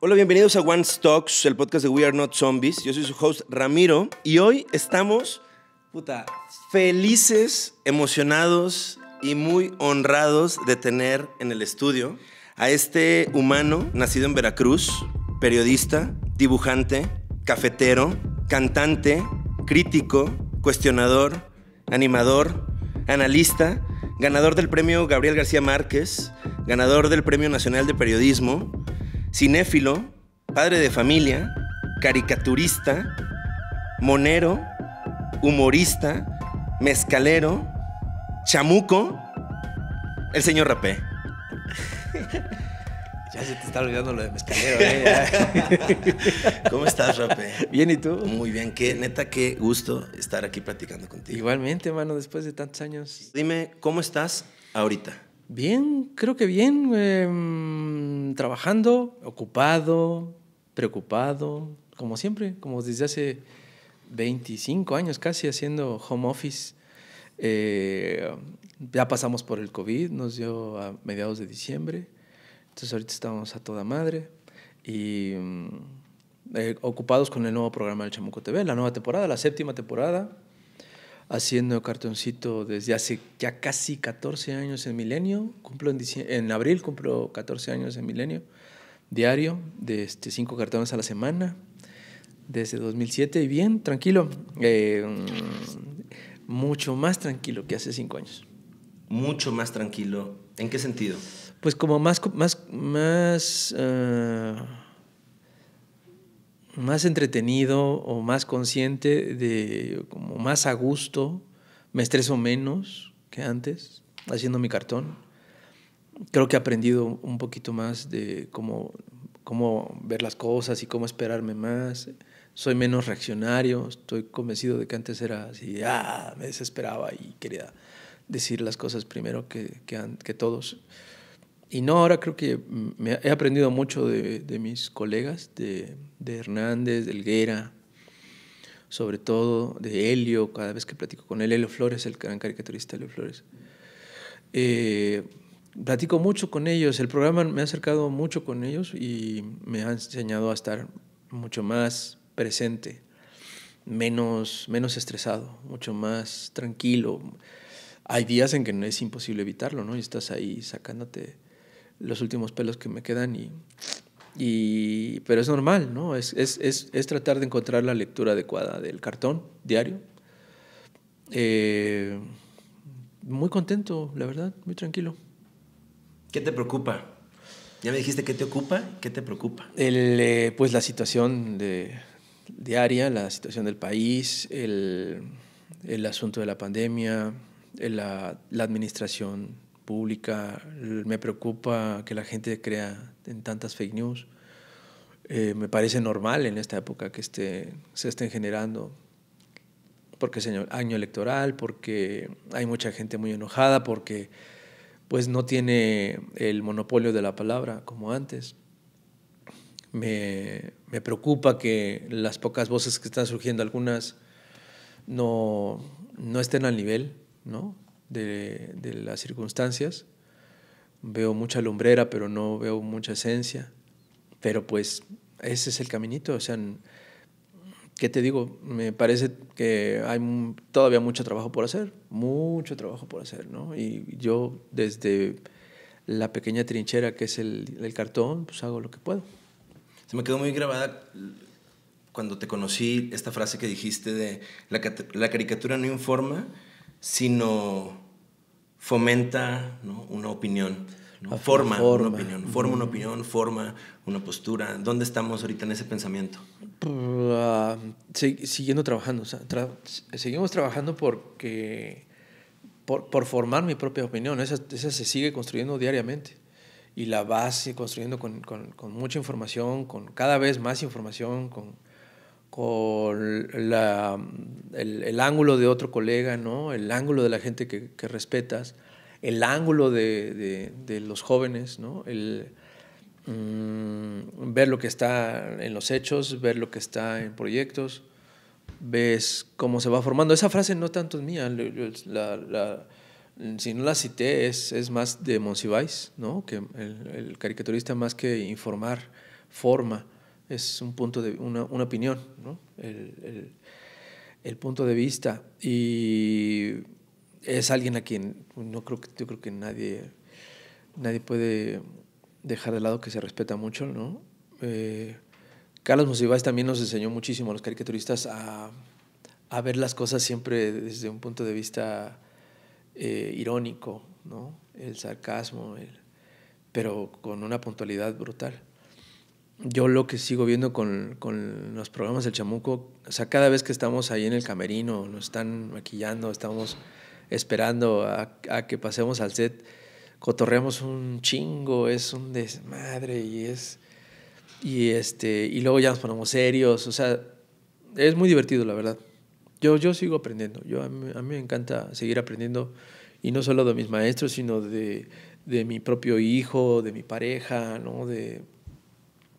Hola, bienvenidos a One Stocks, el podcast de We Are Not Zombies. Yo soy su host Ramiro y hoy estamos, puta, felices, emocionados y muy honrados de tener en el estudio a este humano nacido en Veracruz, periodista, dibujante, cafetero, cantante, crítico, cuestionador, animador, analista, ganador del premio Gabriel García Márquez, ganador del Premio Nacional de Periodismo, cinéfilo, padre de familia, caricaturista, monero, humorista, mezcalero, chamuco, el señor Rapé. Ya se te está olvidando lo de mezcalero, ¿eh? ¿Cómo estás, Rapé? Bien, ¿y tú? Muy bien, qué neta, qué gusto estar aquí platicando contigo. Igualmente, hermano, después de tantos años. Dime, ¿cómo estás ahorita? Bien, creo que bien. Em, trabajando, ocupado, preocupado, como siempre, como desde hace 25 años casi haciendo home office. Eh, ya pasamos por el COVID, nos dio a mediados de diciembre, entonces ahorita estamos a toda madre y mm, eh, ocupados con el nuevo programa del Chamuco TV, la nueva temporada, la séptima temporada, haciendo cartoncito desde hace ya casi 14 años en Milenio. Cumplo en, abril cumplo 14 años en Milenio, diario, de este, cinco cartones a la semana, desde 2007. Y bien, tranquilo, eh, mm, mucho más tranquilo que hace cinco años. Mucho más tranquilo. ¿En qué sentido? Pues como más... más, más ah, más entretenido o más consciente, de, como más a gusto, me estreso menos que antes haciendo mi cartón. Creo que he aprendido un poquito más de cómo, cómo ver las cosas y cómo esperarme más. Soy menos reaccionario, estoy convencido de que antes era así, ah, me desesperaba y quería decir las cosas primero que, que, que todos y no, ahora creo que me he aprendido mucho de, mis colegas, de, Hernández, de Elguera, sobre todo de Helio, cada vez que platico con él, Helio Flores, el gran caricaturista Helio Flores. Eh, platico mucho con ellos, el programa me ha acercado mucho con ellos y me ha enseñado a estar mucho más presente, menos, menos estresado, mucho más tranquilo. Hay días en que no es imposible evitarlo, ¿no? Y estás ahí sacándote los últimos pelos que me quedan y, y pero es normal, ¿no? Es, es, es, es, tratar de encontrar la lectura adecuada del cartón diario. Eh, muy contento, la verdad, muy tranquilo. ¿Qué te preocupa? Ya me dijiste qué te ocupa, ¿qué te preocupa? El, eh, pues la situación diaria, la situación del país, el, el asunto de la pandemia, la, la administración pública, me preocupa que la gente crea en tantas fake news. Eh, me parece normal en esta época que esté, se estén generando, porque es año electoral, porque hay mucha gente muy enojada, porque pues no tiene el monopolio de la palabra como antes. Me, preocupa que las pocas voces que están surgiendo, algunas no, no estén al nivel, ¿no? de, las circunstancias. Veo mucha lumbrera, pero no veo mucha esencia. Pero pues ese es el caminito. O sea, ¿qué te digo? Me parece que hay todavía mucho trabajo por hacer, mucho trabajo por hacer, ¿no? Y yo desde la pequeña trinchera que es el, cartón, pues hago lo que puedo. Se me quedó muy grabada cuando te conocí esta frase que dijiste de la caricatura no informa, sino fomenta ¿no? una opinión. Forma, una opinión, forma una opinión, forma una postura. ¿Dónde estamos ahorita en ese pensamiento? Ah, siguiendo trabajando, seguimos trabajando porque por, por, formar mi propia opinión, esa, se sigue construyendo diariamente y la base construyendo con, con, con mucha información, con cada vez más información, con, con el, ángulo de otro colega, ¿no? el ángulo de la gente que, respetas, el ángulo de, los jóvenes, mm, ver lo que está en los hechos, ver lo que está en proyectos, ves cómo se va formando. Esa frase no tanto es mía, si no la cité es, más de Monsiváis, que el caricaturista más que informar, forma es un punto de una, opinión, ¿no? el, punto de vista. Y es alguien a quien no creo que, yo creo que nadie, nadie puede dejar de lado que se respeta mucho. ¿no? Eh, Carlos Monsiváis también nos enseñó muchísimo a los caricaturistas a, ver las cosas siempre desde un punto de vista eh, irónico, ¿no? el sarcasmo, pero con una puntualidad brutal yo lo que sigo viendo con, los programas del Chamuco, o sea, cada vez que estamos ahí en el camerino, nos están maquillando, estamos esperando a, que pasemos al set, cotorreamos un chingo, es un desmadre y es... Y, este, y luego ya nos ponemos serios, o sea, es muy divertido, la verdad. Yo, yo sigo aprendiendo, yo, a, mí, me encanta seguir aprendiendo, y no solo de mis maestros, sino de, de mi propio hijo, de mi pareja, ¿no? De,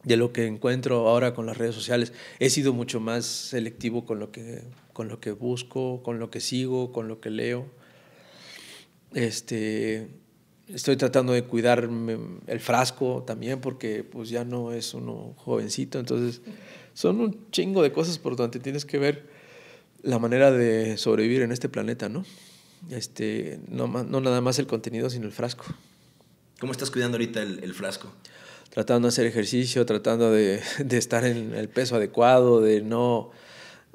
de lo que encuentro ahora con las redes sociales. He sido mucho más selectivo con lo que, con lo que busco, con lo que sigo, con lo que leo. Este, estoy tratando de cuidar el frasco también porque pues ya no es uno jovencito, entonces son un chingo de cosas por donde tienes que ver la manera de sobrevivir en este planeta, ¿no? Este, no, nada más el contenido, sino el frasco. ¿Cómo estás cuidando ahorita el, el frasco? tratando de hacer ejercicio, tratando de, estar en el peso adecuado, de no,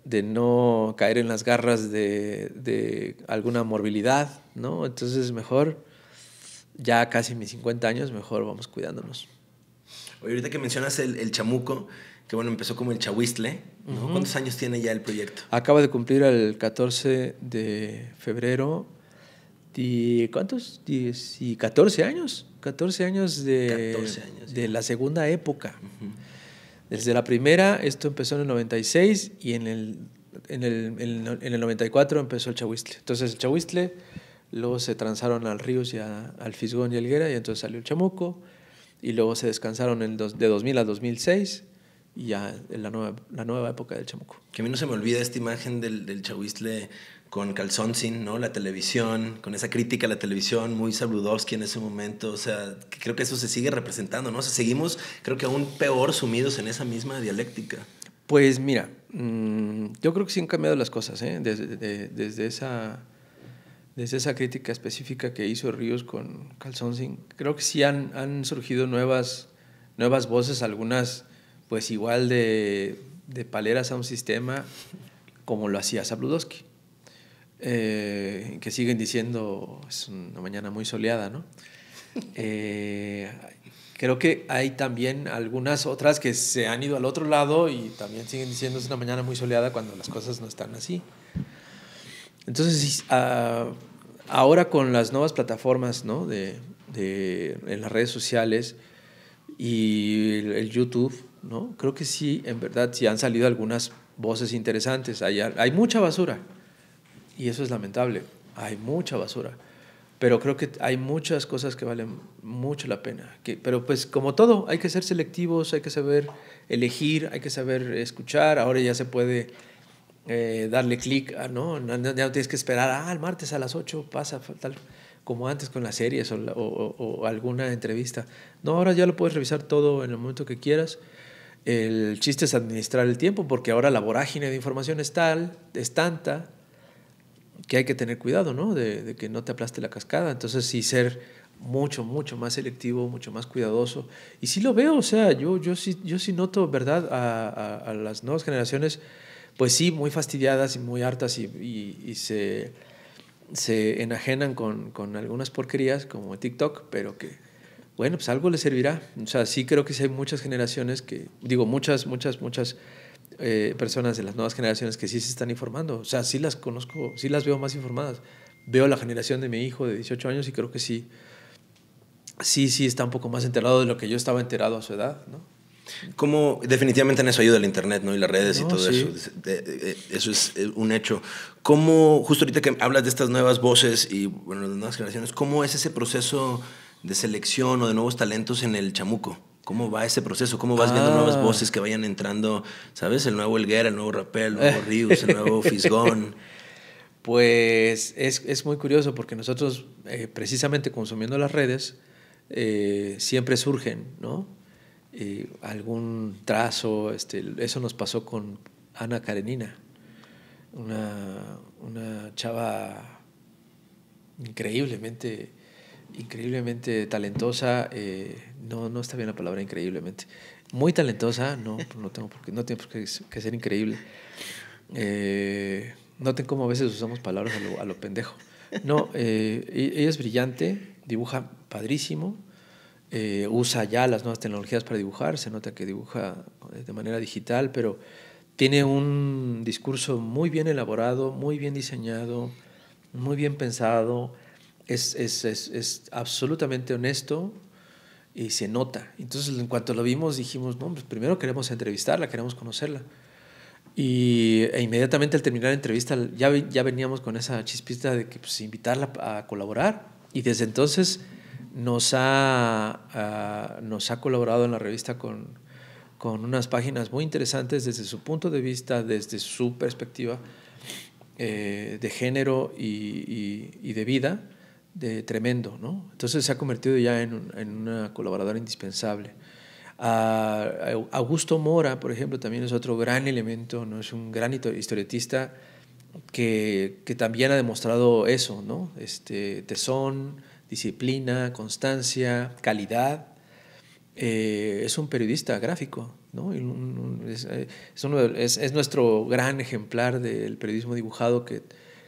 de no caer en las garras de, alguna morbilidad, ¿no? Entonces mejor, ya casi mis 50 años, mejor vamos cuidándonos. Oye, ahorita que mencionas el, chamuco, que bueno, empezó como el chahuistle, ¿Cuántos años tiene ya el proyecto? Acaba de cumplir el 14 de febrero y ¿cuántos? y 14 años, 14 años de, de la segunda época. Desde la primera, esto empezó en el 96 y en el, en el, 94 empezó el chahuistle. Entonces el chahuistle, luego se transaron al Ríos y al Fisgón y elguera y entonces salió el chamuco y luego se descansaron de 2000 a 2006 y ya en la nueva, la nueva época del chamuco. Que a mí no se me olvida esta imagen del, del chahuistle con Calzoncin, ¿no? La televisión, con esa crítica a la televisión, muy Sabludowski en ese momento, o sea, creo que eso se sigue representando, ¿no? O sea, seguimos, creo que aún peor sumidos en esa misma dialéctica. Pues mira, mm, yo creo que sí han cambiado las cosas, ¿eh? Desde, desde, esa, esa crítica específica que hizo Ríos con Sin, creo que sí han, han surgido nuevas, nuevas voces, algunas pues igual de, de paleras a un sistema como lo hacía Sabludowski. Eh, que siguen diciendo es una mañana muy soleada, ¿no? Eh, creo que hay también algunas otras que se han ido al otro lado y también siguen diciendo es una mañana muy soleada cuando las cosas no están así. Entonces, ah, ahora con las nuevas plataformas de, en las redes sociales y el, YouTube, ¿no? creo que sí, en verdad, sí han salido algunas voces interesantes. hay mucha basura y eso es lamentable. Hay mucha basura, pero creo que hay muchas cosas que valen mucho la pena. Que, pero pues como todo, hay que ser selectivos, hay que saber elegir, hay que saber escuchar. Ahora ya se puede eh, darle clic, ¿no? ¿no? Ya no tienes que esperar, ah, el martes a las 8 pasa tal como antes con las series o, o, alguna entrevista. No, ahora ya lo puedes revisar todo en el momento que quieras. El chiste es administrar el tiempo porque ahora la vorágine de información es tal, es tanta, que hay que tener cuidado, ¿no? De, que no te aplaste la cascada. Entonces, sí, ser mucho, mucho más selectivo, mucho más cuidadoso. Y sí lo veo, o sea, yo, yo, sí, yo sí noto, ¿verdad?, a, las nuevas generaciones, pues sí, muy fastidiadas y muy hartas y, se, se enajenan con, con, algunas porquerías como TikTok, pero que, bueno, pues algo les servirá. O sea, sí creo que sí hay muchas generaciones que, digo, muchas, muchas, muchas eh, personas de las nuevas generaciones que sí se están informando. O sea, sí las conozco, sí las veo más informadas. Veo la generación de mi hijo de 18 años y creo que sí, sí, sí está un poco más enterado de lo que yo estaba enterado a su edad, ¿no? Como definitivamente en eso ayuda el internet, ¿no? Y las redes y todo eso. eso es eh, un hecho. ¿Cómo, justo ahorita que hablas de estas nuevas voces y bueno, las nuevas generaciones, cómo es ese proceso de selección o de nuevos talentos en el chamuco? cómo va ese proceso, cómo vas viendo nuevas ah. voces que vayan entrando, ¿sabes? El nuevo Elguera, el nuevo Rapel, el nuevo Rius, el nuevo Fisgón. Pues es, muy curioso porque nosotros, eh, precisamente consumiendo las redes, eh, siempre surgen, ¿no? algún trazo, este, eso nos pasó con Ana Karenina, una, una chava increíblemente, increíblemente talentosa, eh, no, no está bien la palabra increíblemente. Muy talentosa, no, no tengo no tengo por qué, ser increíble. Eh, noten cómo a veces usamos palabras a lo, pendejo. No, eh, e-, ella es brillante, dibuja padrísimo, eh, usa ya las nuevas tecnologías para dibujar, se nota que dibuja de manera digital, pero tiene un discurso muy bien elaborado, muy bien diseñado, muy bien pensado, es, es absolutamente honesto, y se nota. Entonces, en cuanto lo vimos, dijimos, no, pues primero queremos entrevistarla, queremos conocerla. Y e inmediatamente al terminar la entrevista ya, ya veníamos con esa chispita de que pues, invitarla a colaborar. Y desde entonces nos ha, ah, nos ha colaborado en la revista con, con unas páginas muy interesantes desde su punto de vista, desde su perspectiva eh, de género y, y de vida tremendo, ¿no? Entonces se ha convertido ya en, en una colaboradora indispensable. Augusto Mora, por ejemplo, también es otro gran elemento, ¿no? Es un gran historietista que, también ha demostrado eso, ¿no? Este, tesón, disciplina, constancia, calidad. Eh, es un periodista gráfico, ¿no? Eh, es, es, nuestro gran ejemplar del periodismo dibujado que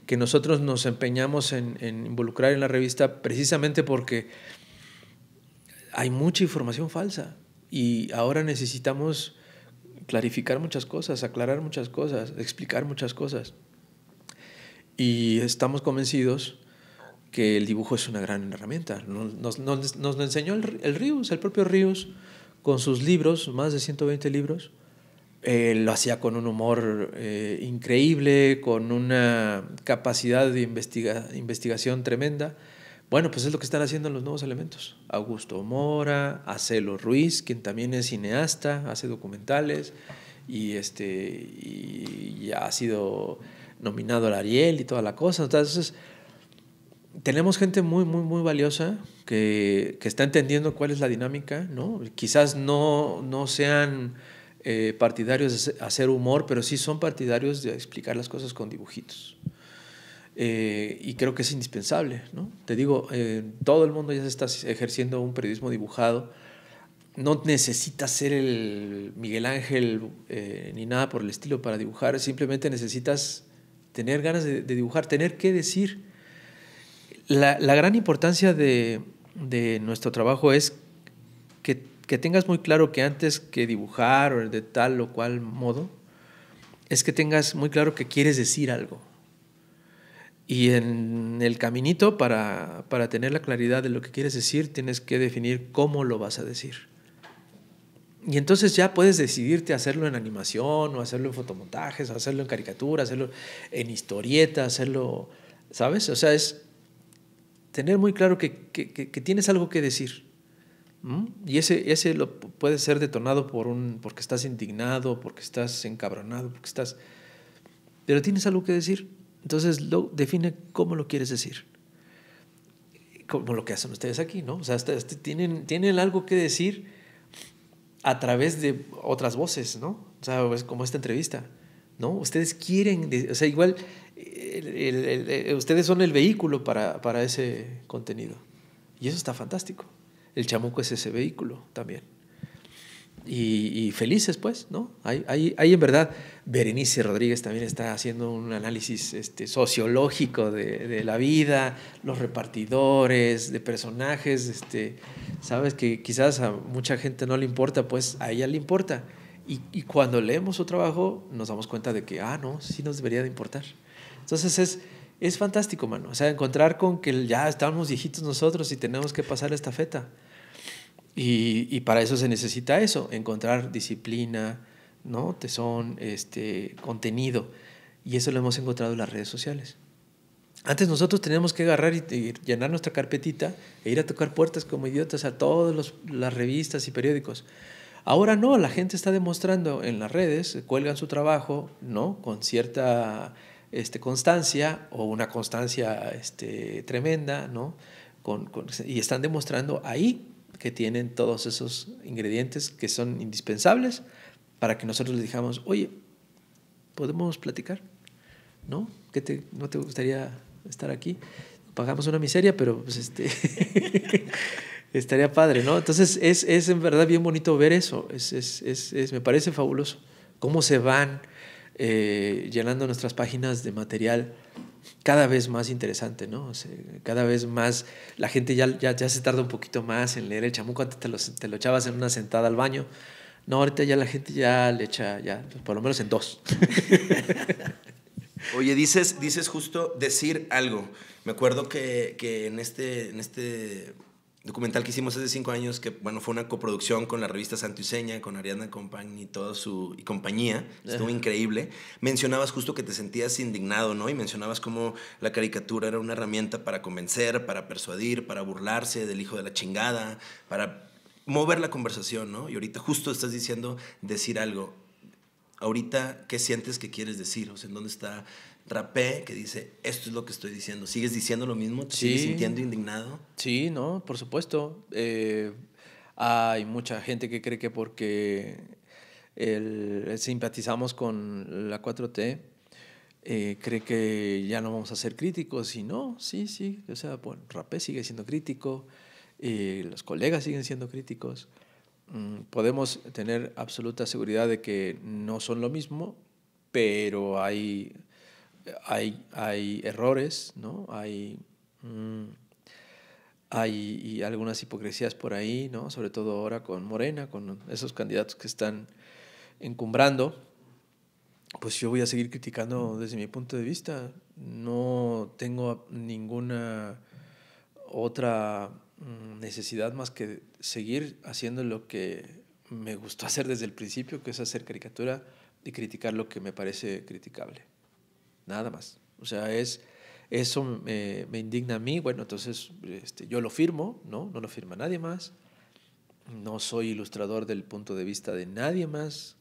que nosotros nos empeñamos en, involucrar en la revista precisamente porque hay mucha información falsa y ahora necesitamos clarificar muchas cosas, aclarar muchas cosas, explicar muchas cosas. Y estamos convencidos que el dibujo es una gran herramienta. Nos, lo enseñó el, el Ríos, el propio Ríos, con sus libros, más de 120 libros, eh, lo hacía con un humor eh, increíble, con una capacidad de investiga investigación tremenda. Bueno, pues es lo que están haciendo los nuevos elementos. Augusto Mora, Acelo Ruiz, quien también es cineasta, hace documentales y, este, y ha sido nominado al Ariel y toda la cosa. Entonces, tenemos gente muy, muy, muy valiosa que, que está entendiendo cuál es la dinámica, ¿no? Quizás no, no sean eh, partidarios de hacer humor, pero sí son partidarios de explicar las cosas con dibujitos. Eh, y creo que es indispensable, ¿no? Te digo, eh, todo el mundo ya se está ejerciendo un periodismo dibujado. No necesitas ser el Miguel Ángel ni nada por el estilo para dibujar, simplemente necesitas tener ganas de, dibujar, tener qué decir. La, gran importancia de, de nuestro trabajo es que tengas muy claro que antes que dibujar o de tal o cual modo, es que tengas muy claro que quieres decir algo. Y en el caminito para, tener la claridad de lo que quieres decir, tienes que definir cómo lo vas a decir. Y entonces ya puedes decidirte hacerlo en animación, o hacerlo en fotomontajes, hacerlo en caricatura, hacerlo en historieta, hacerlo, ¿sabes? O sea, es tener muy claro que tienes algo que decir. ¿Mm? Y ese, ese lo puede ser detonado por un, porque estás indignado, porque estás encabronado, porque estás... Pero tienes algo que decir. Entonces lo, define cómo lo quieres decir. Como lo que hacen ustedes aquí, ¿no? O sea, tienen, tienen algo que decir a través de otras voces, ¿no? O sea, como esta entrevista, ¿no? Ustedes quieren, o sea, igual, eh, ustedes son el vehículo para ese contenido. Y eso está fantástico el chamuco es ese vehículo también. Y, felices, pues, ¿no? Hay, en verdad, Berenice Rodríguez también está haciendo un análisis este, sociológico de, la vida, los repartidores, de personajes, este, sabes que quizás a mucha gente no le importa, pues a ella le importa. Y, cuando leemos su trabajo nos damos cuenta de que, ah, no, sí nos debería de importar. Entonces es, es fantástico, mano. O sea, encontrar con que ya estamos viejitos nosotros y tenemos que pasar esta feta. Y, para eso se necesita eso, encontrar disciplina, ¿no? tesón, este, contenido. Y eso lo hemos encontrado en las redes sociales. Antes nosotros teníamos que agarrar y, llenar nuestra carpetita e ir a tocar puertas como idiotas a todas las revistas y periódicos. Ahora no, la gente está demostrando en las redes, cuelgan su trabajo, ¿no? Con cierta este, constancia o una constancia este, tremenda, ¿no? y están demostrando ahí que tienen todos esos ingredientes que son indispensables para que nosotros les dijamos, oye, podemos platicar, ¿no? ¿Qué te, ¿No te gustaría estar aquí? Pagamos una miseria, pero pues este... estaría padre, ¿no? Entonces es, es, en verdad bien bonito ver eso, es, me parece fabuloso, cómo se van eh, llenando nuestras páginas de material cada vez más interesante, ¿no? cada vez más, la gente ya, ya, se tarda un poquito más en leer el chamuco, antes te lo, te echabas en una sentada al baño, no, ahorita ya la gente ya le echa, ya, pues, por lo menos en dos. Oye, dices, dices justo decir algo. Me acuerdo que, en, este, en este documental que hicimos hace cinco años, que bueno, fue una coproducción con la revista Santuiseña, con Ariana Company y toda su compañía, estuvo increíble. Mencionabas justo que te sentías indignado, ¿no? Y mencionabas cómo la caricatura era una herramienta para convencer, para persuadir, para burlarse del hijo de la chingada, para mover la conversación, ¿no? Y ahorita justo estás diciendo decir algo ahorita, ¿qué sientes que quieres decir? O sea, ¿en dónde está Rapé que dice, esto es lo que estoy diciendo? ¿Sigues diciendo lo mismo? ¿Te sigues sintiendo indignado? Sí, no, por supuesto. Eh, hay mucha gente que cree que porque eh, simpatizamos con la 4T, eh, cree que ya no vamos a ser críticos y no, sí, sí, o sea, Rapé sigue siendo crítico, y los colegas siguen siendo críticos. Mm, podemos tener absoluta seguridad de que no son lo mismo, pero hay, hay, hay errores, ¿no? Hay, mm, hay algunas hipocresías por ahí, ¿no? Sobre todo ahora con Morena, con esos candidatos que están encumbrando. Pues yo voy a seguir criticando desde mi punto de vista. No tengo ninguna otra Mm, necesidad más que seguir haciendo lo que me gustó hacer desde el principio, que es hacer caricatura y criticar lo que me parece criticable. Nada más. O sea, es, eso me, indigna a mí. Bueno, entonces este, yo lo firmo, ¿no? No lo firma nadie más. No soy ilustrador del punto de vista de nadie más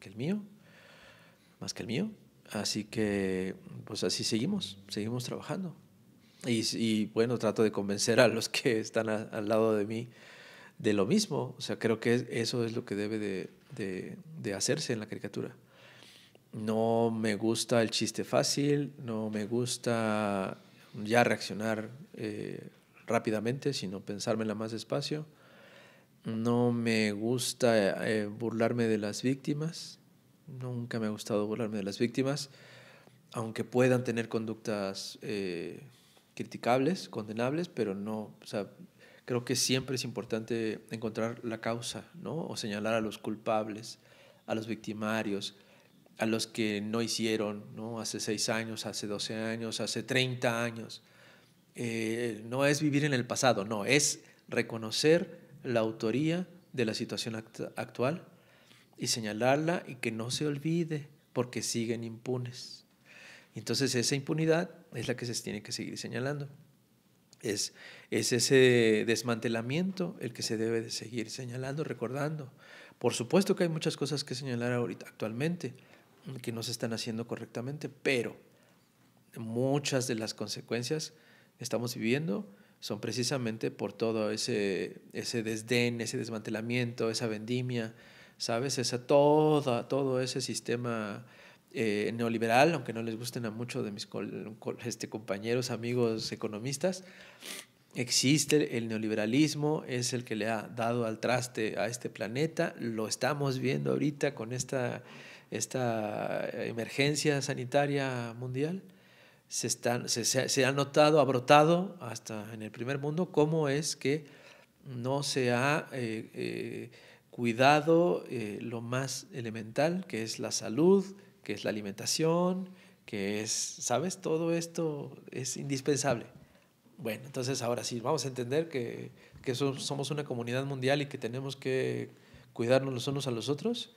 que el mío, más que el mío. Así que, pues así seguimos, seguimos trabajando. Y, bueno, trato de convencer a los que están al lado de mí de lo mismo. O sea, creo que eso es lo que debe de, de, hacerse en la caricatura. No me gusta el chiste fácil, no me gusta ya reaccionar eh, rápidamente, sino pensármela más despacio. No me gusta eh, burlarme de las víctimas. Nunca me ha gustado burlarme de las víctimas, aunque puedan tener conductas... Eh, criticables, condenables, pero no, sea, creo que siempre es importante encontrar la causa, ¿no? O señalar a los culpables, a los victimarios, a los que no hicieron, ¿no? Hace seis años, hace doce años, hace treinta años. Eh, no es vivir en el pasado, no, es reconocer la autoría de la situación actual y señalarla y que no se olvide porque siguen impunes. Entonces esa impunidad es la que se tiene que seguir señalando. Es, es ese desmantelamiento el que se debe de seguir señalando, recordando. Por supuesto que hay muchas cosas que señalar ahorita, actualmente, que no se están haciendo correctamente, pero muchas de las consecuencias que estamos viviendo son precisamente por todo ese, ese desdén, ese desmantelamiento, esa vendimia, ¿sabes? Esa, toda, todo ese sistema eh, neoliberal, aunque no les gusten a muchos de mis este, compañeros, amigos economistas. Existe el neoliberalismo, es el que le ha dado al traste a este planeta, lo estamos viendo ahorita con esta, esta emergencia sanitaria mundial. Se, ha notado, ha brotado hasta en el primer mundo, cómo es que no se ha eh, eh, cuidado lo más elemental, que es la salud, que es la alimentación, que es, ¿sabes? Todo esto es indispensable. Bueno, entonces ahora sí, vamos a entender que, somos una comunidad mundial y que tenemos que cuidarnos los unos a los otros.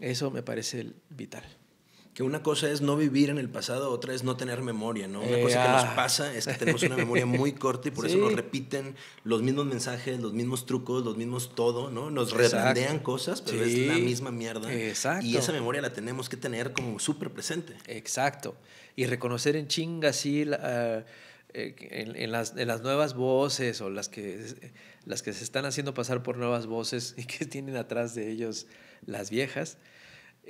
Eso me parece vital que una cosa es no vivir en el pasado, otra es no tener memoria, ¿no? Una eh, cosa que nos ah. pasa es que tenemos una memoria muy corta y por eso nos repiten los mismos mensajes, los mismos trucos, los mismos todo, ¿no? Nos redondean cosas, pero es la misma mierda. Y esa memoria la tenemos que tener como súper presente. Exacto. Y reconocer en chinga, sí, ah, eh, en, en, las, en, las, nuevas voces o las que, las que se están haciendo pasar por nuevas voces y que tienen atrás de ellos las viejas.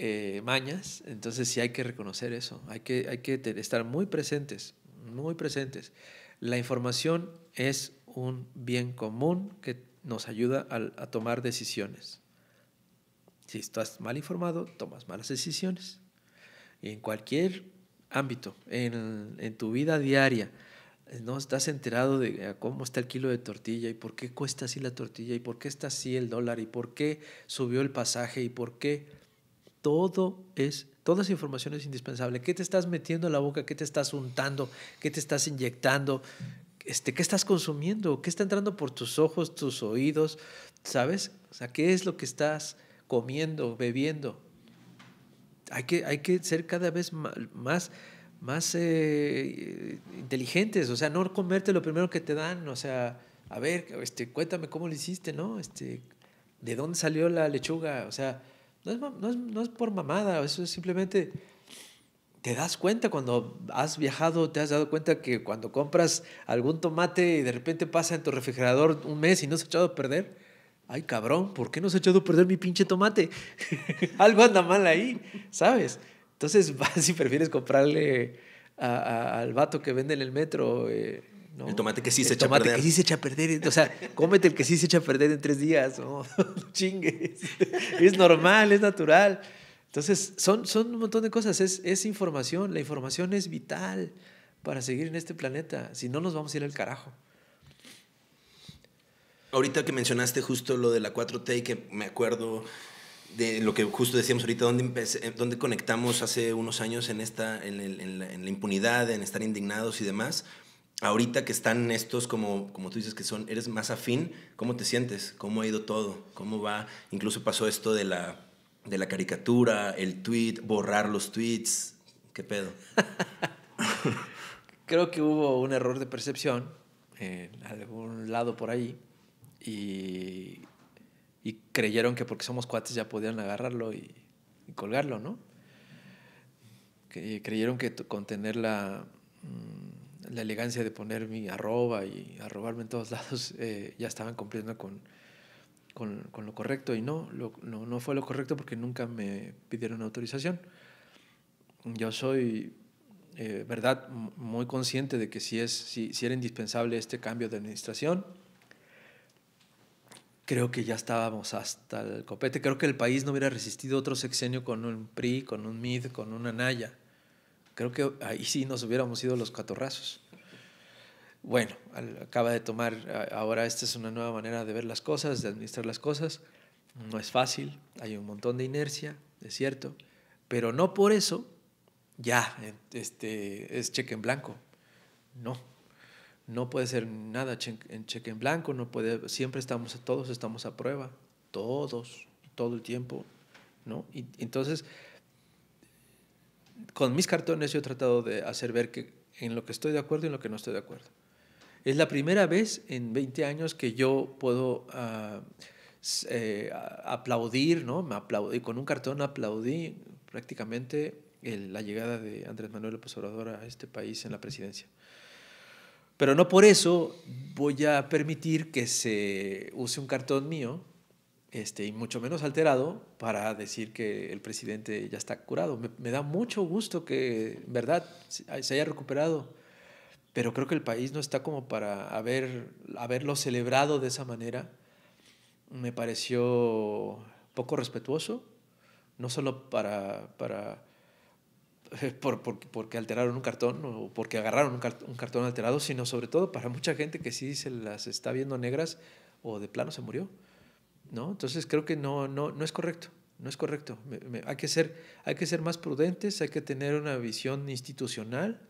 Eh, mañas, entonces sí hay que reconocer eso, hay que, hay que estar muy presentes, muy presentes. La información es un bien común que nos ayuda a, tomar decisiones. Si estás mal informado, tomas malas decisiones. Y en cualquier ámbito, en, en, tu vida diaria, no estás enterado de cómo está el kilo de tortilla y por qué cuesta así la tortilla y por qué está así el dólar y por qué subió el pasaje y por qué todo es, toda esa información es indispensable. ¿Qué te estás metiendo en la boca? ¿Qué te estás untando? ¿Qué te estás inyectando? Este, ¿Qué estás consumiendo? ¿Qué está entrando por tus ojos, tus oídos? ¿Sabes? O sea, ¿qué es lo que estás comiendo, bebiendo? Hay que, hay que ser cada vez más, más eh, inteligentes, o sea, no comerte lo primero que te dan, o sea, a ver, este, cuéntame cómo lo hiciste, ¿no? Este, ¿De dónde salió la lechuga? O sea, no es, por mamada, eso es simplemente te das cuenta cuando has viajado, te has dado cuenta que cuando compras algún tomate y de repente pasa en tu refrigerador un mes y no se ha echado a perder. Ay, cabrón, ¿por qué no se ha echado a perder mi pinche tomate? Algo anda mal ahí, ¿sabes? Entonces vas y prefieres comprarle al vato que vende en el metro. Eh, el tomate que sí se echa a perder. El tomate que sí se echa a perder. O sea, cómete el que sí se echa a perder en tres días. No, chingues. Es normal, es natural. Entonces, son, son un montón de cosas. Es, es información. La información es vital para seguir en este planeta. Si no, nos vamos a ir al carajo. Ahorita que mencionaste justo lo de la 4T y que me acuerdo de lo que justo decíamos ahorita, dónde, dónde conectamos hace unos años en, esta, en, en la impunidad, en estar indignados y demás ahorita que están estos, como, como tú dices que son, eres más afín, ¿cómo te sientes? ¿Cómo ha ido todo? ¿Cómo va? Incluso pasó esto de la, de la caricatura, el tweet, borrar los tweets. ¿Qué pedo? Creo que hubo un error de percepción en algún lado por ahí y, y creyeron que porque somos cuates ya podían agarrarlo y, colgarlo, ¿no? Que, creyeron que con tener la, mm, la elegancia de poner mi arroba y arrobarme en todos lados, eh, ya estaban cumpliendo con, lo correcto. Y no, no, fue lo correcto porque nunca me pidieron autorización. Yo soy, eh, verdad, muy consciente de que si, es, si era indispensable este cambio de administración, creo que ya estábamos hasta el copete. Creo que el país no hubiera resistido otro sexenio con un PRI, con un MID, con una Naya. Creo que ahí sí nos hubiéramos ido los catorrazos. Bueno, acaba de tomar, ahora esta es una nueva manera de ver las cosas, de administrar las cosas. No es fácil, hay un montón de inercia, es cierto, pero no por eso ya este, es cheque en blanco. No, no puede ser nada en cheque en blanco, no puede, siempre estamos, todos estamos a prueba, todos, todo el tiempo, ¿no? Y entonces con mis cartones yo he tratado de hacer ver que en lo que estoy de acuerdo y en lo que no estoy de acuerdo. Es la primera vez en 20 años que yo puedo ah, eh, aplaudir, ¿no? Me aplaudí, con un cartón aplaudí prácticamente la llegada de Andrés Manuel López Obrador a este país en la presidencia. Pero no por eso voy a permitir que se use un cartón mío este, y mucho menos alterado para decir que el presidente ya está curado. Me, da mucho gusto que, en verdad, ah, se haya recuperado, pero creo que el país no está como para haber, haberlo celebrado de esa manera. Me pareció poco respetuoso, no solo para, para eh, por, porque alteraron un cartón o porque agarraron un cartón alterado, sino sobre todo para mucha gente que sí se las está viendo negras o de plano se murió. ¿no? Entonces creo que no, no, no es correcto, no es correcto. hay, que ser, hay que ser más prudentes, hay que tener una visión institucional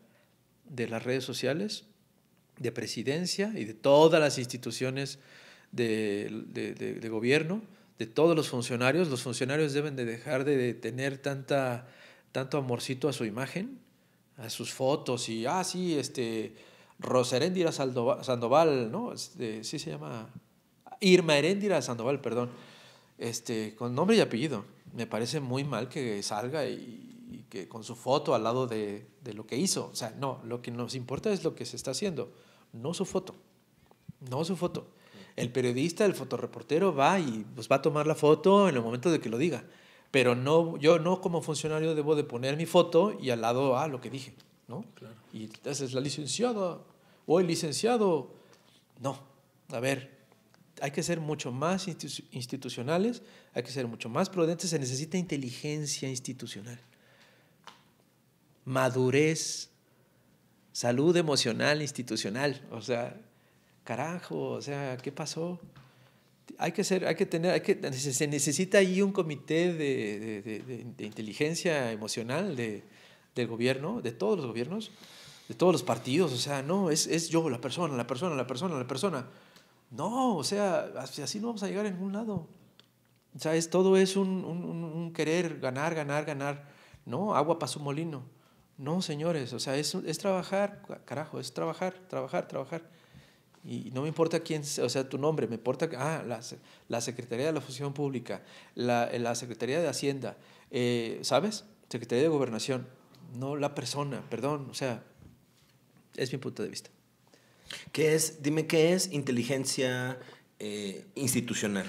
de las redes sociales, de presidencia y de todas las instituciones de, de, de, gobierno, de todos los funcionarios. Los funcionarios deben de dejar de tener tanta, tanto amorcito a su imagen, a sus fotos y, ah, sí, este, Roseréndira Sandoval, ¿no? Este, sí se llama Irma Heréndira Sandoval, perdón, este, con nombre y apellido. Me parece muy mal que salga y, que con su foto al lado de, lo que hizo. O sea, no, lo que nos importa es lo que se está haciendo, no su foto. No su foto. El periodista, el fotoreportero va y pues, va a tomar la foto en el momento de que lo diga. Pero no, yo no como funcionario debo de poner mi foto y al lado, a lo que dije, ¿no? Y entonces la licenciada o el licenciado, no. A ver, hay que ser mucho más institucionales, hay que ser mucho más prudentes, se necesita inteligencia institucional, madurez, salud emocional institucional, o sea, carajo, o sea, ¿qué pasó? Hay que ser, hay que tener, hay que, se necesita ahí un comité de, de, de, inteligencia emocional del gobierno, de todos los gobiernos, de todos los partidos, o sea, no, es, es yo, la persona, la persona, la persona, la persona no, o sea, así no vamos a llegar a ningún lado. sea, Todo es un, querer ganar, ganar, ganar. No, agua para su molino. No, señores, o sea, es, es trabajar, carajo, es trabajar, trabajar, trabajar. Y no me importa quién, o sea, tu nombre, me importa, ah, la, Secretaría de la Función Pública, la, eh, Secretaría de Hacienda, eh, ¿sabes? Secretaría de Gobernación, no la persona, perdón, o sea, es mi punto de vista. ¿Qué es, dime, qué es inteligencia eh, institucional?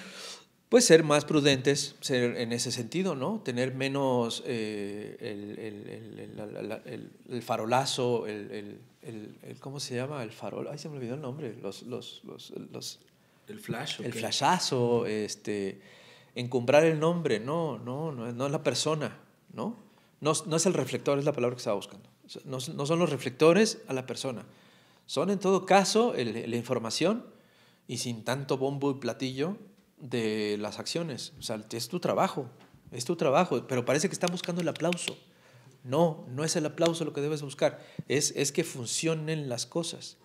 Pues ser más prudentes ser en ese sentido, ¿no? Tener menos eh, el, farolazo, ¿Cómo se llama? El farol. Ay, se me olvidó el nombre. el flash. El flashazo, este, Encumbrar el nombre, no, no, no, no es la persona, ¿no? ¿no? es el reflector, es la palabra que estaba buscando. no son los reflectores a la persona. Son en todo caso la información y sin tanto bombo y platillo de las acciones. O sea, es tu trabajo, es tu trabajo, pero parece que están buscando el aplauso. No, no es el aplauso lo que debes buscar, es, es que funcionen las cosas.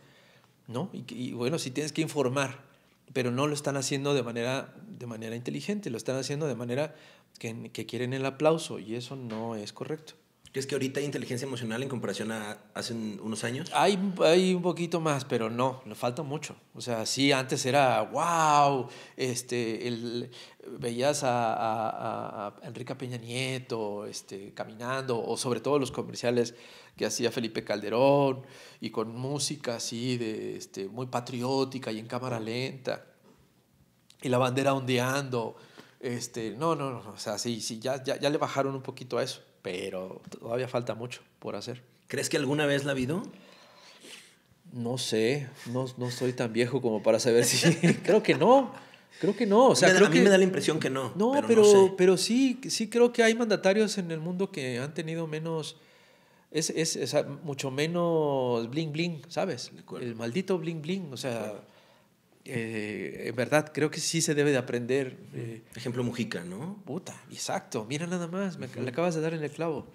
¿no? Y, bueno, si tienes que informar, pero no lo están haciendo de manera, de manera inteligente, lo están haciendo de manera que quieren el aplauso y eso no es correcto. ¿Crees que ahorita hay inteligencia emocional en comparación a hace unos años? Hay, un poquito más, pero no, le falta mucho. O sea, sí, antes era, wow, este, el, veías a, Enrique Peña Nieto este, caminando, o sobre todo los comerciales que hacía Felipe Calderón, y con música así, de, este, muy patriótica y en cámara lenta, y la bandera ondeando. Este, no, no, no, o sea, sí, sí, ya, ya le bajaron un poquito a eso pero todavía falta mucho por hacer. ¿Crees que alguna vez la ha habido? No sé, no, no soy tan viejo como para saber si. creo que no. Creo que no. O sea, creo a mí que... me da la impresión que no. No, pero, sí, sí creo que hay mandatarios en el mundo que han tenido menos. Es, es, es mucho menos bling bling, ¿sabes? El maldito bling bling. O sea, eh, en verdad, creo que sí se debe de aprender. Eh, Ejemplo Mujica, ¿no? Puta, exacto. Mira nada más, me, le acabas de dar en el clavo.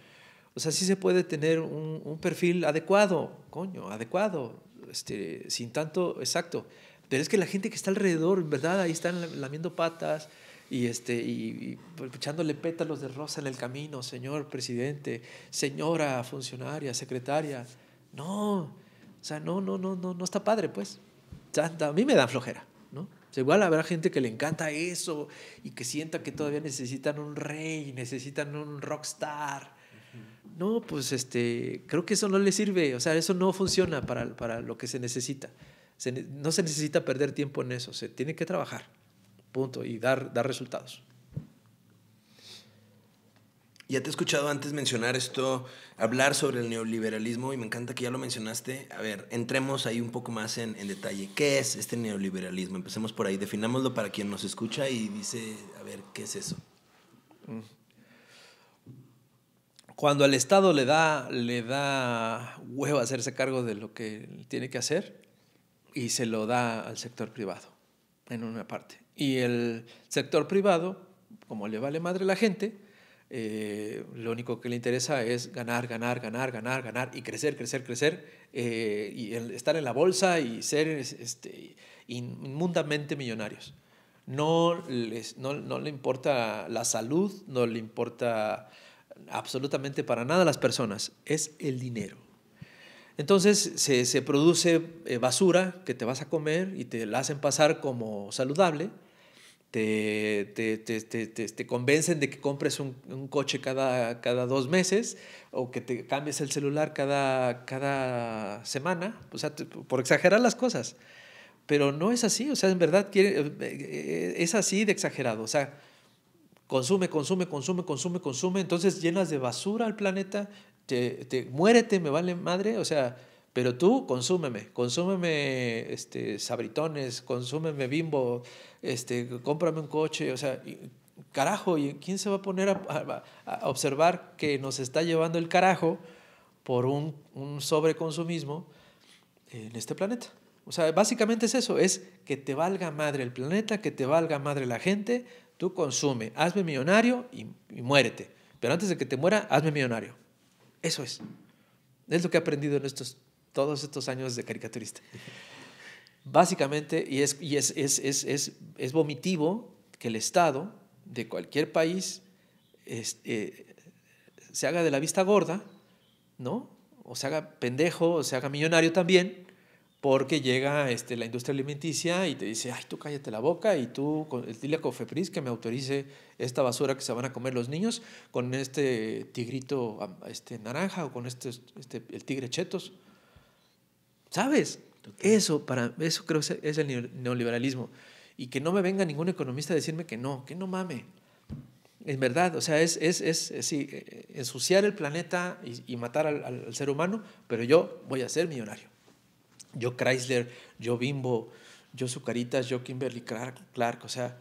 O sea, sí se puede tener un, perfil adecuado, coño, adecuado, este, sin tanto, exacto. Pero es que la gente que está alrededor, verdad, ahí están lamiendo patas y, este, y, y pues, echándole pétalos de rosa en el camino, señor presidente, señora funcionaria, secretaria. No, o sea, no, no, no, no, no está padre, pues a mí me da flojera. ¿no? igual habrá gente que le encanta eso y que sienta que todavía necesitan un rey, necesitan un rockstar. No, pues este, creo que eso no le sirve, o sea, eso no funciona para, para lo que se necesita. no se necesita perder tiempo en eso, se tiene que trabajar, punto, y dar, dar resultados. Ya te he escuchado antes mencionar esto, hablar sobre el neoliberalismo y me encanta que ya lo mencionaste. A ver, entremos ahí un poco más en, detalle. ¿Qué es este neoliberalismo? Empecemos por ahí, definámoslo para quien nos escucha y dice, a ver, ¿qué es eso? Cuando al Estado le da, le da huevo hacerse cargo de lo que tiene que hacer y se lo da al sector privado, en una parte. Y el sector privado, como le vale madre la gente, eh, lo único que le interesa es ganar, ganar, ganar, ganar, ganar y crecer, crecer, crecer eh, y estar en la bolsa y ser este, inmundamente millonarios. No, les, no, no le importa la salud, no le importa absolutamente para nada a las personas, es el dinero. Entonces se, se produce eh, basura que te vas a comer y te la hacen pasar como saludable te, te, convencen de que compres un, un, coche cada, cada dos meses o que te cambies el celular cada, cada semana, o por exagerar las cosas. Pero no es así, o sea, en verdad eh, eh, es así de exagerado, o sea, consume, consume, consume, consume, consume, entonces llenas de basura al planeta, te, muérete, me vale madre, o sea, pero tú consúmeme, consúmeme este, sabritones, consúmeme bimbo, este, cómprame un coche, o sea, carajo, ¿y quién se va a poner a, observar que nos está llevando el carajo por un, un sobreconsumismo en este planeta? O sea, básicamente es eso, es que te valga madre el planeta, que te valga madre la gente, tú consume, hazme millonario y, y muérete. Pero antes de que te muera, hazme millonario. Eso es. Es lo que he aprendido en estos todos estos años de caricaturista. Básicamente, y es, vomitivo que el Estado de cualquier país eh, se haga de la vista gorda, ¿no? O se haga pendejo, o se haga millonario también, porque llega este, la industria alimenticia y te dice, ay, tú cállate la boca y tú dile a Cofepris que me autorice esta basura que se van a comer los niños con este tigrito este, naranja o con este, este el tigre chetos. ¿Sabes? Eso, para, eso creo que es el neoliberalismo. Y que no me venga ningún economista a decirme que no, que no mame. Es verdad, o sea, es, eh, ensuciar el planeta y, matar al, ser humano, pero yo voy a ser millonario. Yo Chrysler, yo Bimbo, yo sucaritas, yo Kimberly Clark, Clark o sea,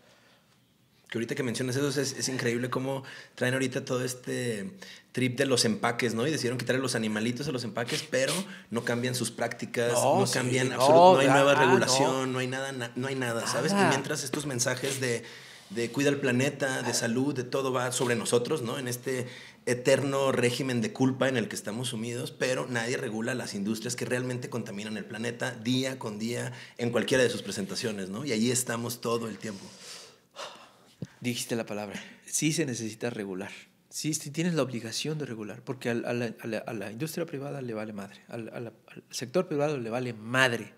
que ahorita que mencionas eso es, increíble cómo traen ahorita todo este trip de los empaques, ¿no? Y decidieron quitarle los animalitos a los empaques, pero no cambian sus prácticas, no, cambian, absolutamente, no hay nueva regulación, no. hay nada, no hay nada, ¿sabes? mientras estos mensajes de, cuida el planeta, de salud, de todo va sobre nosotros, ¿no? En este eterno régimen de culpa en el que estamos sumidos, pero nadie regula las industrias que realmente contaminan el planeta día con día en cualquiera de sus presentaciones, ¿no? Y ahí estamos todo el tiempo dijiste la palabra, sí se necesita regular. Sí, si tienes la obligación de regular, porque a, la, industria privada le vale madre, al sector privado le vale madre.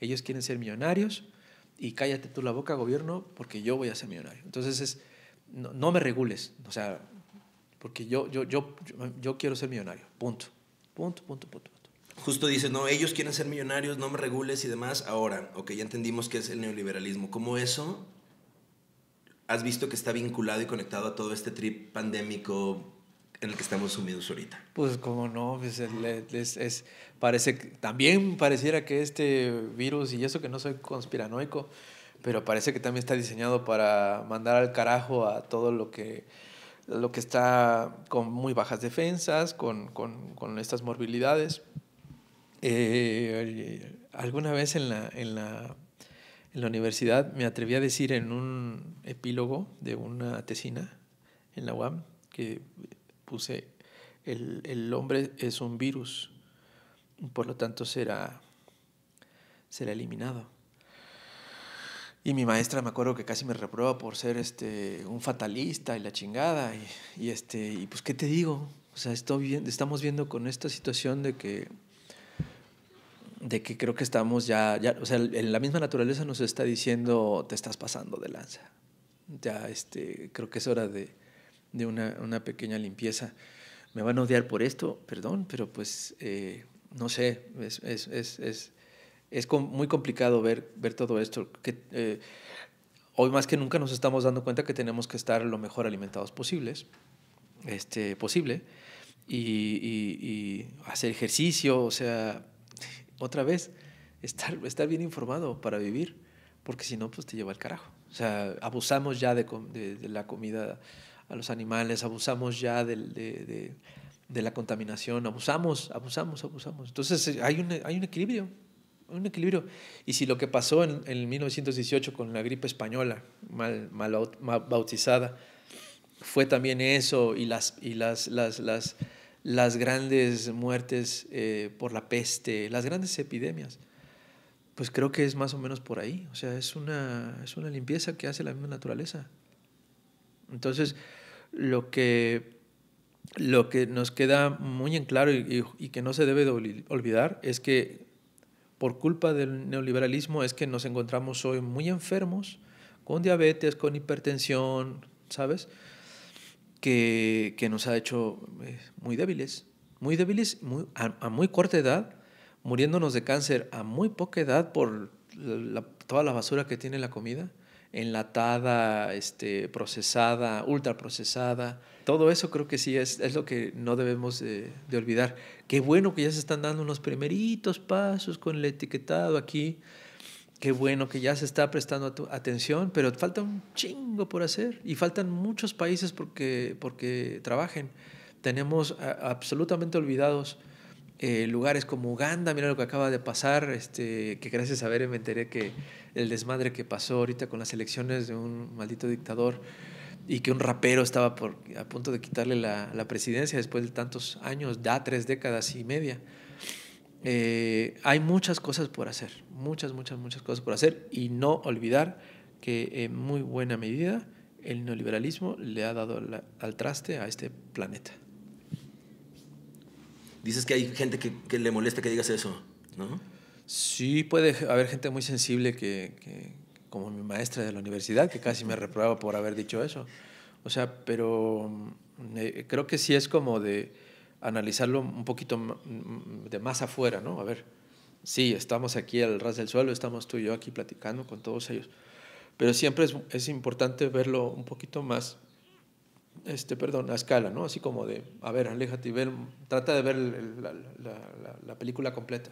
Ellos quieren ser millonarios y cállate tú la boca, gobierno, porque yo voy a ser millonario. Entonces es, no, me regules, o sea, porque yo, yo, yo, yo, quiero ser millonario, punto, punto, punto, punto. Justo dice, no, ellos quieren ser millonarios, no me regules y demás. Ahora, ok, ya entendimos qué es el neoliberalismo. ¿Cómo eso has visto que está vinculado y conectado a todo este trip pandémico en el que estamos sumidos ahorita? Pues como no, pues es, es, también pareciera que este virus, y eso que no soy conspiranoico, pero parece que también está diseñado para mandar al carajo a todo lo que lo que está con muy bajas defensas, con, con, con estas morbilidades. Eh, alguna vez en la, en la en la universidad, me atreví a decir en un epílogo de una tesina en la UAM que puse, el, hombre es un virus, por lo tanto será, será eliminado. Y mi maestra me acuerdo que casi me reprueba por ser este, un fatalista y la chingada. Y, este, y pues, ¿qué te digo? O sea, estamos viendo con esta situación de que de que creo que estamos ya, ya o sea, en la misma naturaleza nos está diciendo, te estás pasando de lanza. Ya, este, creo que es hora de, de una, una, pequeña limpieza. Me van a odiar por esto, perdón, pero pues, eh, no sé, es, es, es, es, muy complicado ver, ver todo esto. Que, eh, hoy más que nunca nos estamos dando cuenta que tenemos que estar lo mejor alimentados posibles, este, posible, y, y, y hacer ejercicio, o sea, otra vez, estar, estar bien informado para vivir, porque si no, pues te lleva el carajo. O sea, abusamos ya de, la comida a los animales, abusamos ya de, la contaminación, abusamos, abusamos, abusamos. Entonces eh, hay un, hay un equilibrio, hay un equilibrio. Y si lo que pasó en, 1918 con la gripe española, mal, bautizada, fue también eso y las, y las, las las grandes muertes eh, por la peste, las grandes epidemias. Pues creo que es más o menos por ahí. O sea, es una, limpieza que hace la misma naturaleza. Entonces, lo que, lo que nos queda muy en claro y, y que no se debe olvidar es que por culpa del neoliberalismo es que nos encontramos hoy muy enfermos, con diabetes, con hipertensión, ¿sabes? que, nos ha hecho eh, muy débiles, muy débiles muy, a, muy corta edad, muriéndonos de cáncer a muy poca edad por toda la basura que tiene la comida, enlatada, este, procesada, ultraprocesada. Todo eso creo que sí es, lo que no debemos de, olvidar. Qué bueno que ya se están dando unos primeritos pasos con el etiquetado aquí Qué bueno que ya se está prestando atención, pero falta un chingo por hacer y faltan muchos países porque, porque trabajen. Tenemos absolutamente olvidados eh, lugares como Uganda, mira lo que acaba de pasar, este, que gracias a ver me enteré que el desmadre que pasó ahorita con las elecciones de un maldito dictador y que un rapero estaba a punto de quitarle la, la presidencia después de tantos años, da tres décadas y media. Eh, hay muchas cosas por hacer, muchas, muchas, muchas cosas por hacer y no olvidar que en muy buena medida el neoliberalismo le ha dado al traste a este planeta. Dices que hay gente que, le molesta que digas eso, ¿no? Sí, puede haber gente muy sensible que, como mi maestra de la universidad, que casi me reprobaba por haber dicho eso. O sea, pero mm, eh, creo que sí es como de analizarlo un poquito de más afuera, ¿no? A ver, sí, estamos aquí al ras del suelo, estamos tú y yo aquí platicando con todos ellos, pero siempre es, es importante verlo un poquito más, este, perdón, a escala, ¿no? Así como de, a ver, aléjate y trata de ver la, película completa,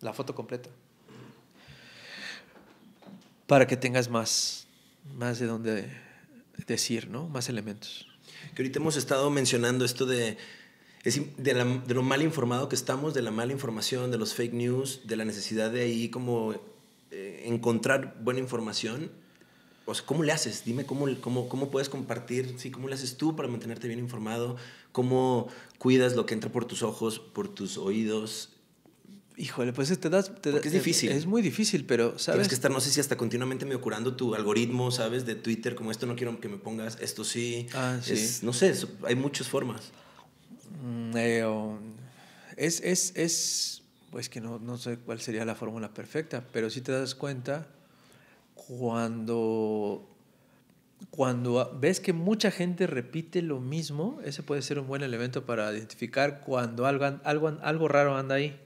la foto completa, para que tengas más, más de dónde decir, ¿no? Más elementos. Que ahorita hemos estado mencionando esto de es de, la, de, lo mal informado que estamos, de la mala información, de los fake news, de la necesidad de ahí como eh, encontrar buena información. O sea, ¿cómo le haces? Dime cómo, cómo, cómo puedes compartir, sí, cómo le haces tú para mantenerte bien informado, cómo cuidas lo que entra por tus ojos, por tus oídos. Híjole, pues te das... es difícil. Es, muy difícil, pero, ¿sabes? Tienes que estar, no sé si hasta continuamente me curando tu algoritmo, ¿sabes? De Twitter, como esto no quiero que me pongas, esto sí. Ah, sí. no sé, hay muchas formas. Mm, eh, es, es, pues que no, sé cuál sería la fórmula perfecta, pero si te das cuenta cuando, cuando ves que mucha gente repite lo mismo, ese puede ser un buen elemento para identificar cuando algo, algo, algo raro anda ahí.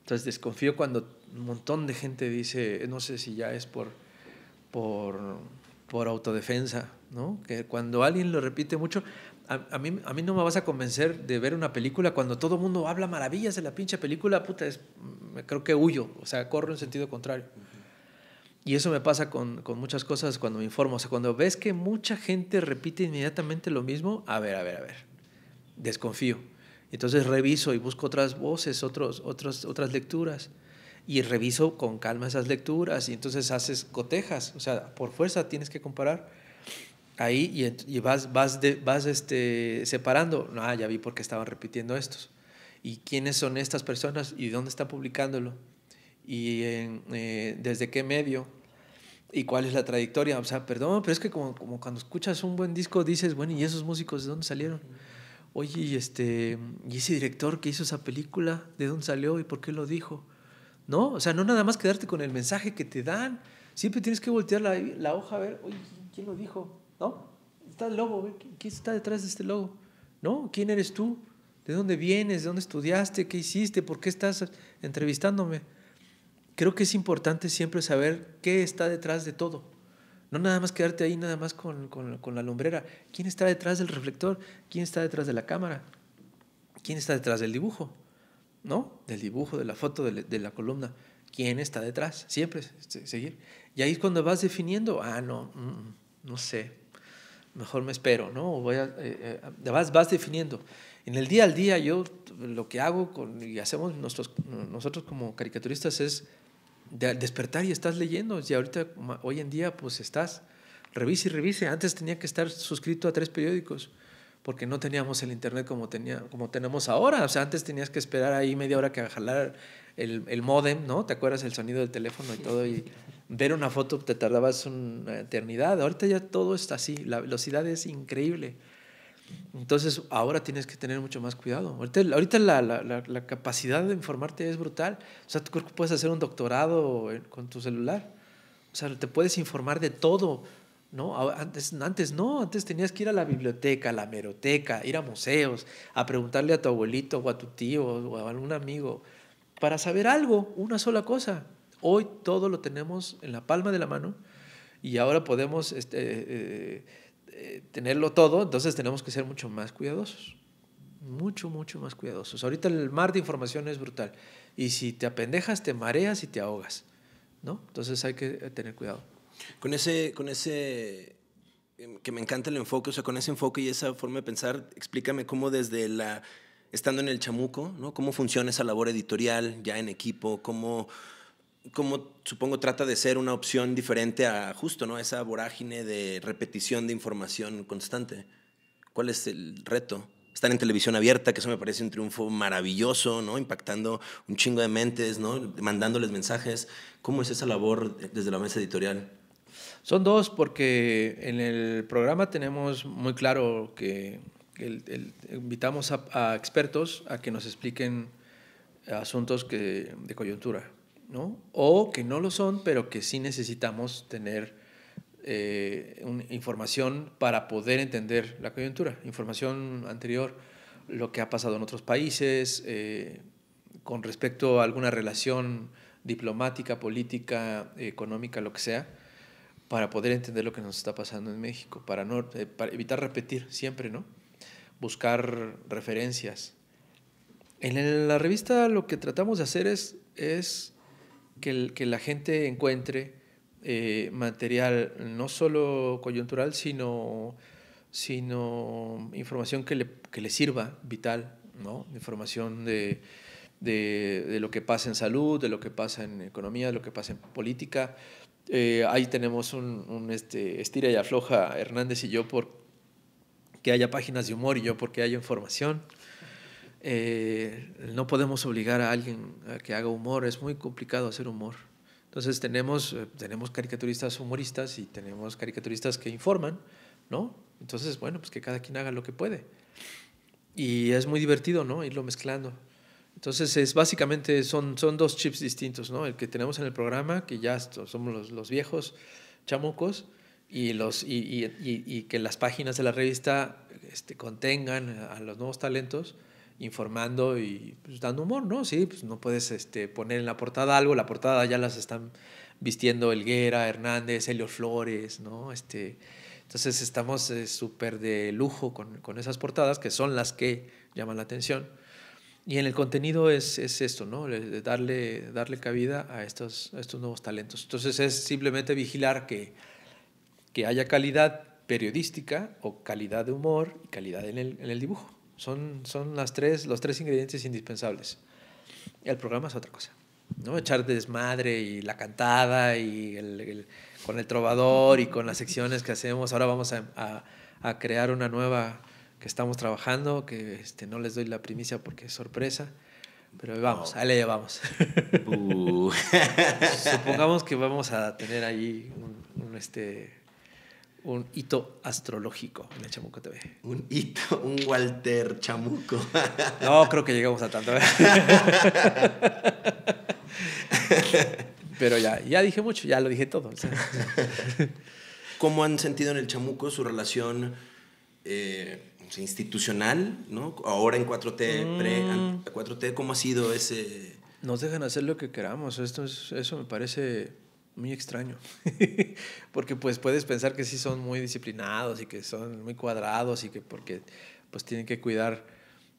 Entonces desconfío cuando un montón de gente dice, no sé si ya es por, por, por autodefensa, ¿no? Que cuando alguien lo repite mucho, a, mí, no me vas a convencer de ver una película cuando todo el mundo habla maravillas de la pinche película, puta, es, creo que huyo, o sea, corro en sentido contrario. Y eso me pasa con, muchas cosas cuando me informo. O sea, cuando ves que mucha gente repite inmediatamente lo mismo, a ver, a ver, a ver, desconfío. Entonces reviso y busco otras voces, otros, otros, otras lecturas. Y reviso con calma esas lecturas y entonces haces cotejas. O sea, por fuerza tienes que comparar ahí y, vas, vas, de, vas este, separando. Ah, ya vi por qué estaban repitiendo estos. ¿Y quiénes son estas personas? ¿Y dónde está publicándolo? ¿Y eh, desde qué medio? ¿Y cuál es la trayectoria? O sea, perdón, pero es que como, como cuando escuchas un buen disco dices, bueno, ¿y esos músicos de dónde salieron? Oye, ¿y, este, ¿y ese director que hizo esa película? ¿De dónde salió y por qué lo dijo? ¿No? O sea, no nada más quedarte con el mensaje que te dan. Siempre tienes que voltear la, la hoja a ver, oye, ¿quién lo dijo? ¿no? Está el lobo, ¿quién está detrás de este logo? ¿No? ¿Quién eres tú? ¿De dónde vienes? ¿De dónde estudiaste? ¿Qué hiciste? ¿Por qué estás entrevistándome? Creo que es importante siempre saber qué está detrás de todo. No nada más quedarte ahí nada más con, la lumbrera. ¿Quién está detrás del reflector? ¿Quién está detrás de la cámara? ¿Quién está detrás del dibujo? ¿No? Del dibujo, de la foto, de, la columna. ¿Quién está detrás? Siempre este, seguir. Y ahí cuando vas definiendo, ah, no, mm, no sé, mejor me espero, ¿no? voy eh, eh, vas, vas, definiendo. En el día al día yo lo que hago con, y hacemos nuestros, nosotros como caricaturistas es despertar y estás leyendo. Y ahorita, hoy en día, pues estás, revise y revise. Antes tenía que estar suscrito a tres periódicos porque no teníamos el internet como, tenía, como tenemos ahora. O sea, antes tenías que esperar ahí media hora que jalar el, el modem, ¿no? ¿Te acuerdas el sonido del teléfono y todo? Y ver una foto te tardabas una eh, eternidad. Ahorita ya todo está así, la velocidad es increíble. Entonces ahora tienes que tener mucho más cuidado. Ahorita, la, capacidad de informarte es brutal. O sea, tú puedes hacer un doctorado con tu celular. O sea, te puedes informar de todo. ¿no? Antes, antes no, antes tenías que ir a la biblioteca, a la meroteca, ir a museos, a preguntarle a tu abuelito o a tu tío o a algún amigo para saber algo, una sola cosa. Hoy todo lo tenemos en la palma de la mano y ahora podemos este, eh, eh, tenerlo todo, entonces tenemos que ser mucho más cuidadosos. Mucho, mucho más cuidadosos. Ahorita el mar de información es brutal. Y si te apendejas, te mareas y te ahogas. ¿no? Entonces hay que eh, tener cuidado. Con ese, con ese, em, que me encanta el enfoque, o sea, con ese enfoque y esa forma de pensar, explícame cómo desde la, estando en el chamuco, ¿no? Cómo funciona esa labor editorial ya en equipo, cómo como supongo trata de ser una opción diferente a justo, ¿no? Esa vorágine de repetición de información constante. ¿Cuál es el reto? Están en televisión abierta, que eso me parece un triunfo maravilloso, ¿no? Impactando un chingo de mentes, ¿no? Mandándoles mensajes. ¿Cómo es esa labor desde la mesa editorial? Son dos, porque en el programa tenemos muy claro que invitamos a, expertos a que nos expliquen asuntos de coyuntura o que no lo son, pero que sí necesitamos tener eh, información para poder entender la coyuntura, información anterior, lo que ha pasado en otros países, eh, con respecto a alguna relación diplomática, política, económica, lo que sea, para poder entender lo que nos está pasando en México, para, no, eh, evitar repetir siempre, ¿no? Buscar referencias. En la revista lo que tratamos de hacer es que, la gente encuentre eh, material no solo coyuntural, sino, sino información que le, que le sirva, vital, ¿no? información de, de, lo que pasa en salud, de lo que pasa en economía, de lo que pasa en política. Eh, ahí tenemos un, un este, estira y afloja Hernández y yo por que haya páginas de humor y yo porque haya información. Eh, no podemos obligar a alguien a que haga humor, es muy complicado hacer humor. Entonces tenemos, eh, tenemos caricaturistas humoristas y tenemos caricaturistas que informan, ¿no? Entonces, bueno, pues que cada quien haga lo que puede. Y es muy divertido, ¿no? Irlo mezclando. Entonces, es básicamente son, son dos chips distintos, ¿no? El que tenemos en el programa, que ya somos los, los viejos chamucos, y, los, y, y, y, que las páginas de la revista este, contengan a los nuevos talentos informando y pues, dando humor, ¿no? Sí, pues no puedes este, poner en la portada algo, la portada ya las están vistiendo Elguera, Hernández, Helio Flores, ¿no? Este, entonces estamos eh, súper de lujo con, esas portadas que son las que llaman la atención. Y en el contenido es, es esto, ¿no? Darle, darle cabida a estos, estos nuevos talentos. Entonces es simplemente vigilar que, que haya calidad periodística o calidad de humor y calidad en el dibujo. Son, son las tres, los tres ingredientes indispensables. El programa es otra cosa. ¿no? Echar desmadre y la cantada y el, con el trovador y con las secciones que hacemos. Ahora vamos a, a, crear una nueva que estamos trabajando, que este, no les doy la primicia porque es sorpresa, pero vamos, ahí le llevamos. Supongamos que vamos a tener ahí un, este, un hito astrológico en el Chamuco TV. Un hito, un Walter Chamuco. No, creo que llegamos a tanto. ¿eh? Pero ya, ya dije mucho, ya lo dije todo. ¿Cómo han sentido en el Chamuco su relación eh, institucional, ¿no? ahora en 4T, 4T, mm. ¿cómo ha sido ese...? Nos dejan hacer lo que queramos, Esto es, eso me parece muy extraño, porque pues puedes pensar que sí son muy disciplinados y que son muy cuadrados y que porque pues tienen que cuidar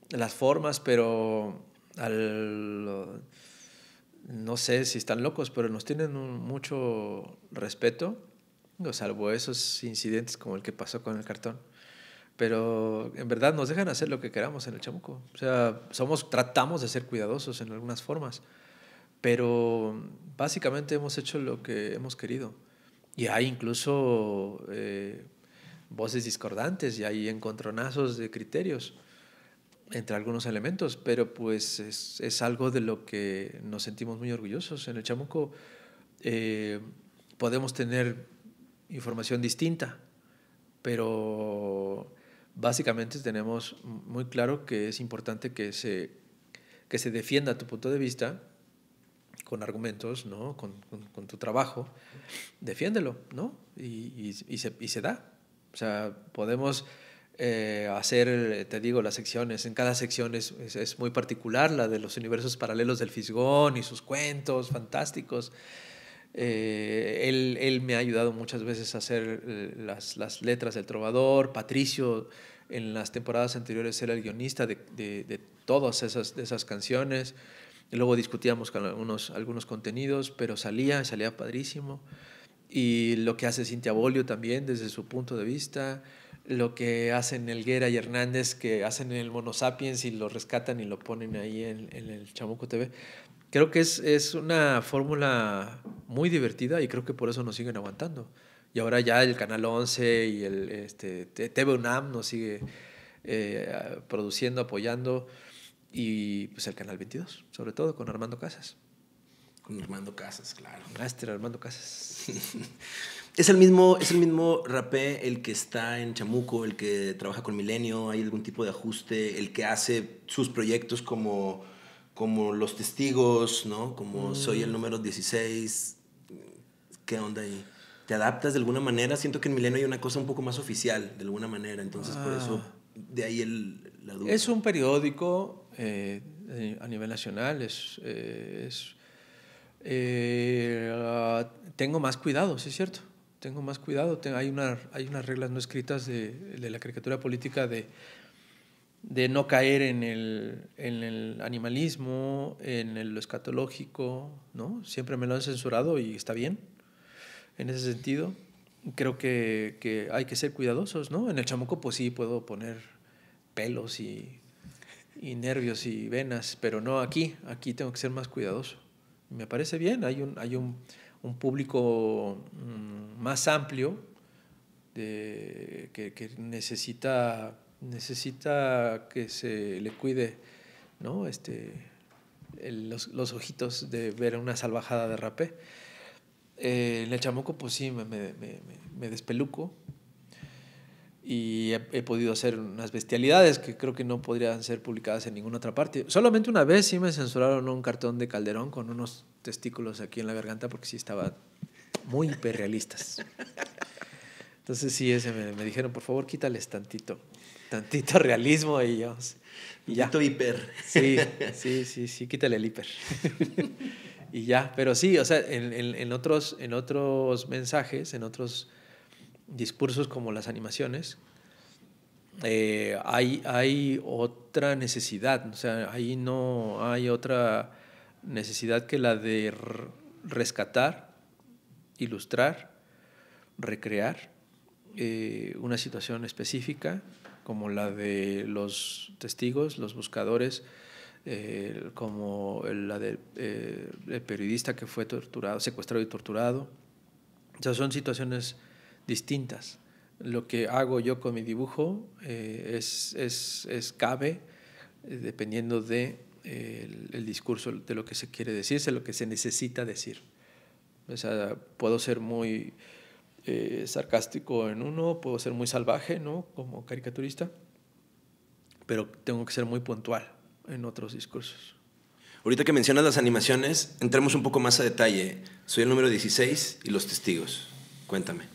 las formas, pero al, no sé si están locos, pero nos tienen mucho respeto, salvo esos incidentes como el que pasó con el cartón. Pero en verdad nos dejan hacer lo que queramos en el chamuco. O sea, somos, tratamos de ser cuidadosos en algunas formas, pero básicamente hemos hecho lo que hemos querido. Y hay incluso eh, voces discordantes y hay encontronazos de criterios entre algunos elementos, pero pues es, algo de lo que nos sentimos muy orgullosos. En el Chamuco eh, podemos tener información distinta, pero básicamente tenemos muy claro que es importante que se, que se defienda tu punto de vista con argumentos, ¿no? Con, tu trabajo, defiéndelo, ¿no? Y, se, da. O sea, podemos eh, hacer, te digo, las secciones. En cada sección es, muy particular la de los universos paralelos del Fisgón y sus cuentos fantásticos. Eh, él, me ha ayudado muchas veces a hacer eh, las, letras del trovador. Patricio en las temporadas anteriores era el guionista de, todas de esas canciones. Y luego discutíamos con algunos, algunos contenidos, pero salía, salía padrísimo. Y lo que hace Cintia Bolio también desde su punto de vista, lo que hacen Elguera y Hernández, que hacen el Mono Sapiens y lo rescatan y lo ponen ahí en, el Chamuco TV. Creo que es, una fórmula muy divertida y creo que por eso nos siguen aguantando. Y ahora ya el Canal 11 y el este, TV UNAM nos sigue eh, produciendo, apoyando y pues el Canal 22, sobre todo con Armando Casas. Con Armando Casas, claro. Master Armando Casas. es el mismo, es el mismo rapé el que está en Chamuco, el que trabaja con Milenio, hay algún tipo de ajuste, el que hace sus proyectos como, como Los Testigos, ¿no? Como mm. Soy el número 16. ¿Qué onda ahí? ¿Te adaptas de alguna manera? Siento que en Milenio hay una cosa un poco más oficial, de alguna manera, entonces por ah. eso de ahí el, la duda. Es un periódico eh, a nivel nacional es... Eh, eh, ah, tengo más cuidado, sí es cierto. Tengo más cuidado. hay, una, hay unas reglas no escritas de, la caricatura política de, de no caer en el, en el animalismo, en el, lo escatológico, ¿no? Siempre me lo han censurado y está bien en ese sentido. Creo que, que hay que ser cuidadosos, ¿no? En el chamuco, pues sí, puedo poner pelos y y nervios y venas, pero no aquí, aquí tengo que ser más cuidadoso. Me parece bien, hay un, hay un, público mm, más amplio que, necesita, necesita que se le cuide ¿no? este, los, ojitos de ver una salvajada de rapé. Eh, en el chamuco, pues sí, me, me despeluco, y he, podido hacer unas bestialidades que creo que no podrían ser publicadas en ninguna otra parte. Solamente una vez sí me censuraron un cartón de Calderón con unos testículos aquí en la garganta porque sí estaba muy hiperrealistas. Entonces sí, ese me, dijeron, por favor, quítales tantito, tantito realismo y yo... Y ya. hiper. Sí, sí, sí, sí, quítale el hiper. y ya, pero sí, o sea, en, en, en, otros, en otros mensajes, en otros discursos como las animaciones, eh, hay, otra necesidad, o sea, ahí no hay otra necesidad que la de rescatar, ilustrar, recrear eh, una situación específica como la de los testigos, los buscadores, eh, como la del periodista que fue torturado, secuestrado y torturado. O son situaciones distintas. Lo que hago yo con mi dibujo eh, es, cabe eh, dependiendo de, eh, el, discurso, de lo que se quiere decir, de lo que se necesita decir. O sea, puedo ser muy sarcástico en uno, puedo ser muy salvaje, ¿no? Como caricaturista, pero tengo que ser muy puntual en otros discursos. Ahorita que mencionas las animaciones, entremos un poco más a detalle. Soy el número 16 y los testigos. Cuéntame.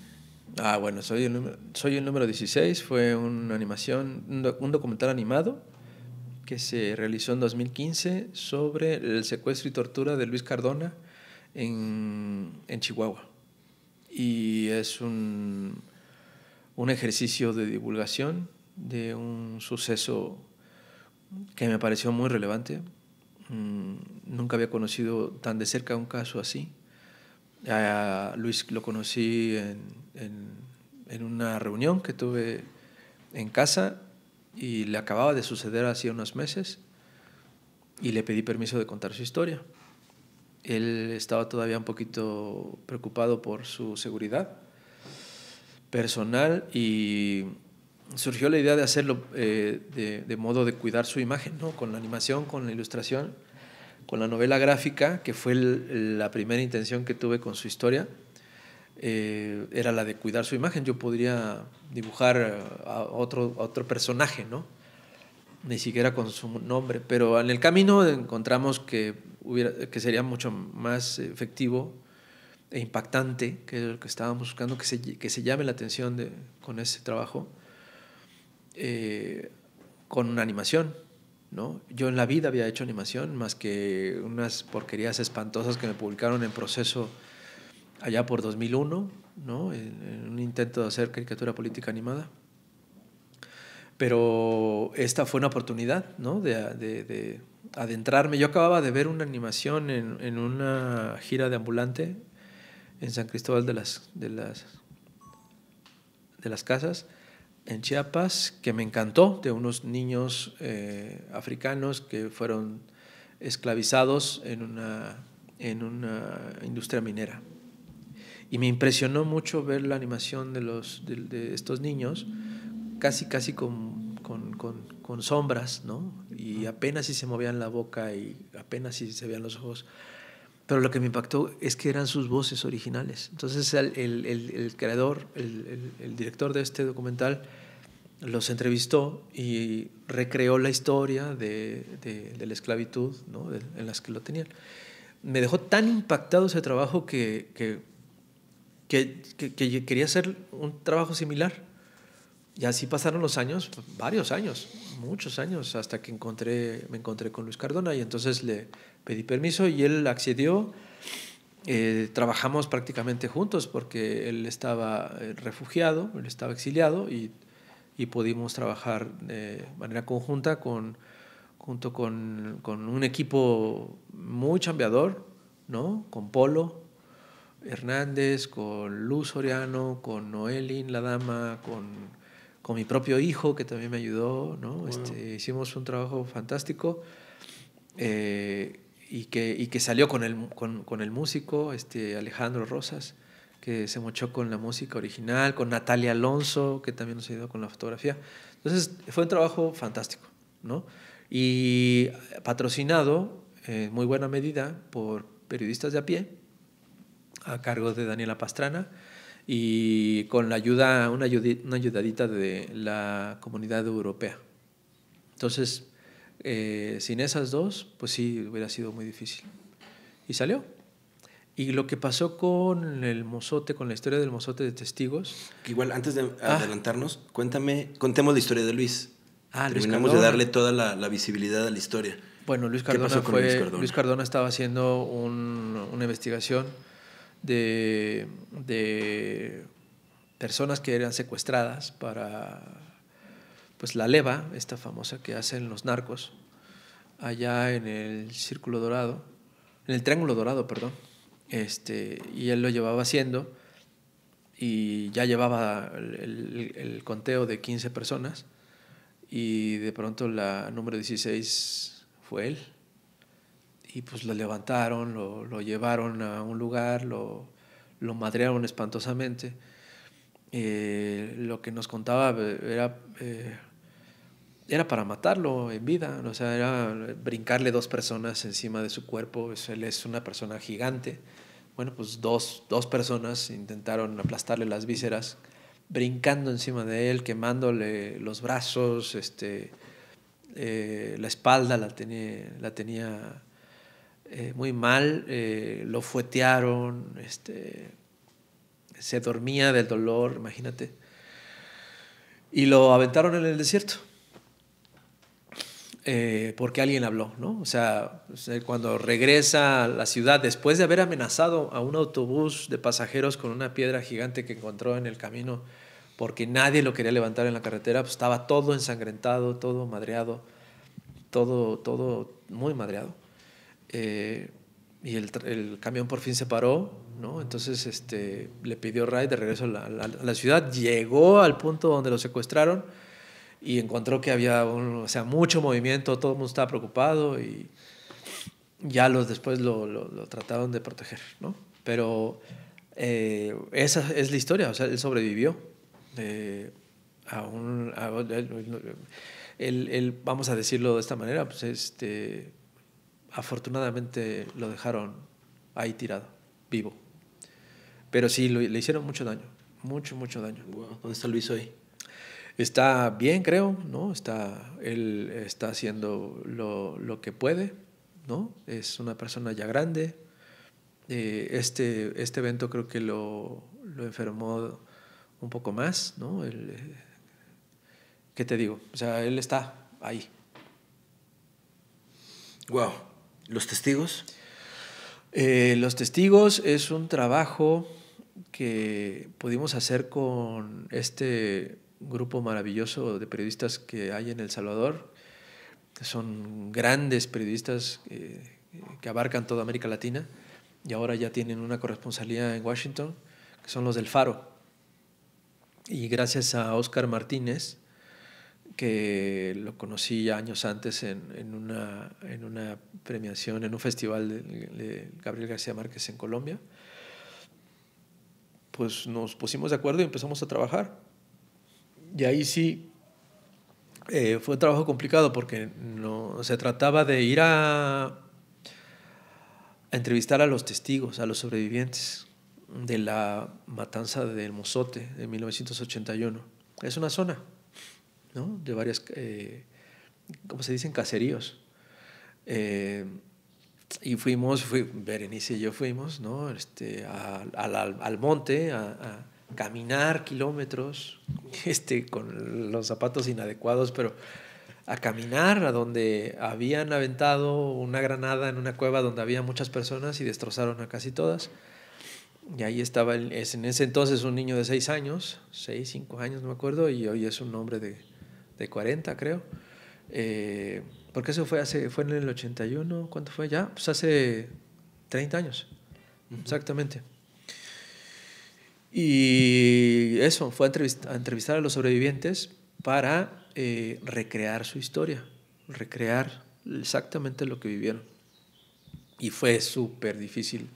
Ah, bueno, soy el, número, soy el 16. Fue una animación, un, documental animado que se realizó en 2015 sobre el secuestro y tortura de Luis Cardona en, Chihuahua. Y es un, un ejercicio de divulgación de un suceso que me pareció muy relevante. Mm, nunca había conocido tan de cerca un caso así a Luis lo conocí en, una reunión que tuve en casa y le acababa de suceder hacía unos meses y le pedí permiso de contar su historia. Él estaba todavía un poquito preocupado por su seguridad personal y surgió la idea de hacerlo eh, de, modo de cuidar su imagen, con la animación, con la ilustración con la novela gráfica, que fue la primera intención que tuve con su historia, eh, era la de cuidar su imagen. Yo podría dibujar a otro, otro personaje, ¿no? Ni siquiera con su nombre, pero en el camino encontramos que, que sería mucho más efectivo e impactante, que lo que estábamos buscando, que se, que se llame la atención con ese trabajo, eh, con una animación yo en la vida había hecho animación, más que unas porquerías espantosas que me publicaron en proceso allá por 2001, en, un intento de hacer caricatura política animada pero esta fue una oportunidad de, adentrarme. Yo acababa de ver una animación en, una gira de ambulante en San Cristóbal de las, de las Casas en Chiapas que me encantó, de unos niños eh, africanos que fueron esclavizados en una, en una industria minera. Y me impresionó mucho ver la animación de, los, de, estos niños, casi, casi con, con, con, sombras, ¿no? Y apenas si se movían la boca y apenas si se veían los ojos. Pero lo que me impactó es que eran sus voces originales. Entonces el, el, el creador, el, director de este documental, los entrevistó y recreó la historia de, de, la esclavitud en las que lo tenían. Me dejó tan impactado ese trabajo que, que, que, quería hacer un trabajo similar. Y así pasaron los años, varios años, muchos años, hasta que encontré, me encontré con Luis Cardona y entonces le pedí permiso y él accedió. Eh, trabajamos prácticamente juntos porque él estaba eh, refugiado, él estaba exiliado y y pudimos trabajar de manera conjunta con, junto con, un equipo muy chambeador, ¿no? Con Polo Hernández, con Luz Oriano, con Noelin, la dama, con, mi propio hijo que también me ayudó, este, hicimos un trabajo fantástico. Eh, y que, salió con el, con el músico este, Alejandro Rosas que se mochó con la música original, con Natalia Alonso, que también nos ayudó con la fotografía. Entonces, fue un trabajo fantástico, ¿no? Y patrocinado en muy buena medida por periodistas de a pie, a cargo de Daniela Pastrana, y con la ayuda, una, una ayudadita de la comunidad europea. Entonces, eh, sin esas dos, pues sí, hubiera sido muy difícil. Y salió. Y lo que pasó con el mozote, con la historia del mozote de testigos. Igual, antes de ah. adelantarnos, cuéntame, contemos la historia de Luis. Ah, Terminamos de darle toda la, visibilidad a la historia. Bueno, Luis Cardona, estaba haciendo una investigación de, de personas que eran secuestradas para pues la leva, esta famosa que hacen los narcos, allá en el Círculo Dorado, en el Triángulo Dorado, perdón este, y él lo llevaba haciendo y ya llevaba el, conteo de 15 personas y de pronto la número 16 fue él y pues lo levantaron, lo, llevaron a un lugar, lo, madrearon espantosamente. Eh, lo que nos contaba eh, era eh, era para matarlo en vida, o sea, era brincarle dos personas encima de su cuerpo, él es una persona gigante. Bueno, pues dos, personas intentaron aplastarle las vísceras, brincando encima de él, quemándole los brazos, este, eh, la espalda la tenía, la tenía eh, muy mal, eh, lo fuetearon, este, se dormía del dolor, imagínate, y lo aventaron en el desierto eh, porque alguien habló, ¿no? O sea, pues, eh, cuando regresa a la ciudad después de haber amenazado a un autobús de pasajeros con una piedra gigante que encontró en el camino porque nadie lo quería levantar en la carretera, pues, estaba todo ensangrentado, todo madreado, todo, todo muy madreado. Eh, y el, camión por fin se paró, ¿no? Entonces este, le pidió Ray de regreso a la ciudad, llegó al punto donde lo secuestraron, y encontró que había o sea, mucho movimiento, todo el mundo estaba preocupado y ya los después lo, lo, trataron de proteger, ¿no? Pero eh, esa es la historia, o sea, él sobrevivió él, eh, eh, vamos a decirlo de esta manera, pues este, afortunadamente lo dejaron ahí tirado, vivo. Pero sí, le hicieron mucho daño, mucho, mucho daño. ¿Dónde está Luis hoy? está bien, creo, ¿no? Está, él está haciendo lo, que puede, ¿no? Es una persona ya grande. Eh, este, este evento creo que lo, enfermó un poco más, ¿no? Eh, ¿Qué te digo? O sea, él está ahí. Wow. ¿Los testigos? Eh, los testigos es un trabajo que pudimos hacer con este grupo maravilloso de periodistas que hay en El Salvador. Son grandes periodistas eh, que abarcan toda América Latina y ahora ya tienen una corresponsalía en Washington, que son los del Faro. Y gracias a Oscar Martínez, que lo conocí años antes en, una, premiación, en un festival de, Gabriel García Márquez en Colombia, pues nos pusimos de acuerdo y empezamos a trabajar y ahí sí eh, fue un trabajo complicado porque no, se trataba de ir a, entrevistar a los testigos, a los sobrevivientes de la matanza del Mozote de 1981. Es una zona ¿no? de varias, eh, ¿cómo se dicen? Caseríos. Eh, y fuimos, fui, Berenice y yo fuimos ¿no? este, al monte, a, caminar kilómetros, este, con los zapatos inadecuados, pero a caminar a donde habían aventado una granada en una cueva donde había muchas personas y destrozaron a casi todas. Y ahí estaba en ese entonces un niño de 6 años, 6, 5 años, no me acuerdo, y hoy es un hombre de, de 40, creo. Eh, porque eso fue, hace, fue en el 81, ¿cuánto fue ya? Pues hace 30 años, exactamente. Y eso, fue a, entrevistar a los sobrevivientes para eh, recrear su historia, recrear exactamente lo que vivieron. Y fue súper difícil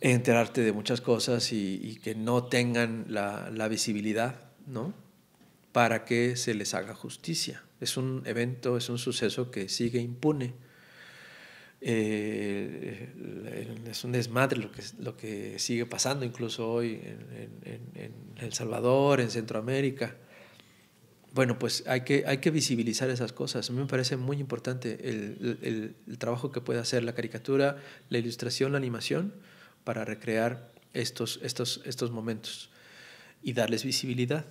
enterarte de muchas cosas y, que no tengan la, la, visibilidad, ¿no? Para que se les haga justicia. Es un evento, es un suceso que sigue impune eh, es un desmadre lo que, lo que sigue pasando, incluso hoy en, en, El Salvador, en Centroamérica. Bueno, pues hay que, hay que visibilizar esas cosas. A mí me parece muy importante el, el, trabajo que puede hacer la caricatura, la ilustración, la animación, para recrear estos, estos, estos momentos y darles visibilidad.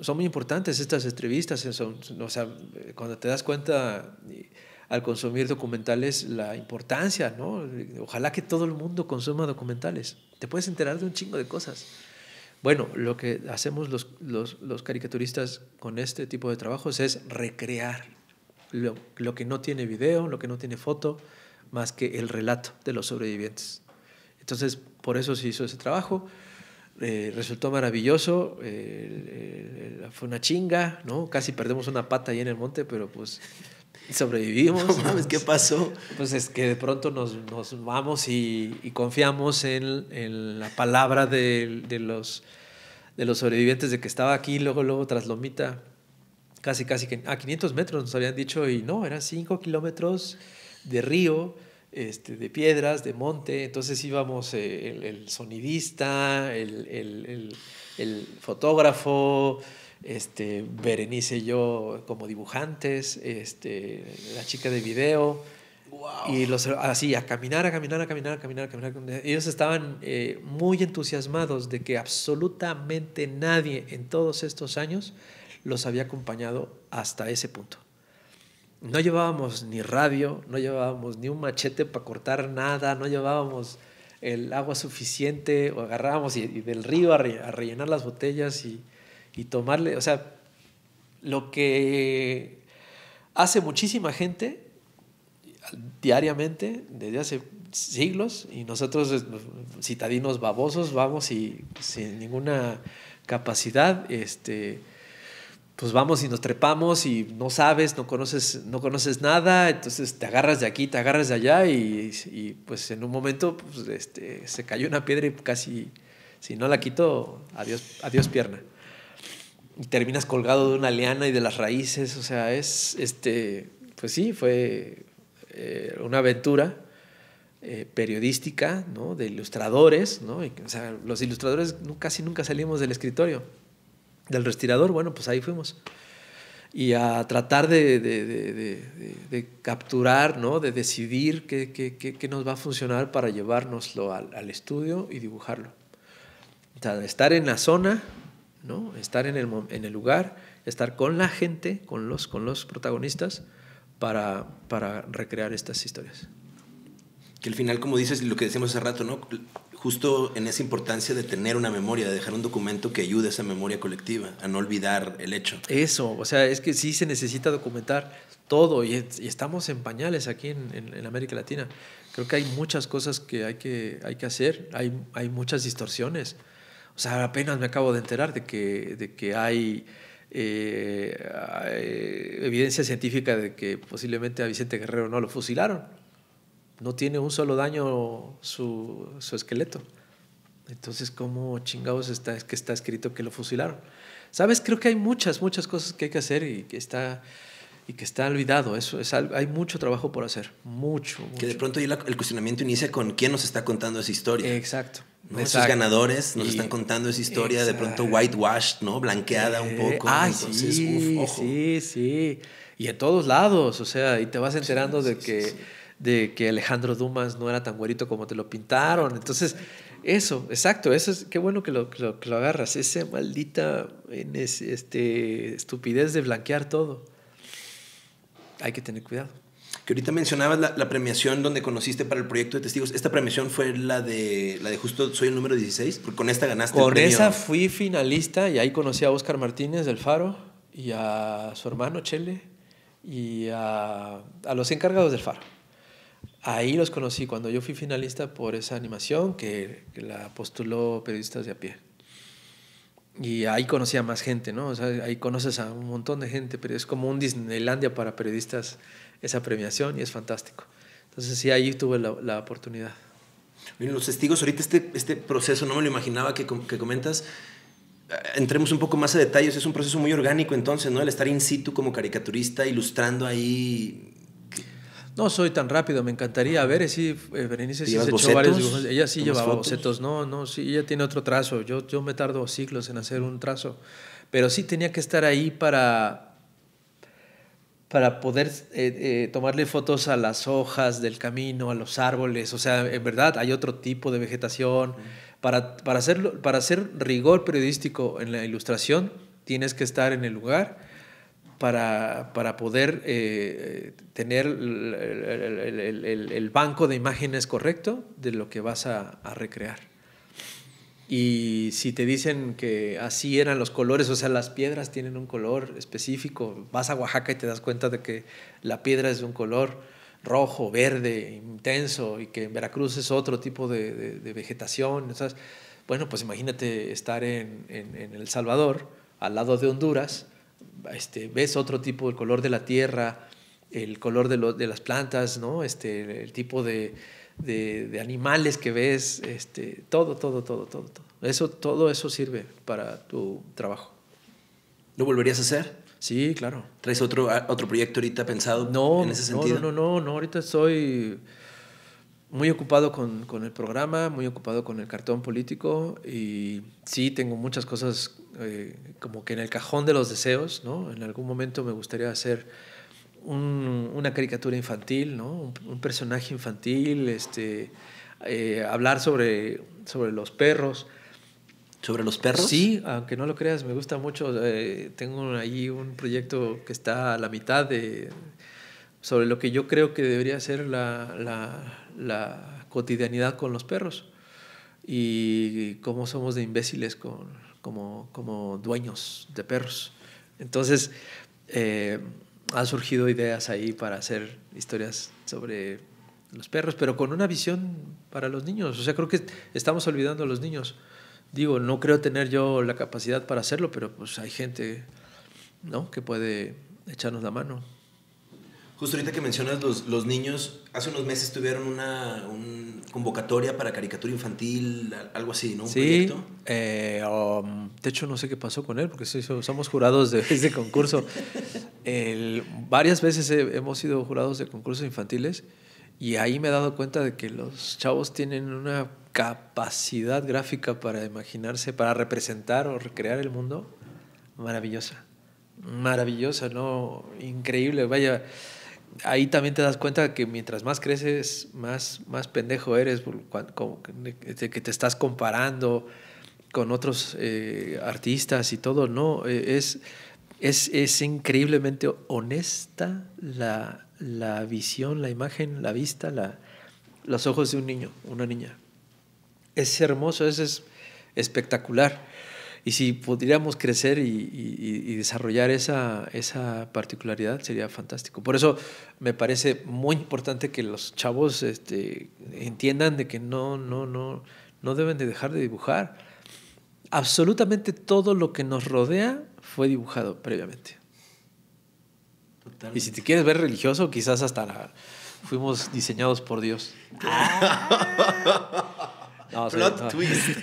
son muy importantes estas entrevistas, o sea, cuando te das cuenta al consumir documentales la importancia, ¿no? Ojalá que todo el mundo consuma documentales. Te puedes enterar de un chingo de cosas. Bueno, lo que hacemos los, caricaturistas con este tipo de trabajos es recrear lo, que no tiene video, lo que no tiene foto, más que el relato de los sobrevivientes. Entonces, por eso se hizo ese trabajo. Eh, resultó maravilloso, eh, eh, fue una chinga, ¿no? Casi perdemos una pata ahí en el monte, pero pues Sobrevivimos. No ¿qué pasó? Pues es que de pronto nos, nos vamos y, confiamos en, la palabra de, los, de los sobrevivientes de que estaba aquí, luego, luego tras Lomita, casi, casi a ah, 500 metros nos habían dicho, y no, eran 5 kilómetros de río. Este, de piedras, de monte, entonces íbamos eh, el, sonidista, el, el, el fotógrafo, este, Berenice y yo como dibujantes, este, la chica de video. Y los, así, a caminar, a caminar, a caminar, a caminar, a caminar. Ellos estaban eh, muy entusiasmados de que absolutamente nadie en todos estos años los había acompañado hasta ese punto. No llevábamos ni radio, no llevábamos ni un machete para cortar nada, no llevábamos el agua suficiente, o agarrábamos y, del río a rellenar las botellas y, y tomarle, o sea, lo que hace muchísima gente diariamente desde hace siglos y nosotros eh, citadinos babosos vamos y sin ninguna capacidad este pues vamos y nos trepamos y no sabes, no conoces, no conoces nada, entonces te agarras de aquí, te agarras de allá y, pues en un momento pues, este, se cayó una piedra y casi, si no la quito, adiós, adiós pierna y terminas colgado de una liana y de las raíces. O sea, es, este, pues sí, fue eh, una aventura eh, periodística, ¿no? De ilustradores, ¿no? o sea, los ilustradores casi nunca salimos del escritorio, del respirador, bueno, pues ahí fuimos. Y a tratar de, capturar, ¿no? de decidir qué, qué, qué, nos va a funcionar para llevárnoslo al, al estudio y dibujarlo. O sea, estar en la zona, Estar en el, lugar, estar con la gente, con los, con los protagonistas, para, recrear estas historias. Que al final, como dices, lo que decíamos hace rato, Justo en esa importancia de tener una memoria, de dejar un documento que ayude a esa memoria colectiva, a no olvidar el hecho. Eso, o sea, es que sí se necesita documentar todo y, estamos en pañales aquí en, América Latina. Creo que hay muchas cosas que hay que, hay que hacer, hay muchas distorsiones o sea, apenas me acabo de enterar de que, de que hay, eh, eh, evidencia científica de que posiblemente a Vicente Guerrero no lo fusilaron. No tiene un solo daño su, esqueleto. Entonces, ¿cómo chingados está, es que está escrito que lo fusilaron? Sabes, creo que hay muchas, muchas cosas que hay que hacer y que está y que está olvidado. Eso es, hay mucho trabajo por hacer, mucho. Que de pronto el cuestionamiento inicia con quién nos está contando esa historia. Exacto. Esos ganadores nos están contando esa historia de pronto whitewashed, ¿no? Blanqueada un eh, poco. Entonces, sí, ojo. sí, sí. Y en todos lados, o sea, y te vas enterando de, que, de que Alejandro Dumas no era tan güerito como te lo pintaron. Entonces, eso, exacto, eso es, qué bueno que lo, lo, agarras, esa maldita este, estupidez de blanquear todo hay que tener cuidado. Que ahorita mencionabas la, premiación donde conociste para el proyecto de testigos. Esta premiación fue la de, la de justo Soy el número 16, porque con esta ganaste. el premio. esa fui finalista y ahí conocí a Óscar Martínez del Faro y a su hermano Chele y a, a los encargados del Faro. Ahí los conocí cuando yo fui finalista por esa animación que la postuló Periodistas de a pie y ahí conocía más gente, ¿no? O sea, ahí conoces a un montón de gente, pero es como un Disneylandia para periodistas esa premiación y es fantástico. Entonces sí, ahí tuve la, la oportunidad. Miren, los testigos, ahorita este, este proceso, no me lo imaginaba que, que comentas, eh, entremos un poco más a detalles, es un proceso muy orgánico entonces, ¿no? El estar in situ como caricaturista, ilustrando ahí no soy tan rápido, me encantaría. ver, si eh, Berenice sí se echó varios Ella sí llevaba bocetos, no, no, sí, ella tiene otro trazo. Yo, yo me tardo siglos en hacer un trazo. Pero sí tenía que estar ahí para, para poder eh, eh, tomarle fotos a las hojas del camino, a los árboles. O sea, en verdad hay otro tipo de vegetación. Para, para, para hacer rigor periodístico en la ilustración, tienes que estar en el lugar para, poder eh, tener el, banco de imágenes correcto de lo que vas a, recrear. Y si te dicen que así eran los colores, o sea, las piedras tienen un color específico, vas a Oaxaca y te das cuenta de que la piedra es de un color rojo, verde, intenso, y que en Veracruz es otro tipo de, vegetación. Bueno, pues imagínate estar en El Salvador, al lado de Honduras, este, ves otro tipo, el color de la tierra, el color de, de las plantas, ¿no? Este, el tipo de, animales que ves, este, todo, todo, todo, todo, todo. Eso, todo eso sirve para tu trabajo. ¿Lo volverías a hacer? Sí, claro. ¿Traes otro, otro proyecto ahorita pensado no, en ese sentido? No, no, no, no, ahorita estoy muy ocupado con, con el programa, muy ocupado con el cartón político y sí, tengo muchas cosas eh, como que en el cajón de los deseos, ¿no? En algún momento me gustaría hacer una caricatura infantil, ¿no? Un, personaje infantil, este, eh, hablar sobre, sobre los perros. ¿Sobre los perros? Sí, aunque no lo creas, me gusta mucho. Eh, tengo ahí un proyecto que está a la mitad de, sobre lo que yo creo que debería ser la, la cotidianidad con los perros y cómo somos de imbéciles con, como, como dueños de perros. Entonces, eh, han surgido ideas ahí para hacer historias sobre los perros, pero con una visión para los niños. O sea, creo que estamos olvidando a los niños. Digo, no creo tener yo la capacidad para hacerlo, pero pues hay gente ¿no? que puede echarnos la mano. Justo ahorita que mencionas los, niños, hace unos meses tuvieron una convocatoria para caricatura infantil, algo así, ¿no? sí, eh, um, de hecho no sé qué pasó con él, porque somos jurados de este concurso. varias veces hemos sido jurados de concursos infantiles y ahí me he dado cuenta de que los chavos tienen una capacidad gráfica para imaginarse, para representar o recrear el mundo maravillosa. Maravillosa, ¿no? Increíble, vaya ahí también te das cuenta que mientras más creces, más, pendejo eres, que te estás comparando con otros eh, artistas y todo, ¿no? E, es, increíblemente honesta la, visión, la imagen, la vista, los ojos de un niño, una niña. Es hermoso, es espectacular. Y si pudiéramos crecer y, desarrollar esa, particularidad sería fantástico. Por eso me parece muy importante que los chavos este, entiendan de que no, no, no, no deben de dejar de dibujar. Absolutamente todo lo que nos rodea fue dibujado previamente. Y si te quieres ver religioso, quizás hasta fuimos diseñados por Dios. Ah. Plot twist.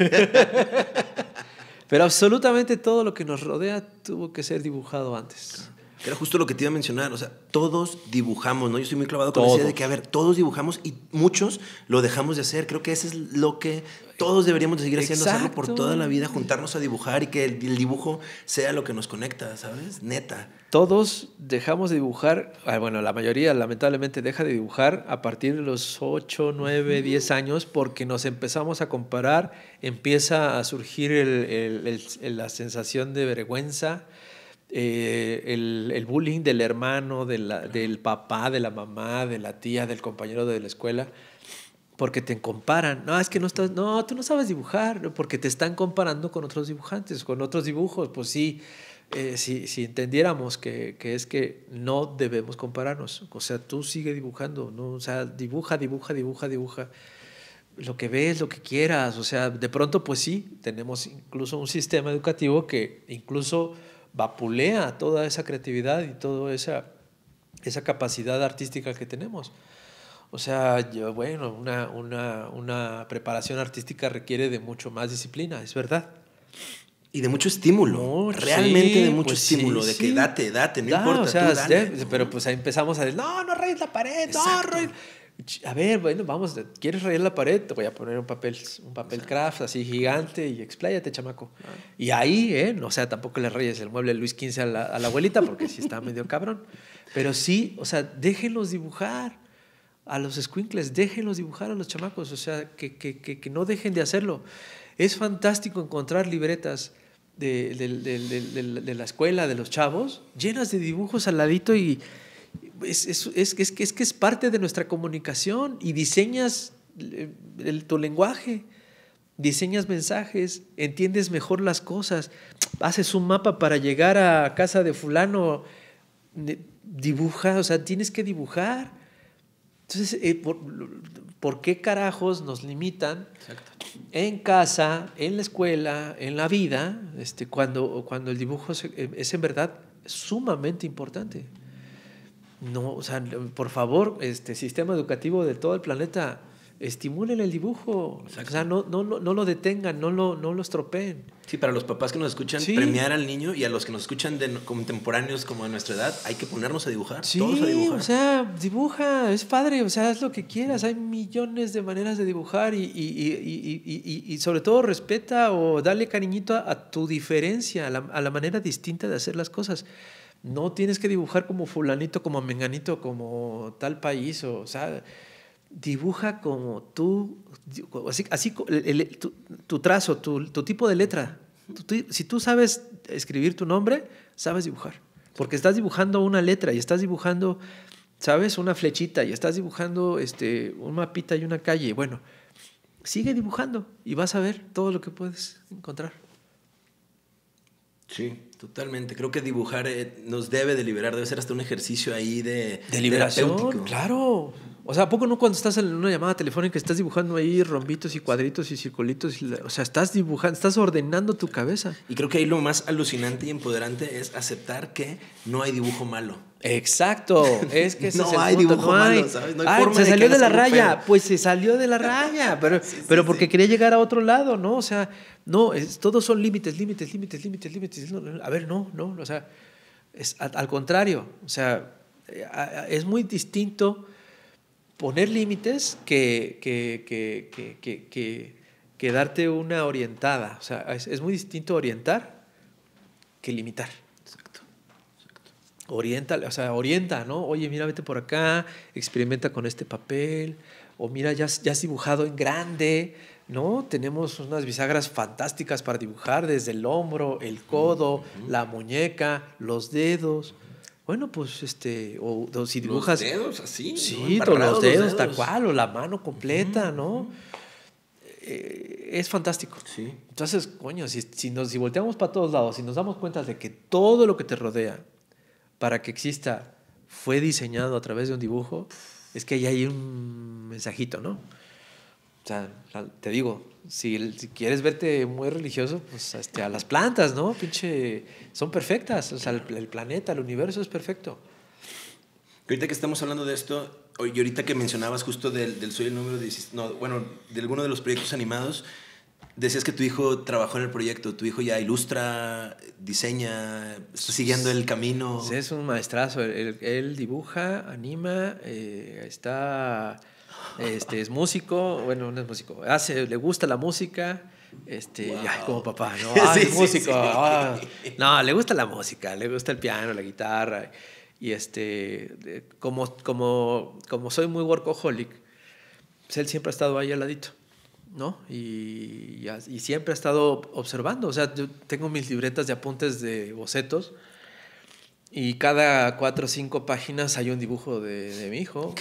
Pero absolutamente todo lo que nos rodea tuvo que ser dibujado antes era justo lo que te iba a mencionar. O sea, todos dibujamos, ¿no? Yo estoy muy clavado con la idea de que, a ver, todos dibujamos y muchos lo dejamos de hacer. Creo que eso es lo que todos deberíamos seguir haciendo, hacerlo por toda la vida, juntarnos a dibujar y que el, dibujo sea lo que nos conecta, ¿sabes? Neta. Todos dejamos de dibujar, bueno, la mayoría lamentablemente deja de dibujar a partir de los 8, 9, 10 años porque nos empezamos a comparar, empieza a surgir la sensación de vergüenza, eh, el, el, bullying del hermano, de la, del papá, de la mamá, de la tía, del compañero de la escuela, porque te comparan. No, es que no estás, no, tú no sabes dibujar, porque te están comparando con otros dibujantes, con otros dibujos. Pues sí, eh, si, si, entendiéramos que, que, es que no debemos compararnos. O sea, tú sigue dibujando, ¿no? O sea, dibuja, dibuja, dibuja, dibuja lo que ves, lo que quieras. O sea, de pronto, pues sí, tenemos incluso un sistema educativo que incluso vapulea toda esa creatividad y toda esa, esa capacidad artística que tenemos. O sea, bueno, una, una, preparación artística requiere de mucho más disciplina, es verdad. Y de mucho estímulo, realmente de mucho pues estímulo, de que date, date, no importa. Pero pues ahí empezamos a decir, no, no rayes la pared, no, a ver, bueno, vamos, ¿quieres rayar la pared? Te voy a poner un papel, un papel craft así gigante y expláyate, chamaco. Ah. Y ahí, ¿eh? No, o sea, tampoco le reyes el mueble Luis XV a la, abuelita porque sí está medio cabrón. Pero sí, o sea, déjenlos dibujar a los squinkles, déjenlos dibujar a los chamacos, o sea, que, no dejen de hacerlo. Es fantástico encontrar libretas de, de la escuela, de los chavos, llenas de dibujos al ladito y es, es, que, es parte de nuestra comunicación y diseñas eh, el, tu lenguaje, diseñas mensajes, entiendes mejor las cosas, haces un mapa para llegar a casa de fulano, dibuja, o sea, tienes que dibujar. Entonces, eh, por, qué carajos nos limitan en casa, en la escuela, en la vida, este, cuando, cuando el dibujo eh, es en verdad sumamente importante? No, o sea, por favor, este sistema educativo de todo el planeta, estimulen el dibujo. O sea, no, no, no, lo detengan, no lo, no lo estropeen. Sí, para los papás que nos escuchan, premiar al niño y a los que nos escuchan de contemporáneos como de nuestra edad, hay que ponernos a dibujar. Sí, todos a dibujar. o sea, dibuja, es padre, o sea, haz lo que quieras. Hay millones de maneras de dibujar y, y, y, y, sobre todo respeta o dale cariñito a, tu diferencia, a la, a la manera distinta de hacer las cosas. No tienes que dibujar como fulanito, como menganito, como tal país, o, sea, dibuja como tú, así, así tu, trazo, tu, tipo de letra. si tú sabes escribir tu nombre, sabes dibujar, porque estás dibujando una letra y estás dibujando, sabes, una flechita y estás dibujando este, un mapita y una calle. Bueno, sigue dibujando y vas a ver todo lo que puedes encontrar. Sí, totalmente. Creo que dibujar eh, nos debe de debe ser hasta un ejercicio ahí de... De liberación, claro. O sea, ¿a poco no cuando estás en una llamada telefónica estás dibujando ahí rombitos y cuadritos y circulitos? o sea, estás dibujando, estás ordenando tu cabeza. Y creo que ahí lo más alucinante y empoderante es aceptar que no hay dibujo malo. Exacto, es que no, hay dibujo malo, ¿sabes? No hay se salió de la raya, pues se salió de la raya, pero, pero porque quería llegar a otro lado, ¿no? O sea, no, todos son límites, límites, límites, límites, límites. a ver, no, no, o sea, es, al contrario, o sea, eh, es muy distinto poner límites que, que, que, darte una orientada. O sea, es, muy distinto orientar que limitar. Orienta, o sea, orienta, ¿no? Oye, mira, vete por acá, experimenta con este papel, o mira, ya, ya has dibujado en grande, ¿no? Tenemos unas bisagras fantásticas para dibujar desde el hombro, el codo, la muñeca, los dedos. Bueno, pues este, o, si dibujas. Los dedos así. Sí, ¿no? Pues, los, dedos, dedos, tal cual, o la mano completa, ¿no? Eh, es fantástico. Sí. Entonces, coño, si, si, nos, si volteamos para todos lados, y nos damos cuenta de que todo lo que te rodea para que exista fue diseñado a través de un dibujo, es que ahí hay un mensajito, ¿no? O sea, te digo, si, quieres verte muy religioso, pues este, a las plantas, ¿no? Pinche, son perfectas. O sea, el, planeta, el universo es perfecto. Ahorita que estamos hablando de esto, y ahorita que mencionabas justo del, del Soy el número bueno, de alguno de los proyectos animados, decías que tu hijo trabajó en el proyecto, tu hijo ya ilustra, diseña, está siguiendo el camino. Sí, es un maestrazo, él, dibuja, anima, eh, está este, es músico, bueno, no es músico, hace, le gusta la música. Este, como papá, ¿no? sí, es músico. Ah. No, le gusta la música, le gusta el piano, la guitarra. Y este, como, como, como soy muy workaholic, pues, él siempre ha estado ahí al ladito. ¿no? Y, y, siempre ha estado observando. O sea, yo tengo mis libretas de apuntes de bocetos y cada cuatro o cinco páginas hay un dibujo de, mi hijo,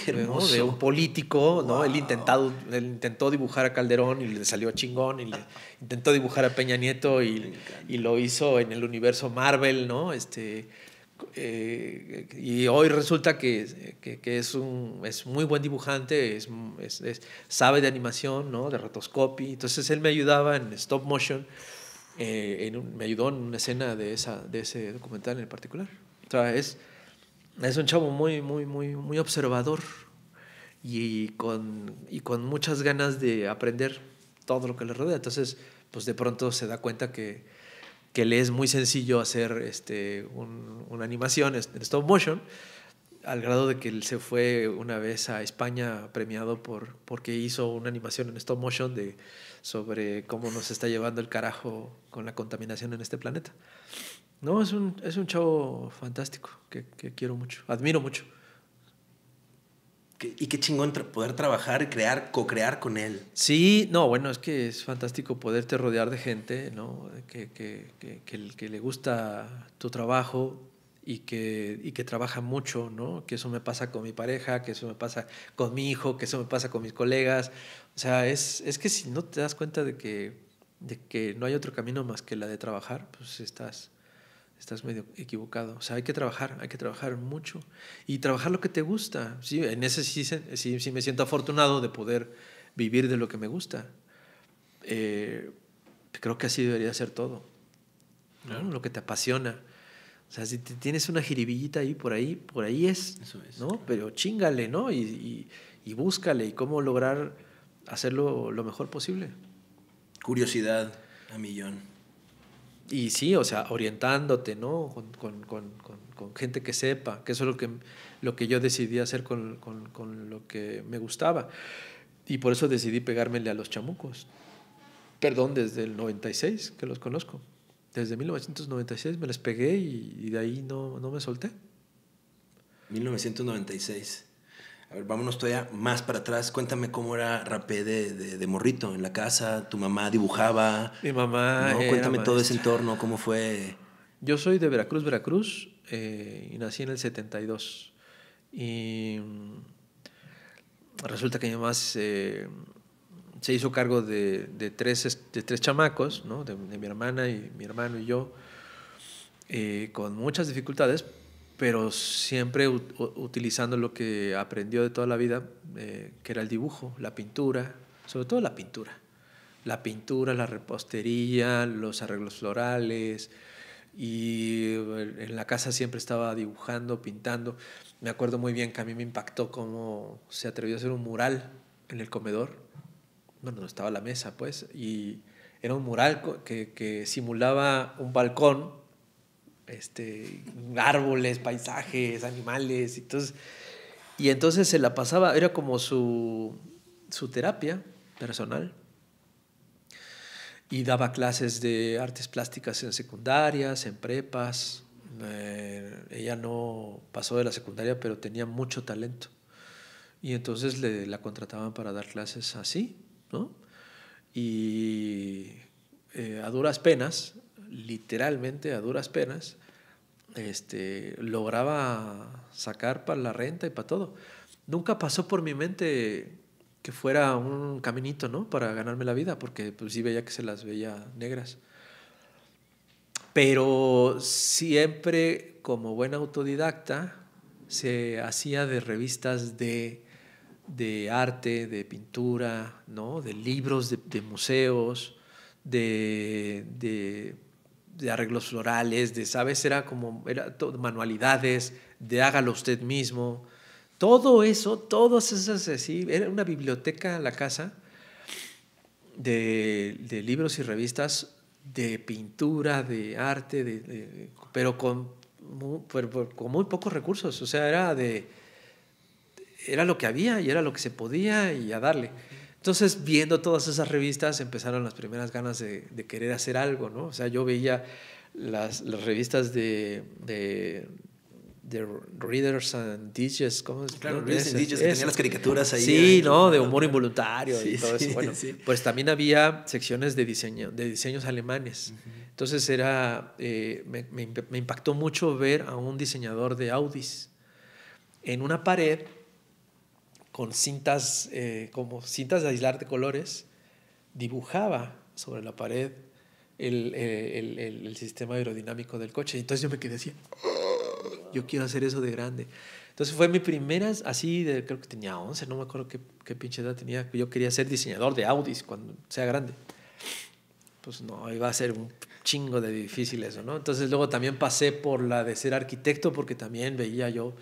de un político, ¿no? Él, intentado, él intentó dibujar a Calderón y le salió chingón, y intentó dibujar a Peña Nieto y, lo hizo en el universo Marvel, ¿no? Este, eh, y hoy resulta que, es un es muy buen dibujante, es, es, sabe de animación, ¿no? de rotoscopy. Entonces él me ayudaba en stop motion, eh, en me ayudó en una escena de, esa, de ese documental en particular sea, es, es un chavo muy, muy, muy, muy observador y con, y con muchas ganas de aprender todo lo que le rodea. Entonces, pues de pronto se da cuenta que, que le es muy sencillo hacer este, una animación en stop motion, al grado de que él se fue una vez a España premiado por, porque hizo una animación en stop motion de, sobre cómo nos está llevando el carajo con la contaminación en este planeta. No, es un, es un chavo fantástico que, quiero mucho, admiro mucho. Y qué chingo poder trabajar, crear, co-crear con él. Sí, no, bueno, es que es fantástico poderte rodear de gente, ¿no? Que, que, que, le gusta tu trabajo y que, que trabaja mucho, ¿no? Que eso me pasa con mi pareja, que eso me pasa con mi hijo, que eso me pasa con mis colegas. O sea, es, es que si no te das cuenta de que, de que no hay otro camino más que la de trabajar, pues estás, estás medio equivocado. O sea, hay que trabajar, hay que trabajar mucho y trabajar lo que te gusta. Sí, en ese sí, me siento afortunado de poder vivir de lo que me gusta. Eh, creo que así debería ser todo. Lo que te apasiona. O sea, si tienes una jiribillita ahí por ahí, por ahí es. ¿no? Pero chingale, ¿no? Y, y, y, búscale y cómo lograr hacerlo lo mejor posible. Curiosidad a millón y sí, o sea, orientándote, ¿no? Con, con, con, gente que sepa, que eso es lo que, lo que yo decidí hacer con, lo que me gustaba. Y por eso decidí pegármele a los chamucos. Perdón, desde el 96 que los conozco. Desde 1996 me les pegué y, y de ahí no, no me solté. 1996. A ver, vámonos todavía más para atrás. Cuéntame cómo era rapé de, morrito en la casa. Tu mamá dibujaba. Mi mamá. Cuéntame todo ese entorno, cómo fue. Yo soy de Veracruz, Veracruz, eh, y nací en el 72. Y mm, resulta que mi mamá se, hizo cargo de, tres, tres chamacos, ¿no? de, mi hermana y mi hermano y yo, eh, con muchas dificultades, pero siempre utilizando lo que aprendió de toda la vida, eh, que era el dibujo, la pintura, sobre todo la pintura. La pintura, la repostería, los arreglos florales, y eh, en la casa siempre estaba dibujando, pintando. Me acuerdo muy bien que a mí me impactó cómo se atrevió a hacer un mural en el comedor, bueno, donde estaba la mesa, pues, y era un mural que simulaba un balcón este, árboles, paisajes, animales. Entonces, y entonces se la pasaba, era como su, su terapia personal. Y daba clases de artes plásticas en secundarias, en prepas. Eh, ella no pasó de la secundaria, pero tenía mucho talento. Y entonces le, la contrataban para dar clases así, ¿no? Y eh, a duras penas literalmente a duras penas este, lograba sacar para la renta y para todo. Nunca pasó por mi mente que fuera un caminito, ¿no? Para ganarme la vida, porque pues sí veía que se las veía negras. Pero siempre, como buen autodidacta, se hacía de revistas de, arte, de pintura, ¿no? De libros, de, museos, de de arreglos florales, de, Era como manualidades, de hágalo usted mismo. Todo eso, todas esas, era una biblioteca en la casa de, libros y revistas de pintura, de arte, pero, con, con muy pocos recursos. O sea, era de, era lo que había y era lo que se podía y a darle. Entonces, viendo todas esas revistas, empezaron las primeras ganas de, querer hacer algo, ¿no? O sea, yo veía las, revistas de, Readers and Digest, ¿cómo es? Claro, Readers and Digest, que tenían las caricaturas ahí. Sí, ¿no? De humor involuntario y todo eso. Bueno, pues también había secciones de diseño, de diseños alemanes. Entonces era, eh, me, impactó mucho ver a un diseñador de Audis en una pared con cintas, eh, como cintas de aislar de colores, dibujaba sobre la pared el, eh, el, el, el, sistema aerodinámico del coche. Entonces yo me quedé así, yo quiero hacer eso de grande. Entonces fue mi primera, así, de, creo que tenía 11, no me acuerdo qué, qué pinche edad tenía. Yo quería ser diseñador de Audis cuando sea grande. Pues no, iba a ser un chingo de difícil eso, ¿no? Entonces luego también pasé por la de ser arquitecto porque también veía yo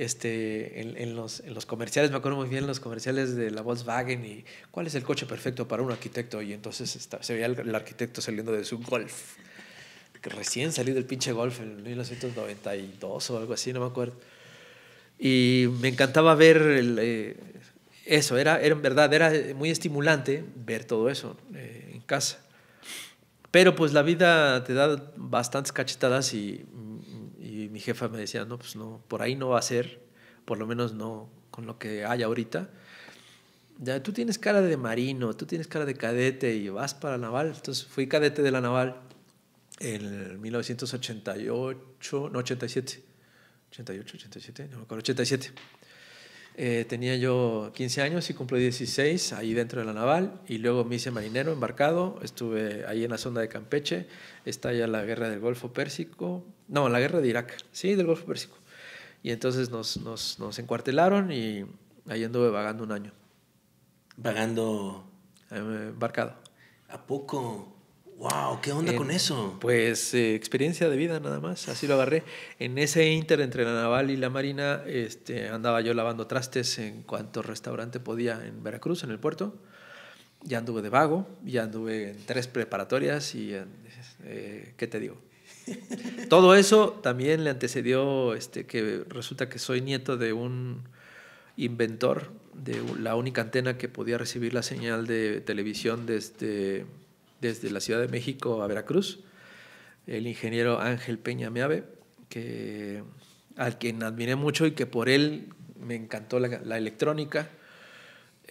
este, en, los, en, los, comerciales, me acuerdo muy bien, los comerciales de la Volkswagen y cuál es el coche perfecto para un arquitecto. Y entonces se veía el, arquitecto saliendo de su Golf. Que recién salido del pinche Golf en 1992 o algo así, no me acuerdo. Y me encantaba ver eh, eso, era, era en verdad, era muy estimulante ver todo eso eh, en casa. Pero pues la vida te da bastantes cachetadas y mi jefa me decía, no, pues no, por ahí no va a ser, por lo menos no con lo que hay ahorita. Ya, tú tienes cara de marino, tú tienes cara de cadete y vas para la naval. Entonces fui cadete de la naval en 1988, no, 87. 88, 87, no me acuerdo, 87. Eh, tenía yo 15 años y cumplí 16 ahí dentro de la naval y luego me hice marinero embarcado, estuve ahí en la zona de Campeche, está ya la guerra del Golfo Pérsico, no, la guerra de Irak, sí, del Golfo Pérsico. Y entonces nos, nos, nos encuartelaron y ahí anduve vagando un año. ¿Vagando? Eh, embarcado. ¿A poco? ¡Wow! ¿Qué onda con eso? Pues eh, experiencia de vida nada más, así lo agarré. En ese inter entre la naval y la marina este, andaba yo lavando trastes en cuanto restaurante podía en Veracruz, en el puerto. Ya anduve de vago, ya anduve en tres preparatorias y, eh, ¿qué te digo? Todo eso también le antecedió este, que resulta que soy nieto de un inventor de la única antena que podía recibir la señal de televisión desde desde la Ciudad de México a Veracruz, el ingeniero Ángel Peña Meave, que, al quien admiré mucho y que por él me encantó la, la electrónica.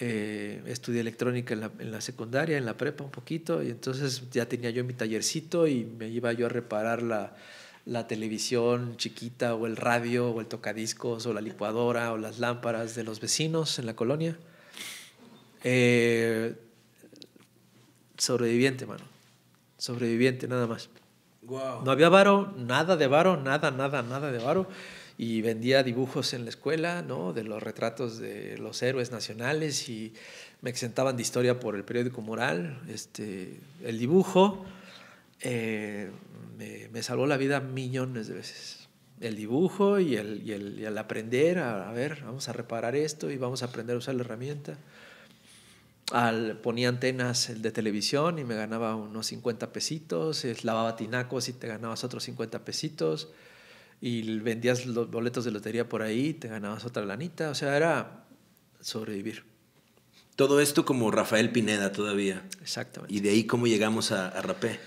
Eh, estudié electrónica en la, en secundaria, en la prepa un poquito, y entonces ya tenía yo mi tallercito y me iba yo a reparar la, televisión chiquita o el radio o el tocadiscos o la licuadora o las lámparas de los vecinos en la colonia. Eh, sobreviviente, mano. Sobreviviente, nada más. No había varo, nada de varo, nada, nada, nada de varo. Y vendía dibujos en la escuela, ¿no? De los retratos de los héroes nacionales y me exentaban de historia por el periódico Moral. Este, el dibujo eh, me, me, salvó la vida millones de veces. El dibujo y el, y el, y aprender a ver, vamos a reparar esto y vamos a aprender a usar la herramienta ponía antenas de televisión y me ganaba unos 50 pesitos, lavaba tinacos y te ganabas otros 50 pesitos, y vendías los boletos de lotería por ahí y te ganabas otra lanita, o sea, era sobrevivir. Todo esto como Rafael Pineda todavía. Exactamente. ¿Y de ahí cómo llegamos a, Rapé?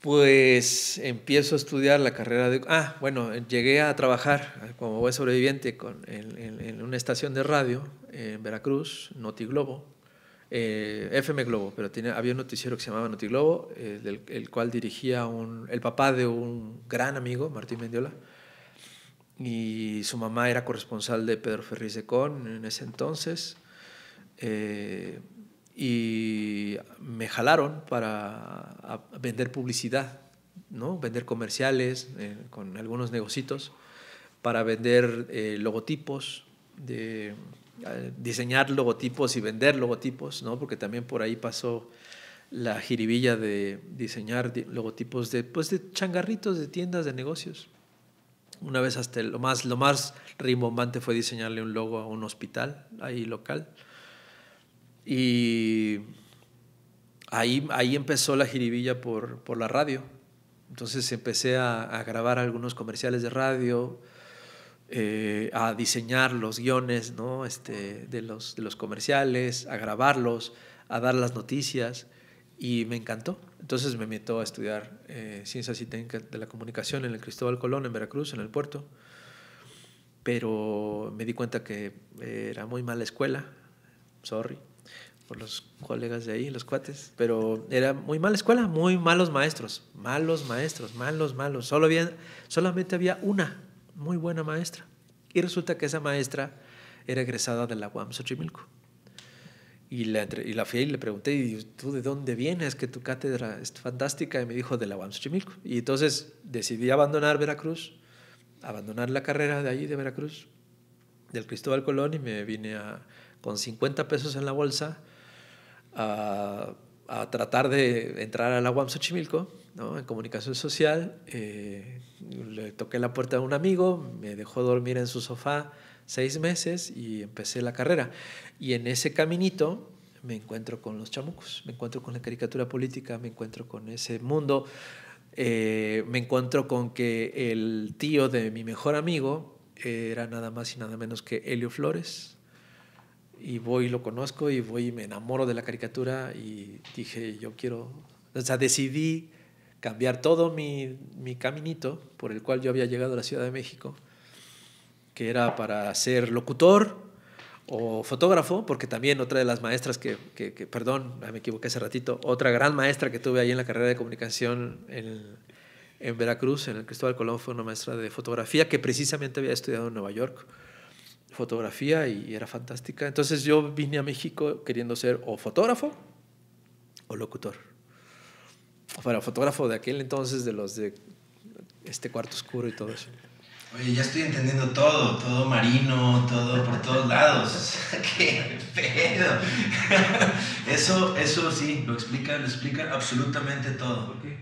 Pues empiezo a estudiar la carrera de... Ah, bueno, llegué a trabajar como buen sobreviviente con, en, una estación de radio en Veracruz, Noti Globo, eh, FM Globo, pero tenía, había un noticiero que se llamaba Notiglobo, eh, del, el cual dirigía el papá de un gran amigo, Martín Mendiola, y su mamá era corresponsal de Pedro Ferriz de Con en ese entonces. Eh, y me jalaron para vender publicidad, ¿no? vender comerciales con algunos negocitos, para vender logotipos de diseñar logotipos y vender logotipos, ¿no? porque también por ahí pasó la jiribilla de diseñar logotipos de, pues, de changarritos de tiendas de negocios. Una vez hasta lo más, lo más rimbombante fue diseñarle un logo a un hospital ahí local. Y ahí, ahí empezó la jiribilla por, la radio. Entonces empecé a, a grabar algunos comerciales de radio, eh, a diseñar los guiones este, de, los, los comerciales, a grabarlos, a dar las noticias y me encantó. Entonces me meto a estudiar eh, Ciencias y Técnicas de la Comunicación en el Cristóbal Colón, en Veracruz, en el puerto. Pero me di cuenta que era muy mala escuela, sorry, por los colegas de ahí, los cuates, pero era muy mala escuela, muy malos maestros, malos maestros, malos, malos. Solo solamente había una muy buena maestra. Y resulta que esa maestra era egresada de la UAM Xochimilco. Y la, y la fui y le pregunté, ¿y tú de dónde vienes? Que tu cátedra es fantástica. Y me dijo, de la UAM Xochimilco. Y entonces decidí abandonar Veracruz, abandonar la carrera de allí, de Veracruz, del Cristóbal Colón, y me vine con 50 pesos en la bolsa a a tratar de entrar a la UAM Xochimilco, en comunicación social. Eh, le toqué la puerta a un amigo, me dejó dormir en su sofá seis meses y empecé la carrera. Y en ese caminito me encuentro con los chamucos, me encuentro con la caricatura política, me encuentro con ese mundo, eh, me encuentro con que el tío de mi mejor amigo era nada más y nada menos que Helio Flores, y voy lo conozco y voy y me enamoro de la caricatura y dije, yo quiero, o sea, decidí cambiar todo mi, mi caminito por el cual yo había llegado a la Ciudad de México, que era para ser locutor o fotógrafo, porque también otra de las maestras que, perdón, me equivoqué hace ratito, otra gran maestra que tuve ahí en la carrera de comunicación en, en Veracruz, en el Cristóbal Colón, fue una maestra de fotografía que precisamente había estudiado en Nueva York fotografía y era fantástica. Entonces yo vine a México queriendo ser o fotógrafo o locutor. Bueno, fotógrafo de aquel entonces, de los de este cuarto oscuro y todo eso. Oye, ya estoy entendiendo todo, todo marino, todo por todos lados. ¡Qué pedo! Eso, eso sí, lo explica, lo explica absolutamente todo. ¿Por qué?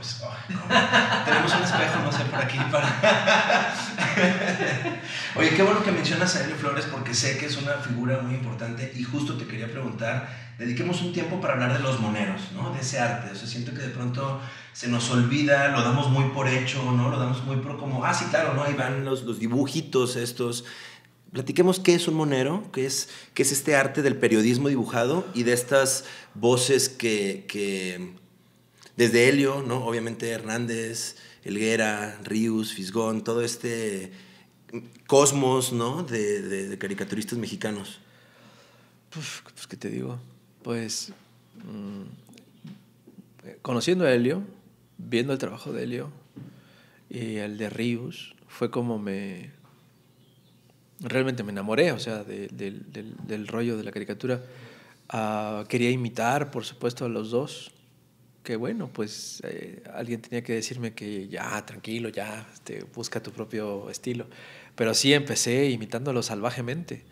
pues oh, tenemos un espejo, no sé, por aquí para... Oye, qué bueno que mencionas a Elio Flores porque sé que es una figura muy importante y justo te quería preguntar, dediquemos un tiempo para hablar de los moneros, ¿no? De ese arte, o siento que de pronto se nos olvida, lo damos muy por hecho, ¿no? Lo damos muy por como, ah, sí, claro, ¿no? Ahí van los, los dibujitos estos. Platiquemos qué es un monero, qué es, qué es este arte del periodismo dibujado y de estas voces que, que desde Helio, ¿no? Obviamente Hernández, Elguera, Ríos, Fisgón, todo este cosmos, ¿no? De, caricaturistas mexicanos. Pues, pues, ¿qué te digo? Pues, mm, conociendo a Helio, viendo el trabajo de Helio y el de Ríos, fue como me... Realmente me enamoré, o sea, del, rollo de la caricatura. Ah, quería imitar, por supuesto, a los dos que bueno, pues eh, alguien tenía que decirme que ya, tranquilo, ya, este, busca tu propio estilo. Pero sí empecé imitándolo salvajemente.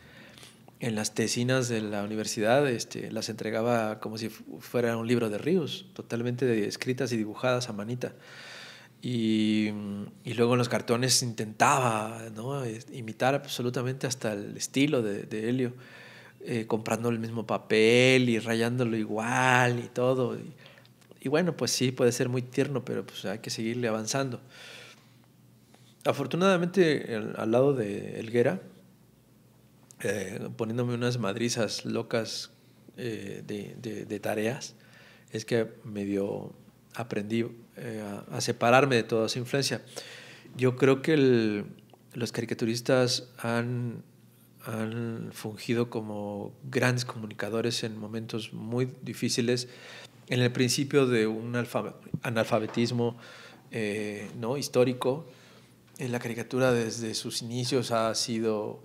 En las tesinas de la universidad este, las entregaba como si fuera un libro de Ríos, totalmente escritas y dibujadas a manita. Y, luego en los cartones intentaba ¿no? imitar absolutamente hasta el estilo de, de Helio, eh, comprando el mismo papel y rayándolo igual y todo. Y bueno, pues sí, puede ser muy tierno, pero pues hay que seguirle avanzando. Afortunadamente, al lado de Elguera, eh, poniéndome unas madrizas locas eh, de, tareas, es que dio aprendí eh, a, separarme de toda esa influencia. Yo creo que los caricaturistas han, han fungido como grandes comunicadores en momentos muy difíciles en el principio de un analfabetismo eh, ¿no? histórico. Eh, la caricatura desde sus inicios ha sido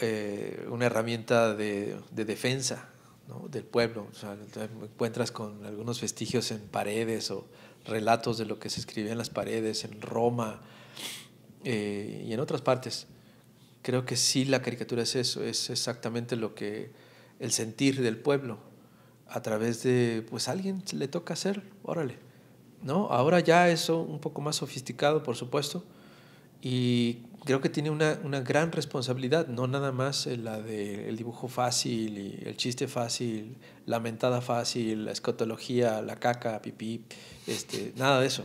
eh, una herramienta de, defensa del pueblo. O encuentras con algunos vestigios en paredes o relatos de lo que se escribía en las paredes, en Roma y en otras partes. Creo que sí la caricatura es eso, es exactamente lo que el sentir del pueblo, a través de, pues alguien le toca hacer, órale. ¿No? Ahora ya eso un poco más sofisticado, por supuesto, y creo que tiene una, gran responsabilidad, no nada más la del dibujo fácil, y el chiste fácil, la mentada fácil, la escotología, la caca, pipí, este, nada de eso.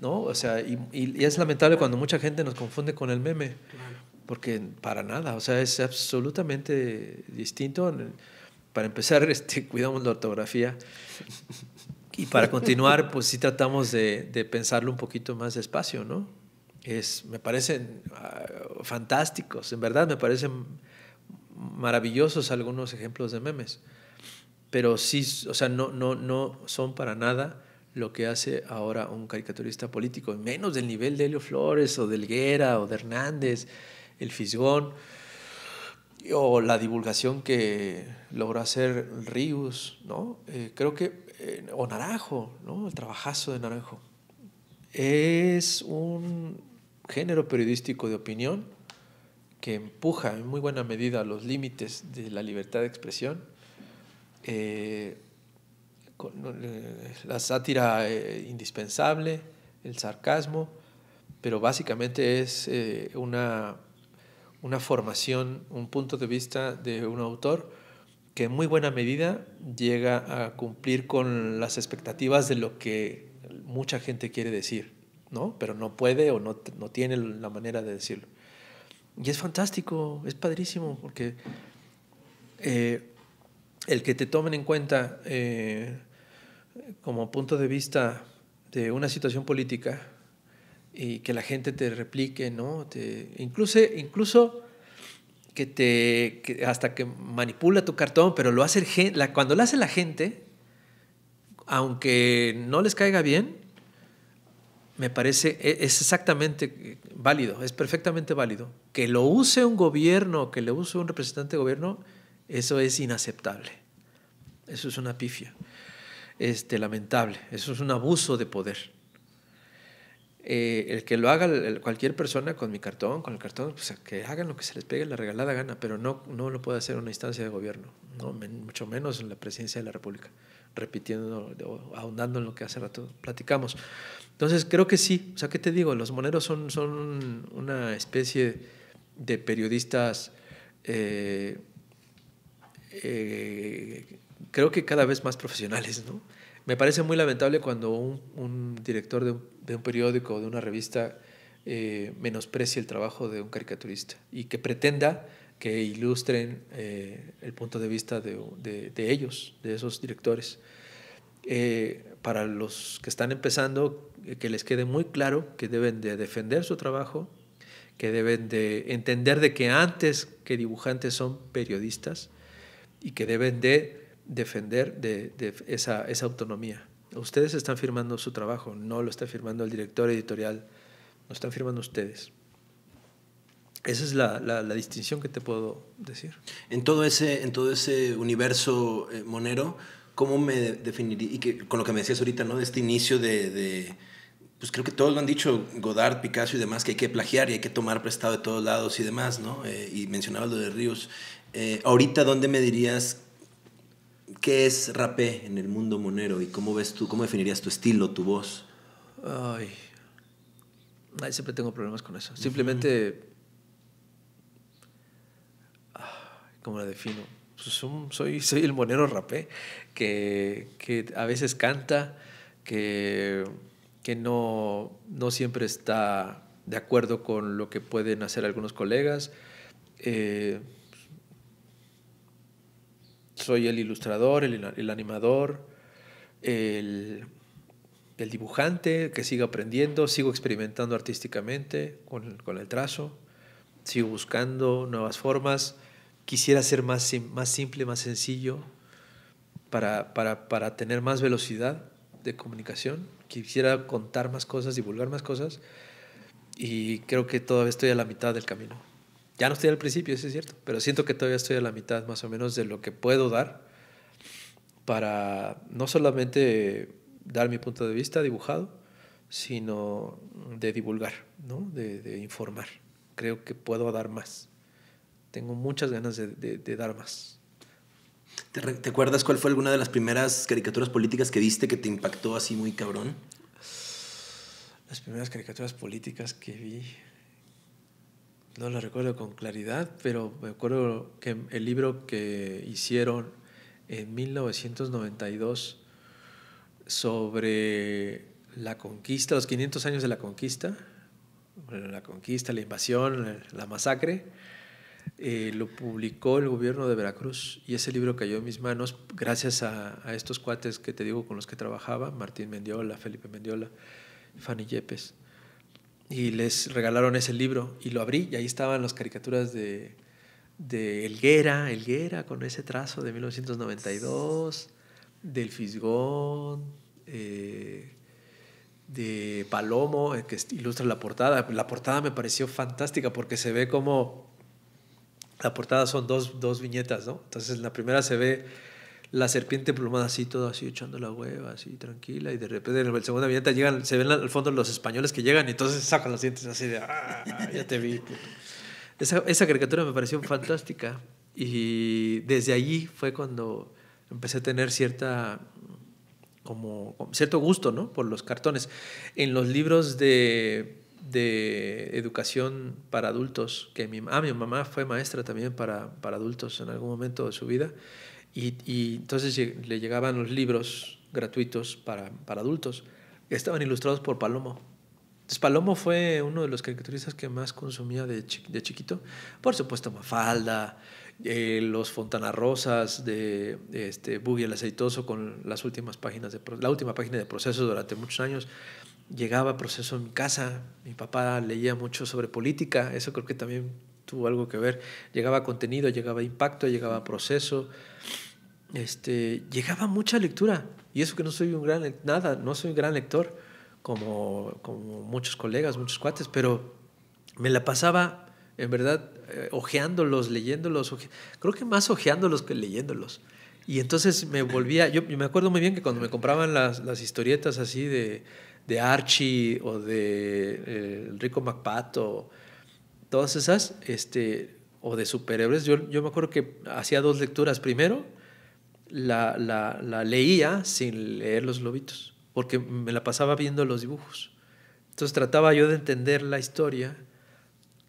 ¿no? O sea, y, y, es lamentable cuando mucha gente nos confunde con el meme, porque para nada, o sea, es absolutamente distinto para empezar, este, cuidamos la ortografía. Y para continuar, pues sí tratamos de, de pensarlo un poquito más despacio, ¿no? Es, me parecen ah, fantásticos, en verdad me parecen maravillosos algunos ejemplos de memes, pero sí, o sea, no, no, no son para nada lo que hace ahora un caricaturista político, menos del nivel de Helio Flores o de Helguera o de Hernández, el Fisgón o la divulgación que logró hacer Rius, ¿no? Eh, creo que, eh, o Naranjo, ¿no? El trabajazo de Naranjo. Es un género periodístico de opinión que empuja en muy buena medida los límites de la libertad de expresión. Eh, la sátira indispensable, el sarcasmo, pero básicamente es una una formación, un punto de vista de un autor que en muy buena medida llega a cumplir con las expectativas de lo que mucha gente quiere decir, ¿no? Pero no puede o no, tiene la manera de decirlo. Y es fantástico, es padrísimo, porque eh, el que te tomen en cuenta eh, como punto de vista de una situación política y que la gente te replique, ¿no? Te, incluso, incluso que te hasta que manipula tu cartón, pero lo hace la, cuando lo hace la gente, aunque no les caiga bien, me parece e, es exactamente válido, es perfectamente válido que lo use un gobierno, que le use un representante de gobierno, eso es inaceptable. Eso es una pifia. Este lamentable, eso es un abuso de poder. Eh, el que lo haga cualquier persona con mi cartón, con el cartón, pues que hagan lo que se les pegue la regalada gana, pero no, lo puede hacer una instancia de gobierno, mucho menos en la presidencia de la República, repitiendo o ahondando en lo que hace rato platicamos. Entonces, creo que sí, o sea, ¿qué te digo? Los moneros son, una especie de periodistas, eh, eh, creo que cada vez más profesionales, ¿no? Me parece muy lamentable cuando un, director de un, periódico o de una revista eh, menosprecie el trabajo de un caricaturista y que pretenda que ilustren eh, el punto de vista de, ellos, de esos directores. Eh, para los que están empezando, que les quede muy claro que deben de defender su trabajo, que deben de entender de que antes que dibujantes son periodistas y que deben de defender de, esa, autonomía. Ustedes están firmando su trabajo, no lo está firmando el director editorial, lo están firmando ustedes. Esa es la, distinción que te puedo decir. En todo ese, en todo ese universo eh, monero, ¿cómo me definiría? Y con lo que me decías ahorita, ¿no? De este inicio de, pues creo que todos lo han dicho, Godard, Picasso y demás, que hay que plagiar y hay que tomar prestado de todos lados y demás, ¿no? Eh, y mencionabas lo de Ríos. Eh, ahorita, ¿dónde me dirías ¿Qué es rapé en el mundo monero y cómo ves tú, cómo definirías tu estilo, tu voz? Ay, siempre tengo problemas con eso. Simplemente, ah, ¿cómo la defino? Pues soy, el monero rapé que, a veces canta, que, no, siempre está de acuerdo con lo que pueden hacer algunos colegas. Eh, soy el ilustrador, el, animador, el, dibujante que sigo aprendiendo, sigo experimentando artísticamente con, el trazo, sigo buscando nuevas formas, quisiera ser más, más simple, más sencillo, para, para, para tener más velocidad de comunicación, quisiera contar más cosas, divulgar más cosas y creo que todavía estoy a la mitad del camino. Ya no estoy al principio, eso es cierto, pero siento que todavía estoy a la mitad más o menos de lo que puedo dar para no solamente dar mi punto de vista dibujado, sino de divulgar, ¿no? de, informar. Creo que puedo dar más. Tengo muchas ganas de, dar más. ¿Te, ¿Te, acuerdas cuál fue alguna de las primeras caricaturas políticas que viste que te impactó así muy cabrón? Las primeras caricaturas políticas que vi no lo recuerdo con claridad, pero me acuerdo que el libro que hicieron en 1992 sobre la conquista, los 500 años de la conquista, la conquista, la invasión, la masacre, eh, lo publicó el gobierno de Veracruz y ese libro cayó en mis manos gracias a, a estos cuates que te digo con los que trabajaba, Martín Mendiola, Felipe Mendiola, Fanny Yepes y les regalaron ese libro y lo abrí y ahí estaban las caricaturas de, de Elguera con ese trazo de 1992, del Fisgón, eh, de Palomo, eh, que ilustra la portada. La portada me pareció fantástica porque se ve como... La portada son dos, dos viñetas, ¿no? Entonces en la primera se ve la serpiente plumada así, todo así, echando la hueva, así, tranquila. Y de repente en la segunda ambiente llegan, se ven al fondo los españoles que llegan y entonces sacan los dientes así de, ah, ya te vi. Esa, caricatura me pareció fantástica. Y desde allí fue cuando empecé a tener cierta como, cierto gusto ¿no? por los cartones. En los libros de, educación para adultos, que mi, ah, mi mamá fue maestra también para, para adultos en algún momento de su vida, y, entonces le llegaban los libros gratuitos para, para adultos. Estaban ilustrados por Palomo. Entonces, Palomo fue uno de los caricaturistas que más consumía de, de chiquito. Por supuesto, Mafalda, eh, los Fontana de este, el Aceitoso con las últimas páginas de, la última página de Proceso durante muchos años. Llegaba Proceso en mi casa, mi papá leía mucho sobre política, eso creo que también tuvo algo que ver. Llegaba contenido, llegaba impacto, llegaba proceso, este, llegaba mucha lectura. Y eso que no soy un gran, nada, no soy un gran lector, como, como muchos colegas, muchos cuates, pero me la pasaba, en verdad, eh, ojeándolos, leyéndolos, creo que más ojeándolos que leyéndolos. Y entonces me volvía, yo me acuerdo muy bien que cuando me compraban las, historietas así de, de Archie o de eh, Rico McPato, todas esas, este, o de superhéroes, yo, yo me acuerdo que hacía dos lecturas. Primero, la, la, la, leía sin leer los globitos, porque me la pasaba viendo los dibujos. Entonces trataba yo de entender la historia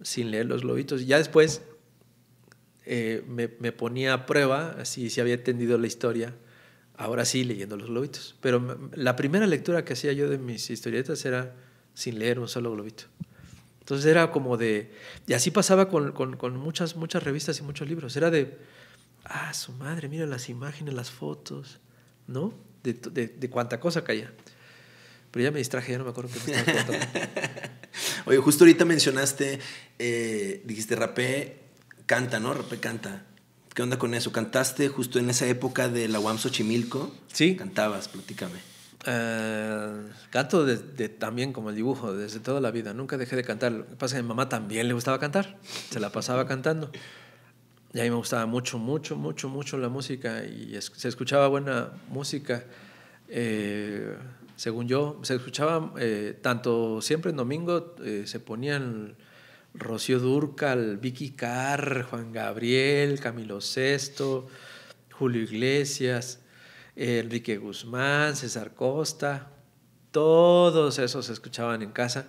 sin leer los globitos. ya después eh, me, me, ponía a prueba, así si había entendido la historia, ahora sí leyendo los globitos. Pero mm, la primera lectura que hacía yo de mis historietas era sin leer un solo globito. Entonces era como de, y así pasaba con, con, muchas, muchas revistas y muchos libros, era de, ah, su madre, mira las imágenes, las fotos, ¿no? De, de, cuánta cosa caía. Pero ya me distraje, ya no me acuerdo qué me estaba contando. Oye, justo ahorita mencionaste, eh, dijiste, rapé canta, ¿no? Rapé canta. ¿Qué onda con eso? ¿Cantaste justo en esa época de la UAM Xochimilco? Sí. Cantabas, platícame. Eh, canto también como el dibujo, desde toda la vida. Nunca dejé de cantar. Lo que pasa es que a mi mamá también le gustaba cantar. Se la pasaba cantando. Y a mí me gustaba mucho, mucho, mucho, mucho la música. Y se escuchaba buena música. Eh, según yo, se escuchaba eh, tanto siempre en domingo, se ponían Rocío Durcal, Vicky Carr, Juan Gabriel, Camilo Sesto Julio Iglesias. Enrique Guzmán, César Costa, todos esos escuchaban en casa.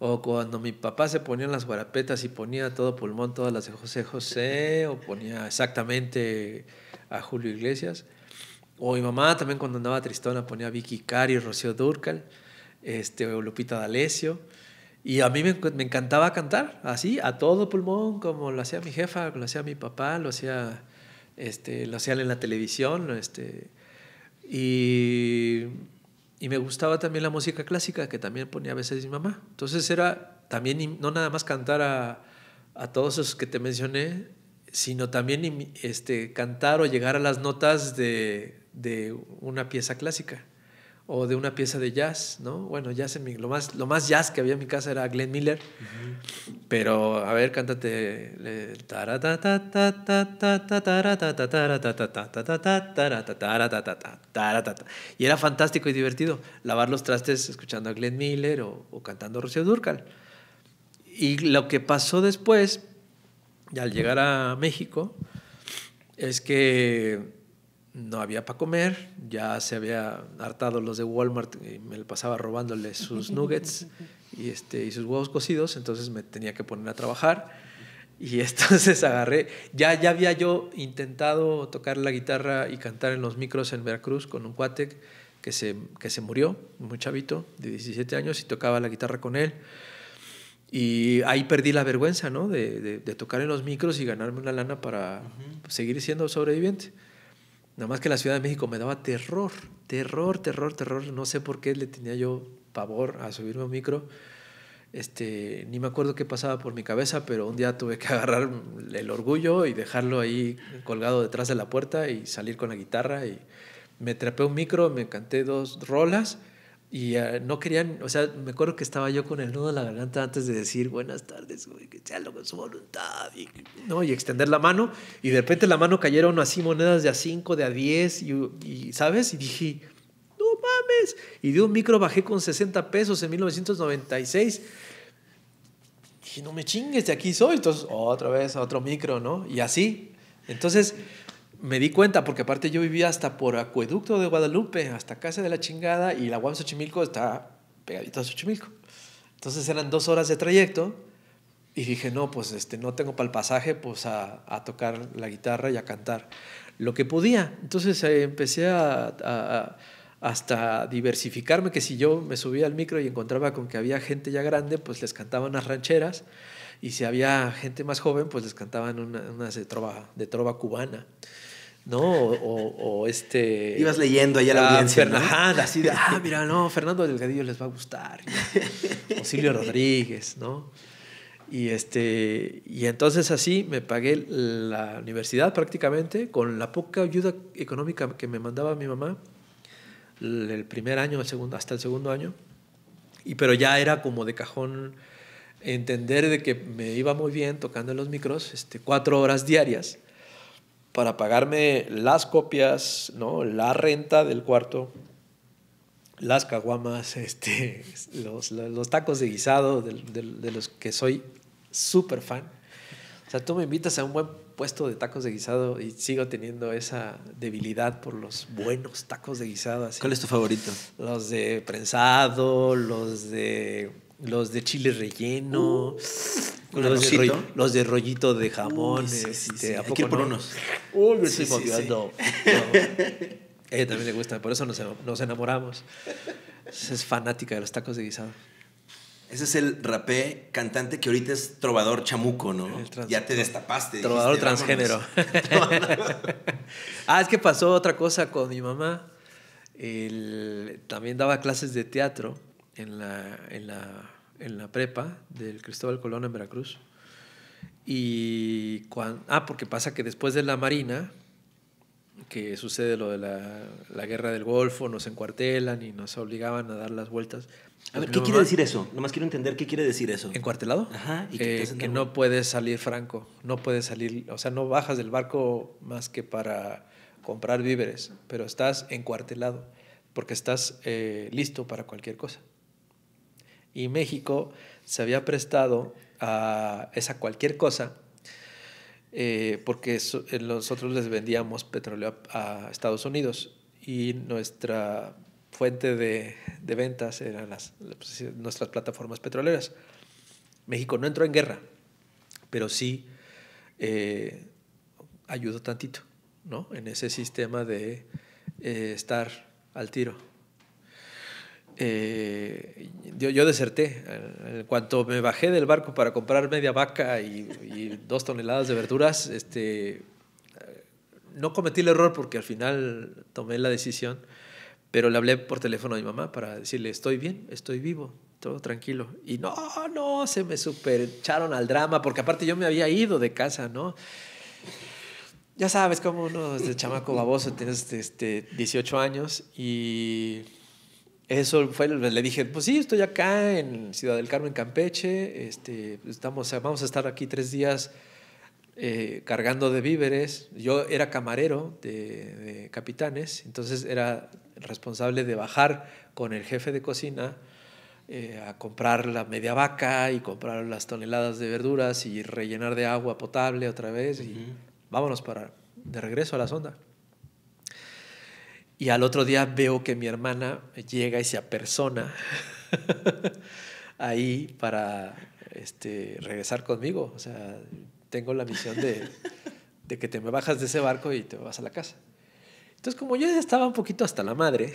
O cuando mi papá se ponía en las guarapetas y ponía todo pulmón, todas las de José José, o ponía exactamente a Julio Iglesias. O mi mamá también cuando andaba tristona ponía a Vicky Cari, Rocío Durcal, este, o Lupita D'Alessio. Y a mí me, encantaba cantar, así, a todo pulmón, como lo hacía mi jefa, lo hacía mi papá, lo hacía, este, lo hacían en la televisión, este, y, me gustaba también la música clásica, que también ponía a veces mi mamá. Entonces era también, no nada más cantar a, todos esos que te mencioné, sino también este, cantar o llegar a las notas de, de una pieza clásica o de una pieza de jazz, ¿no? Bueno, jazz lo más, lo más jazz que había en mi casa era Glenn Miller, pero a ver, cántate y era fantástico y divertido lavar los trastes escuchando a Glenn Miller o, o cantando Rocío Durcal. Y lo que pasó después, y al llegar a México, es que no había para comer, ya se había hartado los de Walmart y me pasaba robándole sus nuggets y, este, y sus huevos cocidos, entonces me tenía que poner a trabajar. Y entonces agarré, ya, ya había yo intentado tocar la guitarra y cantar en los micros en Veracruz con un cuate que se, que se murió, muy chavito, de 17 años, y tocaba la guitarra con él. Y ahí perdí la vergüenza, ¿no? De, tocar en los micros y ganarme una lana para seguir siendo sobreviviente. Nada más que la Ciudad de México me daba terror, terror, terror, terror. No sé por qué le tenía yo pavor a subirme un micro. Este, ni me acuerdo qué pasaba por mi cabeza, pero un día tuve que agarrar el orgullo y dejarlo ahí colgado detrás de la puerta y salir con la guitarra y me trepé un micro, me canté dos rolas y eh, no querían, o sea, me acuerdo que estaba yo con el nudo en la garganta antes de decir buenas tardes, güey, que sea lo que su voluntad, y, ¿no? y extender la mano. Y de repente la mano cayeron así monedas de a 5, de a 10, y, ¿sabes? Y dije, no mames. Y de un micro bajé con 60 pesos en 1996. Y dije, no me chingues, de aquí soy. Entonces, otra vez, otro micro, ¿no? Y así. Entonces, me di cuenta, porque aparte yo vivía hasta por Acueducto de Guadalupe, hasta Casa de la Chingada, y la UAM Xochimilco está pegadito a Xochimilco. Entonces eran dos horas de trayecto, y dije, no, pues este, no tengo para el pasaje, pues a, tocar la guitarra y a cantar lo que podía. Entonces eh, empecé a, hasta diversificarme, que si yo me subía al micro y encontraba con que había gente ya grande, pues les cantaban unas rancheras y si había gente más joven, pues les cantaban unas trova, de trova cubana. ¿no? O, este... Ibas leyendo allá la ah, audiencia, así de, ah, mira, no, Fernando Delgadillo les va a gustar. O Silvio Rodríguez, ¿no? Y, este, y entonces así me pagué la universidad prácticamente con la poca ayuda económica que me mandaba mi mamá el primer año, el segundo, hasta el segundo año. Y, pero ya era como de cajón entender de que me iba muy bien tocando en los micros este, cuatro horas diarias para pagarme las copias, ¿no? la renta del cuarto, las caguamas, este, los, tacos de guisado de, los que soy súper fan. O sea, tú me invitas a un buen puesto de tacos de guisado y sigo teniendo esa debilidad por los buenos tacos de guisado. ¿Cuál es tu favorito? Los de prensado, los de los de chile relleno, uh, los, de de rollito de jamón. Este, por unos. Uy, ella eh, también le gusta, por eso nos, enamoramos. Es fanática de los tacos de guisado. Ese es el rapé cantante que ahorita es trovador chamuco, ¿no? Ya te destapaste. Trovador transgénero. ah, es que pasó otra cosa con mi mamá. también daba clases de teatro en la, en la, en la prepa del Cristóbal Colón en Veracruz. Y ah, porque pasa que después de la Marina, que sucede lo de la, la, guerra del Golfo, nos encuartelan y nos obligaban a dar las vueltas. A pues ver, ¿qué quiere decir eso? Nomás quiero entender qué quiere decir eso. ¿Encuartelado? Ajá. que eh, no puedes salir franco, no puedes salir, o sea, no bajas del barco más que para comprar víveres, pero estás encuartelado porque estás eh, listo para cualquier cosa y México se había prestado a esa cualquier cosa eh, porque eh, nosotros les vendíamos petróleo a, Estados Unidos y nuestra fuente de, ventas eran las, pues, nuestras plataformas petroleras. México no entró en guerra, pero sí eh, ayudó tantito ¿no? en ese sistema de estar al tiro. Eh, yo, deserté. En cuanto me bajé del barco para comprar media vaca y, dos toneladas de verduras, este, eh, no cometí el error porque al final tomé la decisión, pero le hablé por teléfono a mi mamá para decirle, estoy bien, estoy vivo, todo tranquilo. Y no, no, se me supercharon al drama, porque aparte yo me había ido de casa, ¿no? Ya sabes cómo uno es de chamaco baboso, tienes este, 18 años y eso fue, le dije, pues sí, estoy acá en Ciudad del Carmen, Campeche, este, estamos, vamos a estar aquí tres días eh, cargando de víveres. Yo era camarero de, capitanes, entonces era responsable de bajar con el jefe de cocina eh, a comprar la media vaca y comprar las toneladas de verduras y rellenar de agua potable otra vez y vámonos para de regreso a la sonda. Y al otro día veo que mi hermana llega y se apersona ahí para este, regresar conmigo. O sea, tengo la misión de, que te me bajas de ese barco y te vas a la casa. Entonces, como yo estaba un poquito hasta la madre,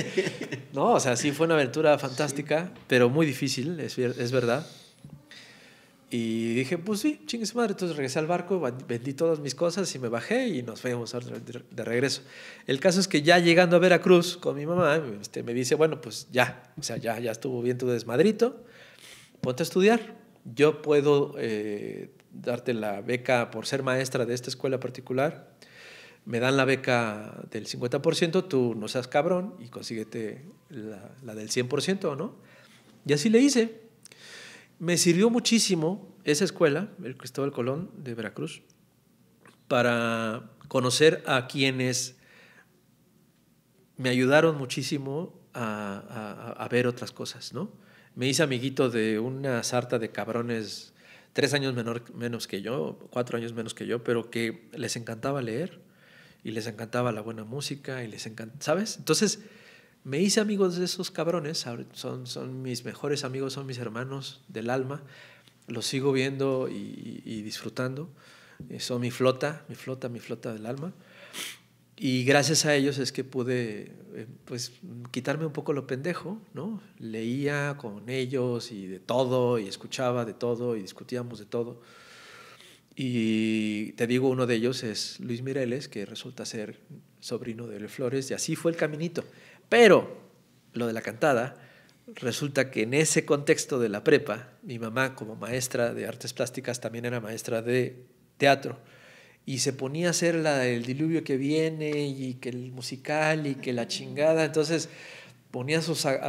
no, o sea, sí fue una aventura fantástica, pero muy difícil, es verdad. Y dije, pues sí, chingues madre. Entonces regresé al barco, vendí todas mis cosas y me bajé y nos fuimos de regreso. El caso es que ya llegando a Veracruz con mi mamá, este, me dice, bueno, pues ya, o sea, ya, ya estuvo bien tu desmadrito, ponte a estudiar. Yo puedo eh, darte la beca por ser maestra de esta escuela particular. Me dan la beca del 50%, tú no seas cabrón y consíguete la, la del 100%, ¿no? Y así le hice me sirvió muchísimo esa escuela, el Cristóbal Colón de Veracruz, para conocer a quienes me ayudaron muchísimo a, ver otras cosas, ¿no? Me hice amiguito de una sarta de cabrones, tres años menor, menos que yo, cuatro años menos que yo, pero que les encantaba leer y les encantaba la buena música y les encantaba, ¿sabes? Entonces, me hice amigos de esos cabrones, son, mis mejores amigos, son mis hermanos del alma, los sigo viendo y, disfrutando, eh, son mi flota, mi flota, mi flota del alma. Y gracias a ellos es que pude eh, pues, quitarme un poco lo pendejo, ¿no? Leía con ellos y de todo, y escuchaba de todo, y discutíamos de todo. Y te digo, uno de ellos es Luis Mireles, que resulta ser sobrino de Le Flores, y así fue el caminito. Pero lo de la cantada, resulta que en ese contexto de la prepa, mi mamá como maestra de artes plásticas también era maestra de teatro y se ponía a hacer la, el diluvio que viene y que el musical y que la chingada. Entonces ponía a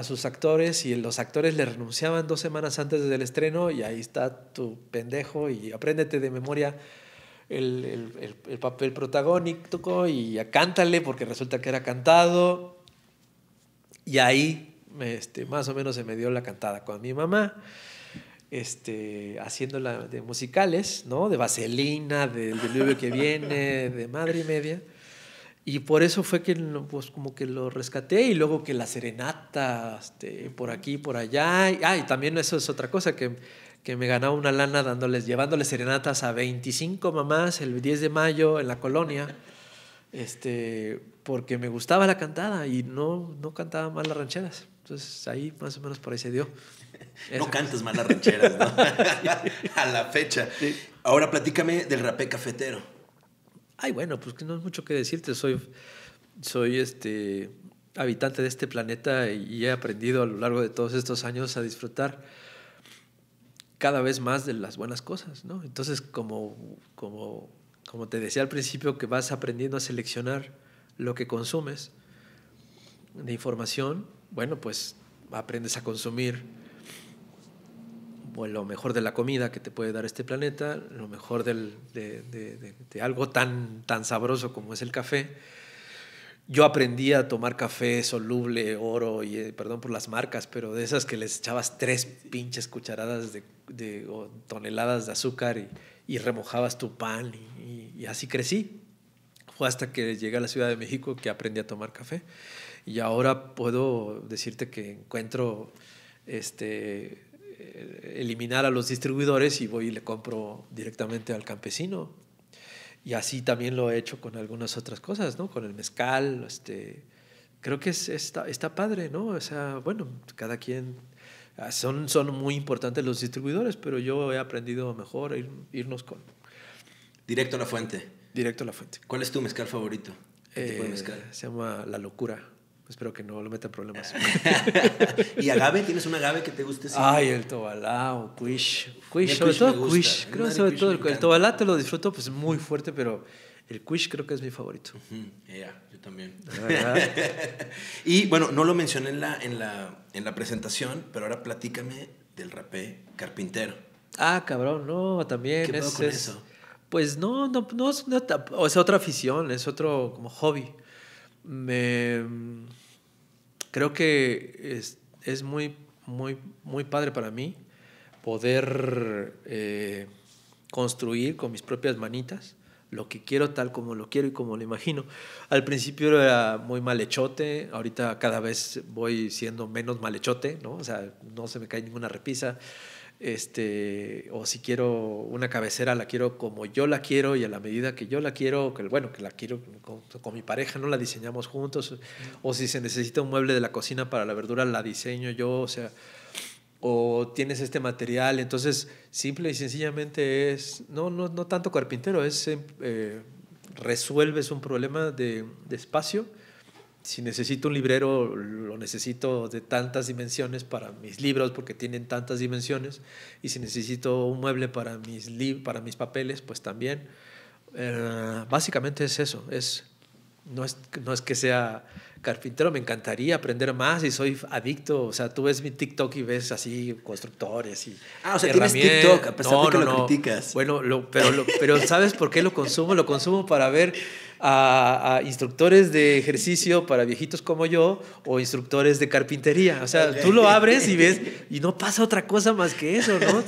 sus, actores y los actores le renunciaban dos semanas antes del estreno y ahí está tu pendejo y apréndete de memoria el, el papel protagónico y cántale porque resulta que era cantado y ahí este, más o menos se me dio la cantada con mi mamá, este, haciéndola de musicales, ¿no? De Vaselina, del diluvio que viene, de madre y media. Y por eso fue que pues, como que lo rescaté y luego que la serenata, este, por aquí, por allá. ah, y también eso es otra cosa, que, me ganaba una lana dándoles, llevándoles serenatas a 25 mamás el 10 de mayo en la colonia. Este, porque me gustaba la cantada y no, no cantaba mal las rancheras. Entonces ahí más o menos por ahí se dio. no cantas mal las rancheras, ¿no? a la fecha. Ahora platícame del rapé cafetero. Ay, bueno, pues que no es mucho que decirte. Soy, soy este habitante de este planeta y he aprendido a lo largo de todos estos años a disfrutar cada vez más de las buenas cosas, ¿no? Entonces, como, como, como te decía al principio, que vas aprendiendo a seleccionar lo que consumes de información, bueno, pues aprendes a consumir lo mejor de la comida que te puede dar este planeta, lo mejor de, algo tan, tan sabroso como es el café. Yo aprendí a tomar café soluble, oro, y eh, perdón por las marcas, pero de esas que les echabas tres pinches cucharadas de, o toneladas de azúcar y, remojabas tu pan y así crecí hasta que llegué a la Ciudad de México que aprendí a tomar café. Y ahora puedo decirte que encuentro este eh, eliminar a los distribuidores y voy y le compro directamente al campesino. Y así también lo he hecho con algunas otras cosas, ¿no? Con el mezcal, este, creo que es, está, está padre, ¿no? O sea, bueno, cada quien ah, son, son muy importantes los distribuidores, pero yo he aprendido mejor irnos con... Directo a la fuente. Directo a la fuente. ¿Cuál es tu mezcal favorito? tipo de eh, mezcal? Se llama La Locura. Espero que no lo metan problemas. ¿Y agave? ¿Tienes un agave que te guste? Ay, el tobalá o quish. Quish, sobre todo quish. Creo que sobre todo el, el tobalá te lo disfruto pues muy fuerte, pero el quish creo que es mi favorito. Ya, yo también. y bueno, no lo mencioné en la, en, la, en la presentación, pero ahora platícame del rapé carpintero. Ah, cabrón, no, también. ¿Qué es, con es, eso? pues no, no, no es, otra afición, es otro como hobby. Me, mm, creo que es, muy, muy, muy padre para mí poder eh, construir con mis propias manitas lo que quiero tal como lo quiero y como lo imagino. Al principio era muy malhechote, ahorita cada vez voy siendo menos malhechote, ¿no? sea, no se me cae ninguna repisa este, o si quiero una cabecera, la quiero como yo la quiero y a la medida que yo la quiero, que, bueno, que la quiero con, mi pareja, no la diseñamos juntos, o si se necesita un mueble de la cocina para la verdura, la diseño yo, o sea, o tienes este material, entonces simple y sencillamente es, no, no, tanto carpintero, es, eh, resuelves un problema de, de espacio si necesito un librero, lo necesito de tantas dimensiones para mis libros porque tienen tantas dimensiones. Y si necesito un mueble para mis, para mis papeles, pues también. Eh, básicamente es eso, es no es, que sea carpintero, me encantaría aprender más y soy adicto. O sea, tú ves mi TikTok y ves así constructores y. Ah, o sea, tienes TikTok, a pesar de que lo criticas. Bueno, pero, pero ¿sabes por qué lo consumo? Lo consumo para ver a, instructores de ejercicio para viejitos como yo o instructores de carpintería. O sea, tú lo abres y ves y no pasa otra cosa más que eso, ¿no?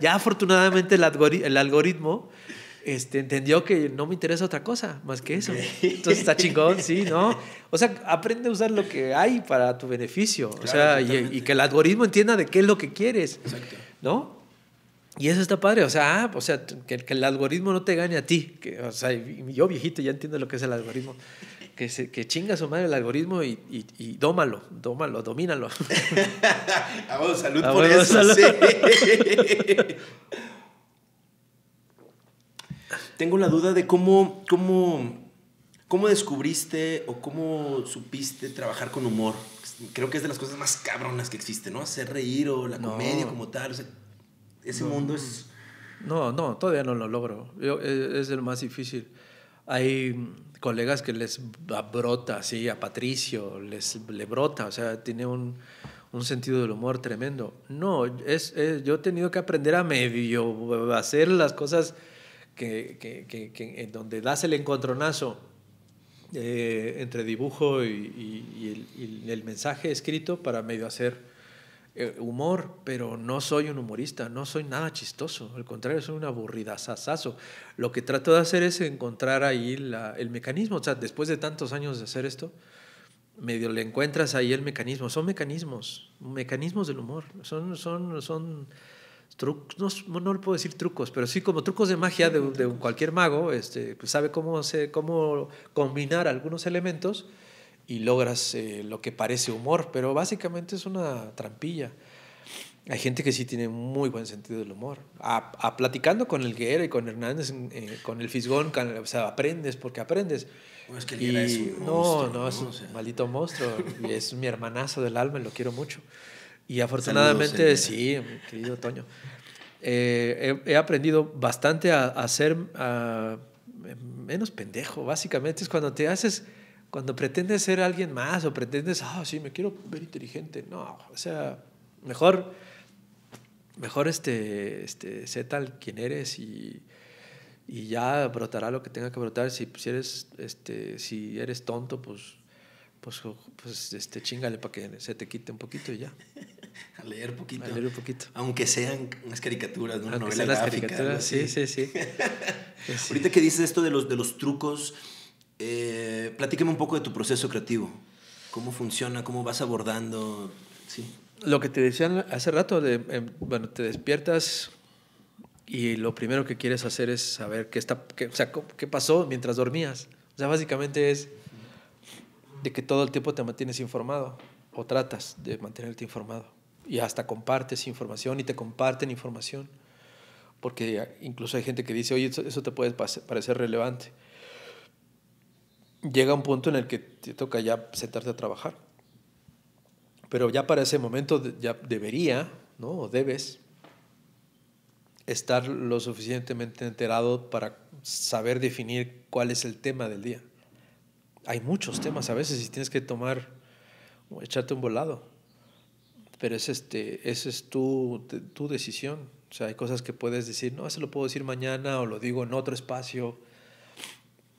ya afortunadamente el, algoritmo este, entendió que no me interesa otra cosa más que eso. Entonces está chingón, sí, ¿no? O sea, aprende a usar lo que hay para tu beneficio. o sea, y, que el algoritmo entienda de qué es lo que quieres. ¿No? Y eso está padre, o sea, ah, o sea que, el algoritmo no te gane a ti. Que, o sea, yo viejito ya entiendo lo que es el algoritmo. Que, que chinga su madre el algoritmo y, y, dómalo, dómalo, domínalo. a salud por eso. Sí tengo la duda de cómo, cómo, cómo descubriste o cómo supiste trabajar con humor. Creo que es de las cosas más cabronas que existen, ¿no? Hacer reír o la comedia como tal. ese mundo es... No, no, todavía no lo logro. Yo, eh, es, el más difícil. Hay colegas que les brota, sí, a Patricio, les, le brota, o sea, tiene un, un sentido del humor tremendo. No, es, eh, yo he tenido que aprender a medio hacer las cosas que, que, que, en donde das el encontronazo eh, entre dibujo y, el, mensaje escrito para medio hacer eh, humor, pero no soy un humorista, no soy nada chistoso, al contrario, soy un aburridazazazo. Lo que trato de hacer es encontrar ahí la, el mecanismo, o sea, después de tantos años de hacer esto, medio le encuentras ahí el mecanismo, son mecanismos, mecanismos del humor, son, son, son trucos, no, no, le puedo decir trucos, pero sí como trucos de magia de, de cualquier mago, este, pues sabe cómo, cómo combinar algunos elementos y logras eh, lo que parece humor, pero básicamente es una trampilla. Hay gente que sí tiene muy buen sentido del humor. A, platicando con el Guerra y con Hernández, eh, con el Fisgón, o sea, aprendes porque aprendes. que el es un no, no, es un maldito monstruo. es mi hermanazo del alma, y lo quiero mucho. Y afortunadamente, eh, sí, querido Toño. Eh, he, aprendido bastante a, ser menos pendejo, básicamente. Es cuando te haces, cuando pretendes ser alguien más o pretendes, ah, sí, me quiero ver inteligente. No, o sea, mejor, mejor este, este, sé tal quien eres y, y ya brotará lo que tenga que brotar. Si, pues, si, eres, este, si eres tonto, pues, pues, pues este, chingale para que se te quite un poquito y ya. a leer poquito. un poquito. Aunque sean unas caricaturas, ¿no? Una novela las caricaturas, sí, sí, sí. Ahorita que dices esto de los, de los trucos, eh, platíqueme un poco de tu proceso creativo. ¿Cómo funciona? ¿Cómo vas abordando? Sí. Lo que te decían hace rato, de, eh, bueno, te despiertas y lo primero que quieres hacer es saber qué, está, qué pasó mientras dormías. O sea, básicamente es de que todo el tiempo te mantienes informado o tratas de mantenerte informado y hasta compartes información y te comparten información, porque incluso hay gente que dice, oye, eso, te puede parecer relevante. Llega un punto en el que te toca ya sentarte a trabajar, pero ya para ese momento ya debería, ¿no? O debes estar lo suficientemente enterado para saber definir cuál es el tema del día. Hay muchos temas a veces y tienes que tomar, echarte un volado pero es este, esa es tu, decisión. O sea, hay cosas que puedes decir, no, eso lo puedo decir mañana o lo digo en otro espacio,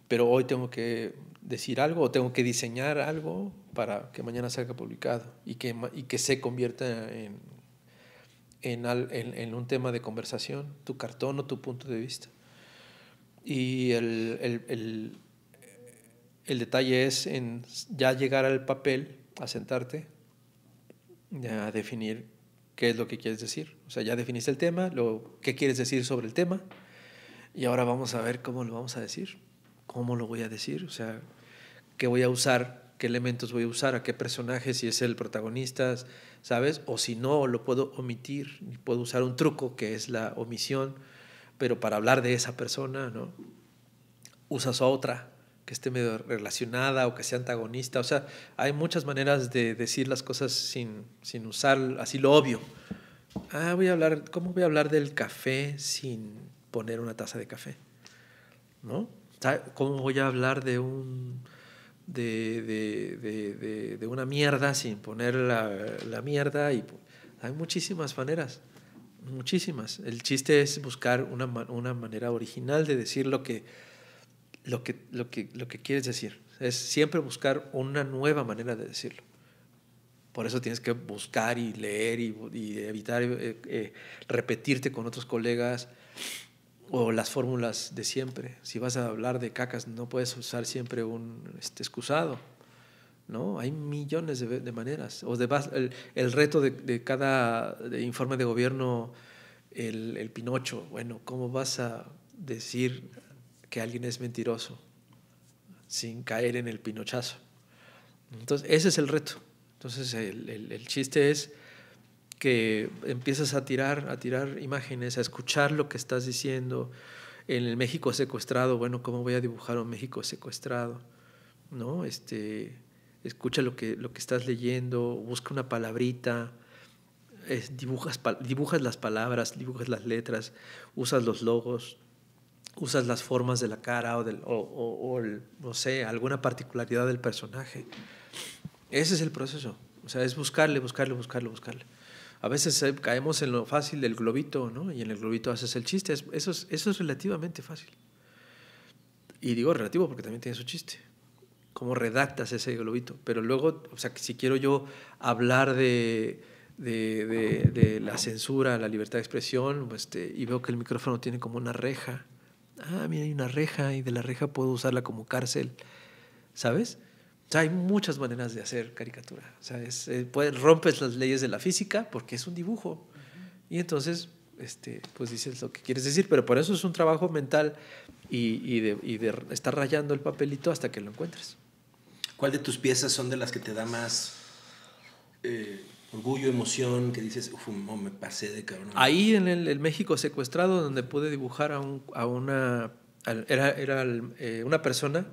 pero hoy tengo que decir algo o tengo que diseñar algo para que mañana salga publicado y que, y que se convierta en, en, un tema de conversación, tu cartón o tu punto de vista. Y el, el detalle es en ya llegar al papel, a sentarte a definir qué es lo que quieres decir. O sea, ya definiste el tema, lo, qué quieres decir sobre el tema, y ahora vamos a ver cómo lo vamos a decir, cómo lo voy a decir, o sea, qué voy a usar, qué elementos voy a usar, a qué personaje, si es el protagonista, ¿sabes? O si no, lo puedo omitir, puedo usar un truco que es la omisión, pero para hablar de esa persona, ¿no? Usas a otra, que esté medio relacionada o que sea antagonista. O sea, hay muchas maneras de decir las cosas sin, sin usar así lo obvio. Ah, voy a hablar, ¿cómo voy a hablar del café sin poner una taza de café? ¿No? ¿Cómo voy a hablar de un... De, una mierda sin poner la, mierda y hay muchísimas maneras muchísimas. El chiste es buscar una, una, manera original de decir lo que lo que, lo que, lo que quieres decir. Es siempre buscar una nueva manera de decirlo. Por eso tienes que buscar y leer y, evitar eh, eh, repetirte con otros colegas o las fórmulas de siempre. Si vas a hablar de cacas, no puedes usar siempre un este, excusado. ¿no? Hay millones de, maneras. O de, el, reto de, de cada informe de gobierno, el, el, Pinocho, bueno, ¿cómo vas a decir que alguien es mentiroso sin caer en el pinochazo. Entonces, ese es el reto. Entonces, el, el, chiste es que empiezas a tirar, a tirar imágenes, a escuchar lo que estás diciendo. En el México secuestrado, bueno, ¿cómo voy a dibujar un México secuestrado? ¿No? Este, escucha lo que, lo que estás leyendo, busca una palabrita, dibujas, dibujas las palabras, dibujas las letras, usas los logos, usas las formas de la cara o, no sé, alguna particularidad del personaje. Ese es el proceso. O sea, es buscarle, buscarle, buscarle, buscarle. A veces eh, caemos en lo fácil del globito, ¿no? Y en el globito haces el chiste. Eso es, eso es relativamente fácil. Y digo relativo porque también tiene su chiste. Cómo redactas ese globito. Pero luego, o sea, si quiero yo hablar de, de la censura, la libertad de expresión, pues, este, y veo que el micrófono tiene como una reja, ah, mira, hay una reja y de la reja puedo usarla como cárcel, ¿sabes? O sea, hay muchas maneras de hacer caricatura. O sea, eh, rompes las leyes de la física porque es un dibujo. Y entonces, este, pues dices lo que quieres decir, pero por eso es un trabajo mental y, de, y de estar rayando el papelito hasta que lo encuentres. ¿Cuál de tus piezas son de las que te da más eh, orgullo, emoción, que dices, uff, me pasé de cabrón. Ahí en el, México secuestrado, donde pude dibujar a, una, era, eh, una persona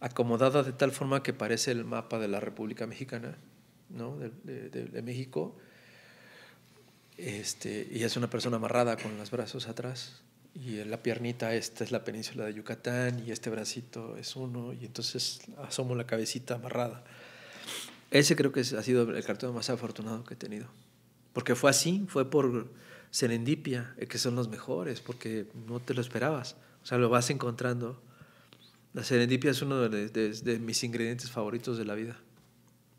acomodada de tal forma que parece el mapa de la República Mexicana, ¿no? De, México. Este, y es una persona amarrada con los brazos atrás y la piernita, esta es la península de Yucatán y este bracito es uno y entonces asomo la cabecita amarrada. Ese creo que ha sido el cartón más afortunado que he tenido. Porque fue así, fue por serendipia, eh, que son los mejores, porque no te lo esperabas. O sea, lo vas encontrando. La serendipia es uno de, mis ingredientes favoritos de la vida.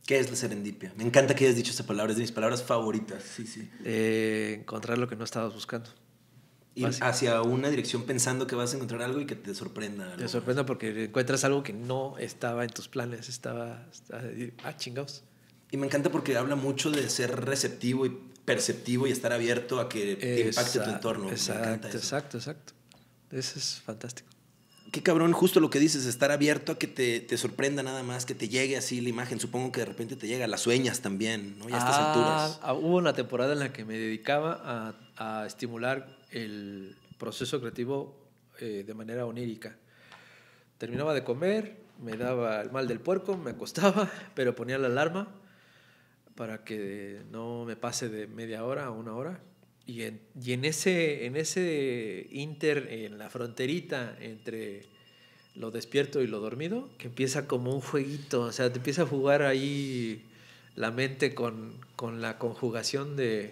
¿Qué es la serendipia? Me encanta que hayas dicho esa palabra, es de mis palabras favoritas. Sí, sí. Eh, encontrar lo que no estabas buscando y hacia, una dirección pensando que vas a encontrar algo y que te sorprenda. Te sorprenda porque encuentras algo que no estaba en tus planes, estaba, ah, chingados. Y me encanta porque habla mucho de ser receptivo y perceptivo y estar abierto a que impacte tu entorno. Exacto, exacto, exacto. Eso es fantástico. Qué cabrón, justo lo que dices, estar abierto a que te, te, sorprenda nada más, que te llegue así la imagen. Supongo que de repente te llega, las sueñas también, ¿no? Y a estas ah, alturas. Ah, hubo una temporada en la que me dedicaba a, a estimular el proceso creativo eh, de manera onírica. Terminaba de comer, me daba el mal del puerco, me acostaba, pero ponía la alarma para que no me pase de media hora a una hora. Y en, y en ese, en ese inter, en la fronterita entre lo despierto y lo dormido, que empieza como un jueguito, o sea, te empieza a jugar ahí la mente con, con la conjugación de,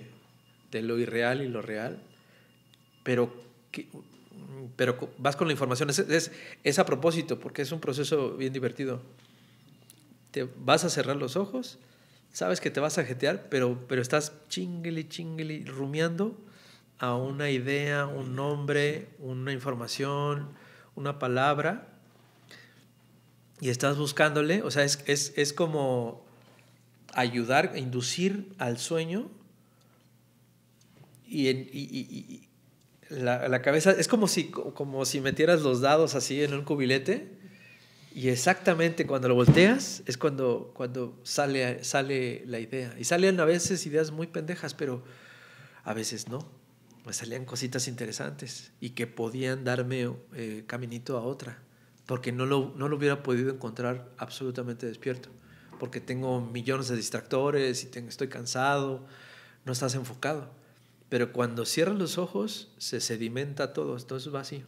de lo irreal y lo real pero, pero vas con la información. Es, es, a propósito, porque es un proceso bien divertido. Te vas a cerrar los ojos, sabes que te vas a jetear, pero, pero estás chingle, chingle, rumiando a una idea, un nombre, una información, una palabra, y estás buscándole, o sea, es, es, es como ayudar, inducir al sueño y, en, y, la, cabeza es como si, como si metieras los dados así en un cubilete y exactamente cuando lo volteas es cuando, cuando sale, sale la idea. Y salen a veces ideas muy pendejas, pero a veces no. salían cositas interesantes y que podían darme eh, caminito a otra, porque no lo, no lo hubiera podido encontrar absolutamente despierto, porque tengo millones de distractores y tengo, estoy cansado, no estás enfocado. Pero cuando cierran los ojos, se sedimenta todo, entonces va así.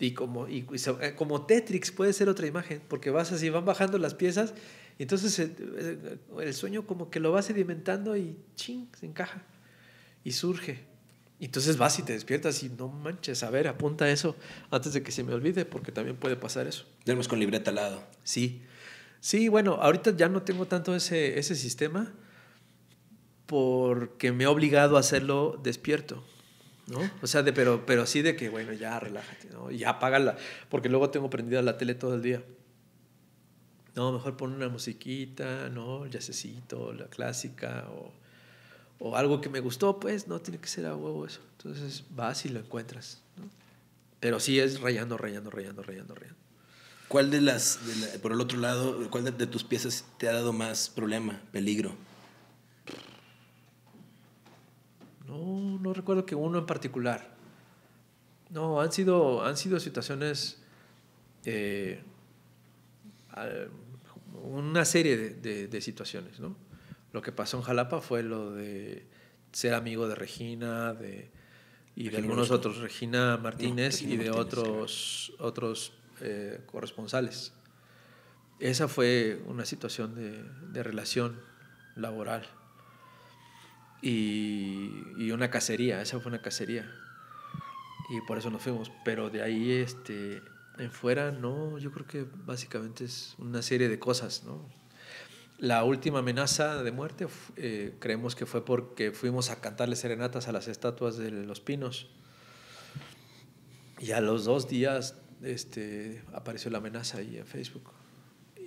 Y como, y, eh, como Tetrix puede ser otra imagen, porque vas así, van bajando las piezas, y entonces eh, el, sueño como que lo va sedimentando y ching, se encaja y surge. Y entonces vas y te despiertas y no manches, a ver, apunta eso antes de que se me olvide, porque también puede pasar eso. Tenemos con libreta al lado. Sí. Sí, bueno, ahorita ya no tengo tanto ese, ese sistema porque me ha obligado a hacerlo despierto. ¿No? O sea, pero, pero así de que, bueno, ya relájate, ¿no? Ya apágala, porque luego tengo prendida la tele todo el día. No, mejor pon una musiquita, ¿no? Yacecito, la clásica, o, algo que me gustó, pues, no tiene que ser a huevo eso. Entonces vas y lo encuentras, Pero sí es rayando, rayando, rayando, rayando, rayando. ¿Cuál de las, por el otro lado, cuál de tus piezas te ha dado más problema, peligro? No, no recuerdo que uno en particular. No, han sido, han sido situaciones, eh, una serie de, situaciones, ¿no? Lo que pasó en Jalapa fue lo de ser amigo de Regina, y de algunos otros, Regina Martínez y de otros, otros eh, corresponsales. Esa fue una situación de relación laboral y, una cacería, esa fue una cacería. Y por eso nos fuimos. Pero de ahí, este, en fuera, no, yo creo que básicamente es una serie de cosas, ¿no? La última amenaza de muerte eh, creemos que fue porque fuimos a cantarle serenatas a las estatuas de los pinos. Y a los dos días este, apareció la amenaza ahí en Facebook.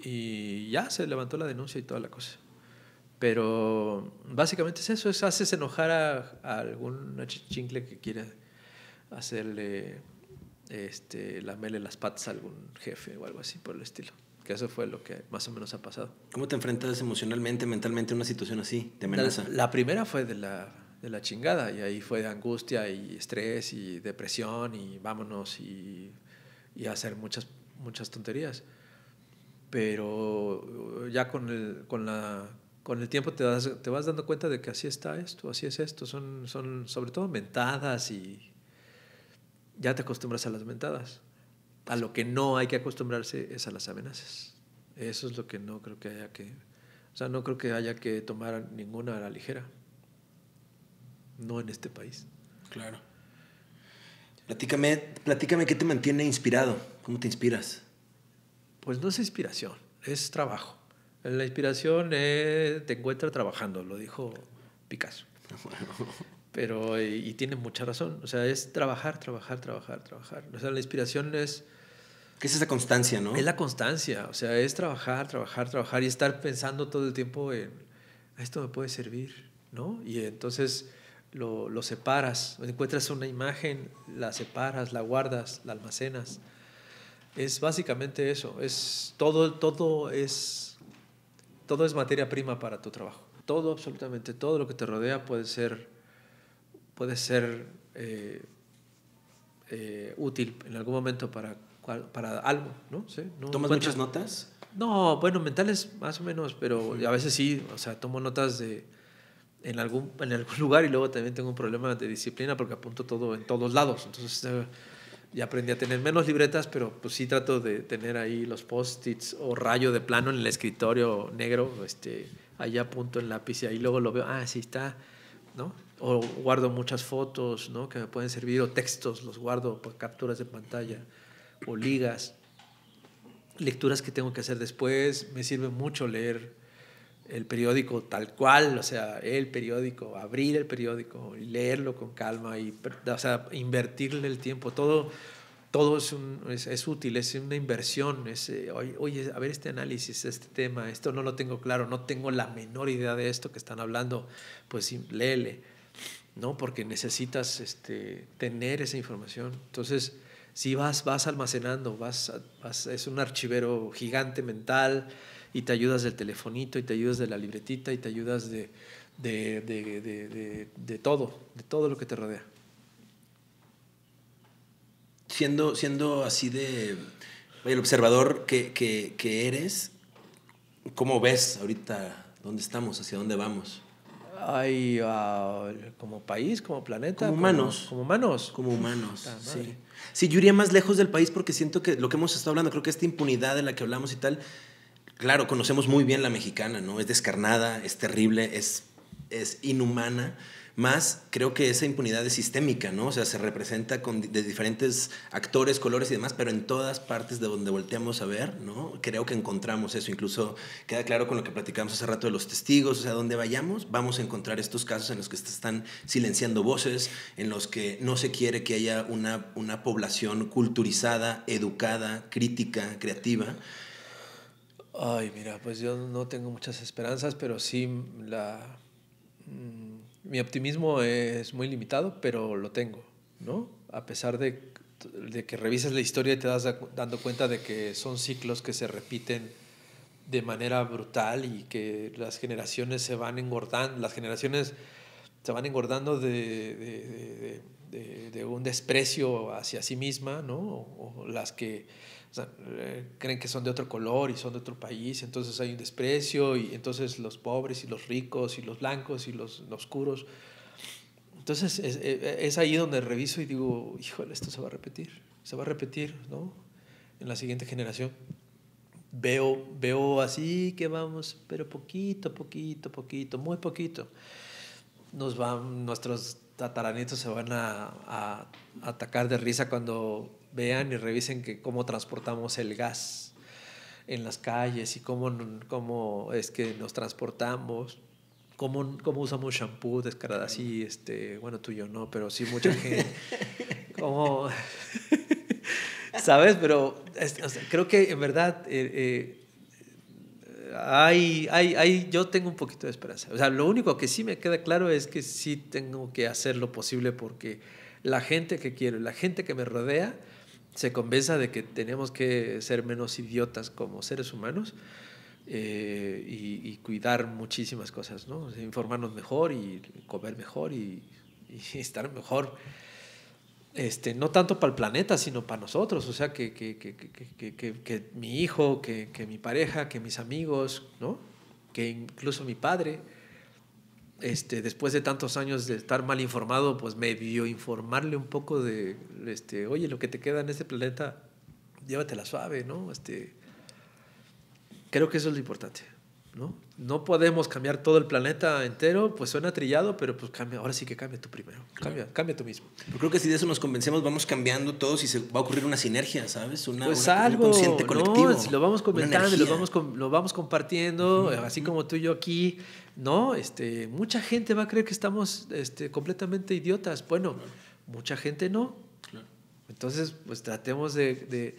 Y ya se levantó la denuncia y toda la cosa. Pero básicamente es eso, es haces enojar a, algún chingle que quiera hacerle, este, mele las patas a algún jefe o algo así por el estilo. Que eso fue lo que más o menos ha pasado. ¿Cómo te enfrentas emocionalmente, mentalmente a una situación así? de amenaza? La, la primera fue de la, de la chingada y ahí fue de angustia y estrés y depresión y vámonos y, y hacer muchas, muchas tonterías. Pero ya con, el, con la con el tiempo te, te vas dando cuenta de que así está esto, así es esto. Son, son sobre todo mentadas y ya te acostumbras a las mentadas. A lo que no hay que acostumbrarse es a las amenazas. Eso es lo que no creo que haya que... O sea, no creo que haya que tomar ninguna a la ligera. No en este país. Claro. Platícame, platícame qué te mantiene inspirado. ¿Cómo te inspiras? Pues no es inspiración, es trabajo. La inspiración eh, te encuentra trabajando, lo dijo Picasso. Pero, eh, y, tiene mucha razón. O sea, es trabajar, trabajar, trabajar, trabajar. O sea, la inspiración es... Que es esa constancia, ¿no? Es la constancia, o sea, es trabajar, trabajar, trabajar y estar pensando todo el tiempo en ah, esto me puede servir, ¿no? Y entonces lo, lo separas, encuentras una imagen, la separas, la guardas, la almacenas. Es básicamente eso, es todo, todo es todo es materia prima para tu trabajo. Todo, absolutamente todo lo que te rodea puede ser, puede ser eh, eh, útil en algún momento para, para algo. ¿no? ¿Sí? no sí tomas muchas notas? No, bueno, mentales más o menos, pero a veces sí, o sea, tomo notas de, en algún, en algún lugar y luego también tengo un problema de disciplina porque apunto todo en todos lados. Entonces, eh, y aprendí a tener menos libretas, pero pues sí trato de tener ahí los post-its o rayo de plano en el escritorio negro, este, allá apunto el lápiz y ahí luego lo veo, ah, sí está, ¿no? O guardo muchas fotos, ¿no? Que me pueden servir, o textos, los guardo por capturas de pantalla, o ligas, lecturas que tengo que hacer después, me sirve mucho leer el periódico tal cual, o sea, el periódico, abrir el periódico y leerlo con calma y o sea, invertirle el tiempo, todo, todo es, útil, es una inversión, es, eh, oye, a ver este análisis, este tema, esto no lo tengo claro, no tengo la menor idea de esto que están hablando, pues léele, ¿no? Porque necesitas este, tener esa información. Entonces, si vas, vas almacenando, vas, es un archivero gigante mental, y te ayudas del telefonito y te ayudas de la libretita y te ayudas de, de, de, de todo, de todo lo que te rodea. Siendo, siendo así de el observador que, que, eres, ¿cómo ves ahorita dónde estamos, hacia dónde vamos? Ah, como país, como planeta. Como humanos. Como, humanos. Como humanos. Sí. sí, yo iría más lejos del país porque siento que lo que hemos estado hablando, creo que esta impunidad de la que hablamos y tal, claro, conocemos muy bien la mexicana, ¿no? Es descarnada, es terrible, es, es inhumana. Más creo que esa impunidad es sistémica, ¿no? O sea, se representa con, de diferentes actores, colores y demás, pero en todas partes de donde volteamos a ver, ¿no? Creo que encontramos eso. Incluso queda claro con lo que platicamos hace rato de los testigos, o sea, donde vayamos, vamos a encontrar estos casos en los que se están silenciando voces, en los que no se quiere que haya una, una población culturizada, educada, crítica, creativa. Ay, mira, pues yo no tengo muchas esperanzas, pero sí mm, la... Mm, mi optimismo es muy limitado, pero lo tengo, ¿no? A pesar de, que revisas la historia y te das dando cuenta de que son ciclos que se repiten de manera brutal y que las generaciones se van engordando, las generaciones se van engordando de, un desprecio hacia sí misma, ¿no? o las que o sea, eh, creen que son de otro color y son de otro país, entonces hay un desprecio y entonces los pobres y los ricos y los blancos y los, oscuros. Entonces eh, eh, es, ahí donde reviso y digo, híjole, esto se va a repetir, se va a repetir, ¿no? En la siguiente generación. Veo, veo así que vamos, pero poquito, poquito, poquito, muy poquito. Nos van, nuestros tataranitos se van a, a atacar de risa cuando vean y revisen que cómo transportamos el gas en las calles y cómo, cómo es que nos transportamos. Cómo, cómo usamos shampoo descarada así, este, bueno, tú y yo no, pero sí mucha gente. cómo, ¿Sabes? Pero creo que en verdad eh, eh, hay, hay, hay, yo tengo un poquito de esperanza. O sea, lo único que sí me queda claro es que sí tengo que hacer lo posible porque la gente que quiero, la gente que me rodea, se convenza de que tenemos que ser menos idiotas como seres humanos eh, y, cuidar muchísimas cosas, informarnos mejor y comer mejor y, estar mejor. Este, no tanto para el planeta, sino para nosotros, o sea, que, que mi hijo, que, mi pareja, que mis amigos, ¿no? que incluso mi padre, este, después de tantos años de estar mal informado, pues me vio informarle un poco de, este, oye, lo que te queda en este planeta, llévatela suave, ¿no? Este, creo que eso es lo importante, ¿no? No podemos cambiar todo el planeta entero, pues suena trillado, pero pues cambia, ahora sí que cambia tú primero, cambia, cambia tú mismo. Yo creo que si de eso nos convencemos, vamos cambiando todos y se va a ocurrir una sinergia, ¿sabes? Una, pues algo, un colectivo. No, lo vamos comentando, lo vamos, lo vamos compartiendo, así como tú y yo aquí, no, este, mucha gente va a creer que estamos este, completamente idiotas. Bueno, mucha gente no. Entonces, pues tratemos de,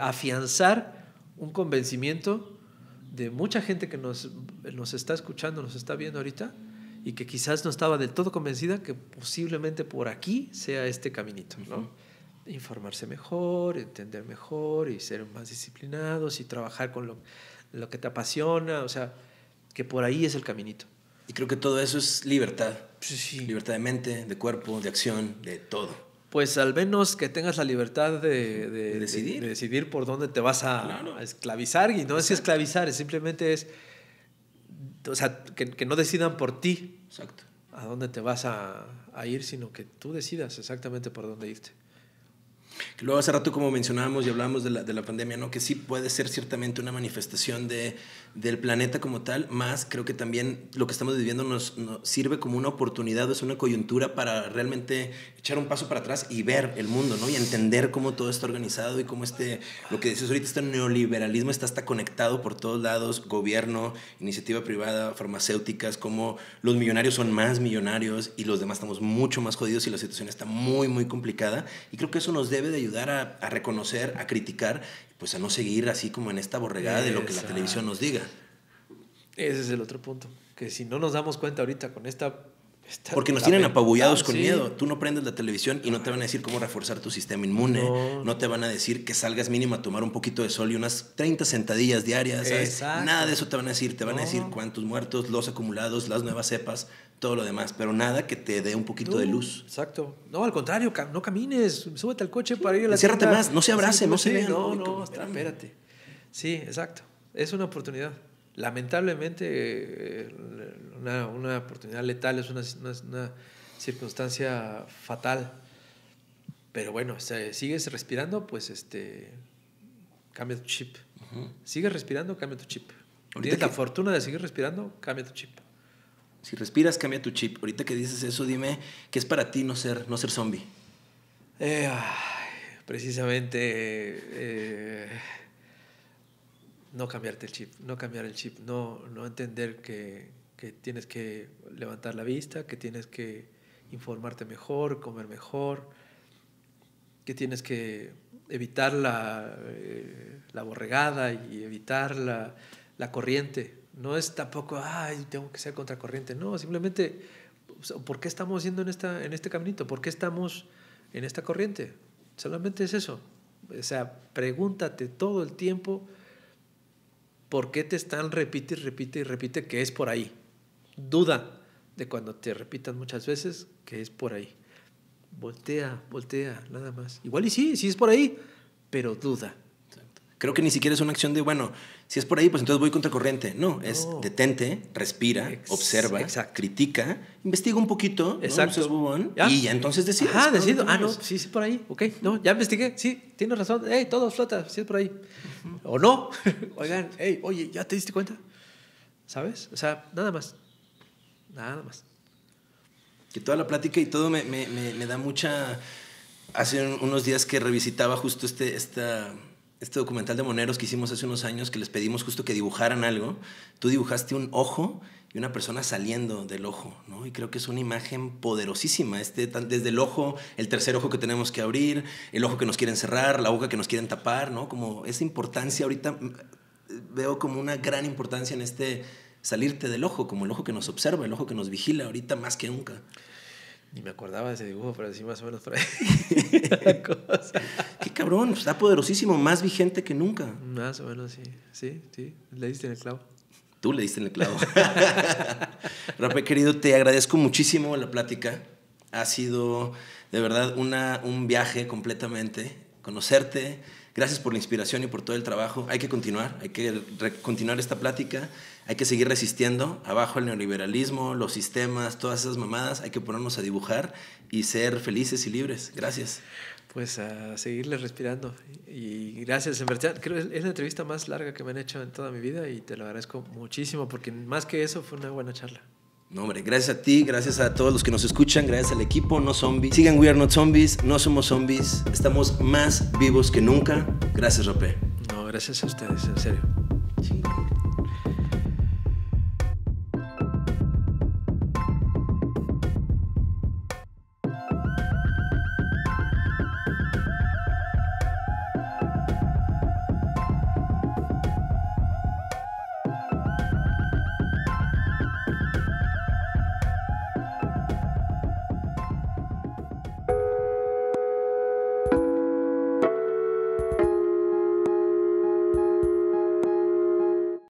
afianzar un convencimiento de mucha gente que nos, nos está escuchando, nos está viendo ahorita y que quizás no estaba del todo convencida que posiblemente por aquí sea este caminito, ¿no? Informarse mejor, entender mejor y ser más disciplinados y trabajar con lo, lo que te apasiona, o sea, que por ahí es el caminito. Y creo que todo eso es libertad. Sí, Libertad de mente, de cuerpo, de acción, de todo. Pues al menos que tengas la libertad de, decidir. por dónde te vas a, esclavizar. Y no es esclavizar, es simplemente es. que, no decidan por ti. Exacto. A dónde te vas a, ir, sino que tú decidas exactamente por dónde irte. luego hace rato como mencionábamos y hablamos de la, de la, pandemia, ¿no? que sí puede ser ciertamente una manifestación de, del planeta como tal, más creo que también lo que estamos viviendo nos, sirve como una oportunidad, es una coyuntura para realmente echar un paso para atrás y ver el mundo, ¿no? Y entender cómo todo está organizado y cómo este, lo que dices ahorita, este neoliberalismo está hasta conectado por todos lados, gobierno, iniciativa privada, farmacéuticas, cómo los millonarios son más millonarios y los demás estamos mucho más jodidos y la situación está muy, muy complicada. Y creo que eso nos debe de ayudar a reconocer, a criticar pues a no seguir así como en esta borregada de lo que la televisión nos diga. Ese es el otro punto, que si no nos damos cuenta ahorita con esta... Porque nos tienen apabullados con ah, miedo. Tú no prendes la televisión y no te van a decir cómo reforzar tu sistema inmune, no, te van a decir que salgas mínimo a tomar un poquito de sol y unas 30 sentadillas diarias, Nada de eso te van a decir, te van a decir cuántos muertos, los acumulados, las nuevas cepas, todo lo demás, pero nada que te dé un poquito de luz. Exacto. No, al contrario, no camines, súbete al coche para ir a la Enciérrate más, no se abrace, no, se, vea. No, no, espérate. Sí, exacto. Es una oportunidad. Lamentablemente, eh, una, una oportunidad letal es una, circunstancia fatal. Pero bueno, sigues respirando, pues este, cambia tu chip. Sigues respirando, cambia tu chip. Tienes la fortuna de seguir respirando, cambia tu chip. Si respiras, cambia tu chip. Ahorita que dices eso, dime qué es para ti no ser, no ser zombie. Eh, precisamente eh, no cambiarte el chip, no cambiar el chip, no, entender que, tienes que levantar la vista, que tienes que informarte mejor, comer mejor, que tienes que evitar la, eh, borregada y evitar la, la corriente. No es tampoco, ay, tengo que ser contracorriente. No, simplemente, ¿por qué estamos yendo en, esta, en este caminito? ¿Por qué estamos en esta corriente? Solamente es eso. O sea, pregúntate todo el tiempo por qué te están repite y repite y repite que es por ahí. Duda de cuando te repitan muchas veces que es por ahí. Voltea, voltea, nada más. Igual y sí, sí es por ahí, pero duda. Creo que ni siquiera es una acción de, bueno, si es por ahí, pues entonces voy contra corriente. No, es detente, respira, observa, critica, investiga un poquito, exacto. bubón, y ya entonces decido. Ah, decido. Ah, no, sí, sí, por ahí. Ok, no, ya investigué. Sí, tienes razón. Hey, todo flota, sí es por ahí. O no. Oigan, hey, oye, ¿ya te diste cuenta? ¿Sabes? O sea, nada más. Nada más. Que toda la plática y todo me, me da mucha... Hace unos días que revisitaba justo este, esta este documental de moneros que hicimos hace unos años, que les pedimos justo que dibujaran algo, tú dibujaste un ojo y una persona saliendo del ojo, ¿no? Y creo que es una imagen poderosísima, este, desde el ojo, el tercer ojo que tenemos que abrir, el ojo que nos quieren cerrar, la boca que nos quieren tapar, ¿no? Como esa importancia ahorita mm, eh, veo como una gran importancia en este salirte del ojo, como el ojo que nos observa, el ojo que nos vigila ahorita más que nunca. Ni me acordaba de ese dibujo, pero sí más o menos por Qué cabrón, pues, está poderosísimo, más vigente que nunca. Más o menos, sí. Sí, sí, le diste en el clavo. Tú le diste en el clavo. Rafa, querido, te agradezco muchísimo la plática. Ha sido de verdad una, un viaje completamente, conocerte. Gracias por la inspiración y por todo el trabajo. Hay que continuar, hay que continuar esta plática hay que seguir resistiendo. Abajo el neoliberalismo, los sistemas, todas esas mamadas. Hay que ponernos a dibujar y ser felices y libres. Gracias. Pues a seguirle respirando. Y gracias, en verdad. Creo que es la entrevista más larga que me han hecho en toda mi vida y te lo agradezco muchísimo porque más que eso fue una buena charla. No, hombre, gracias a ti, gracias a todos los que nos escuchan, gracias al equipo No Zombies. Sigan We Are Not Zombies, no somos zombies, estamos más vivos que nunca. Gracias, Rope. No, gracias a ustedes, en serio.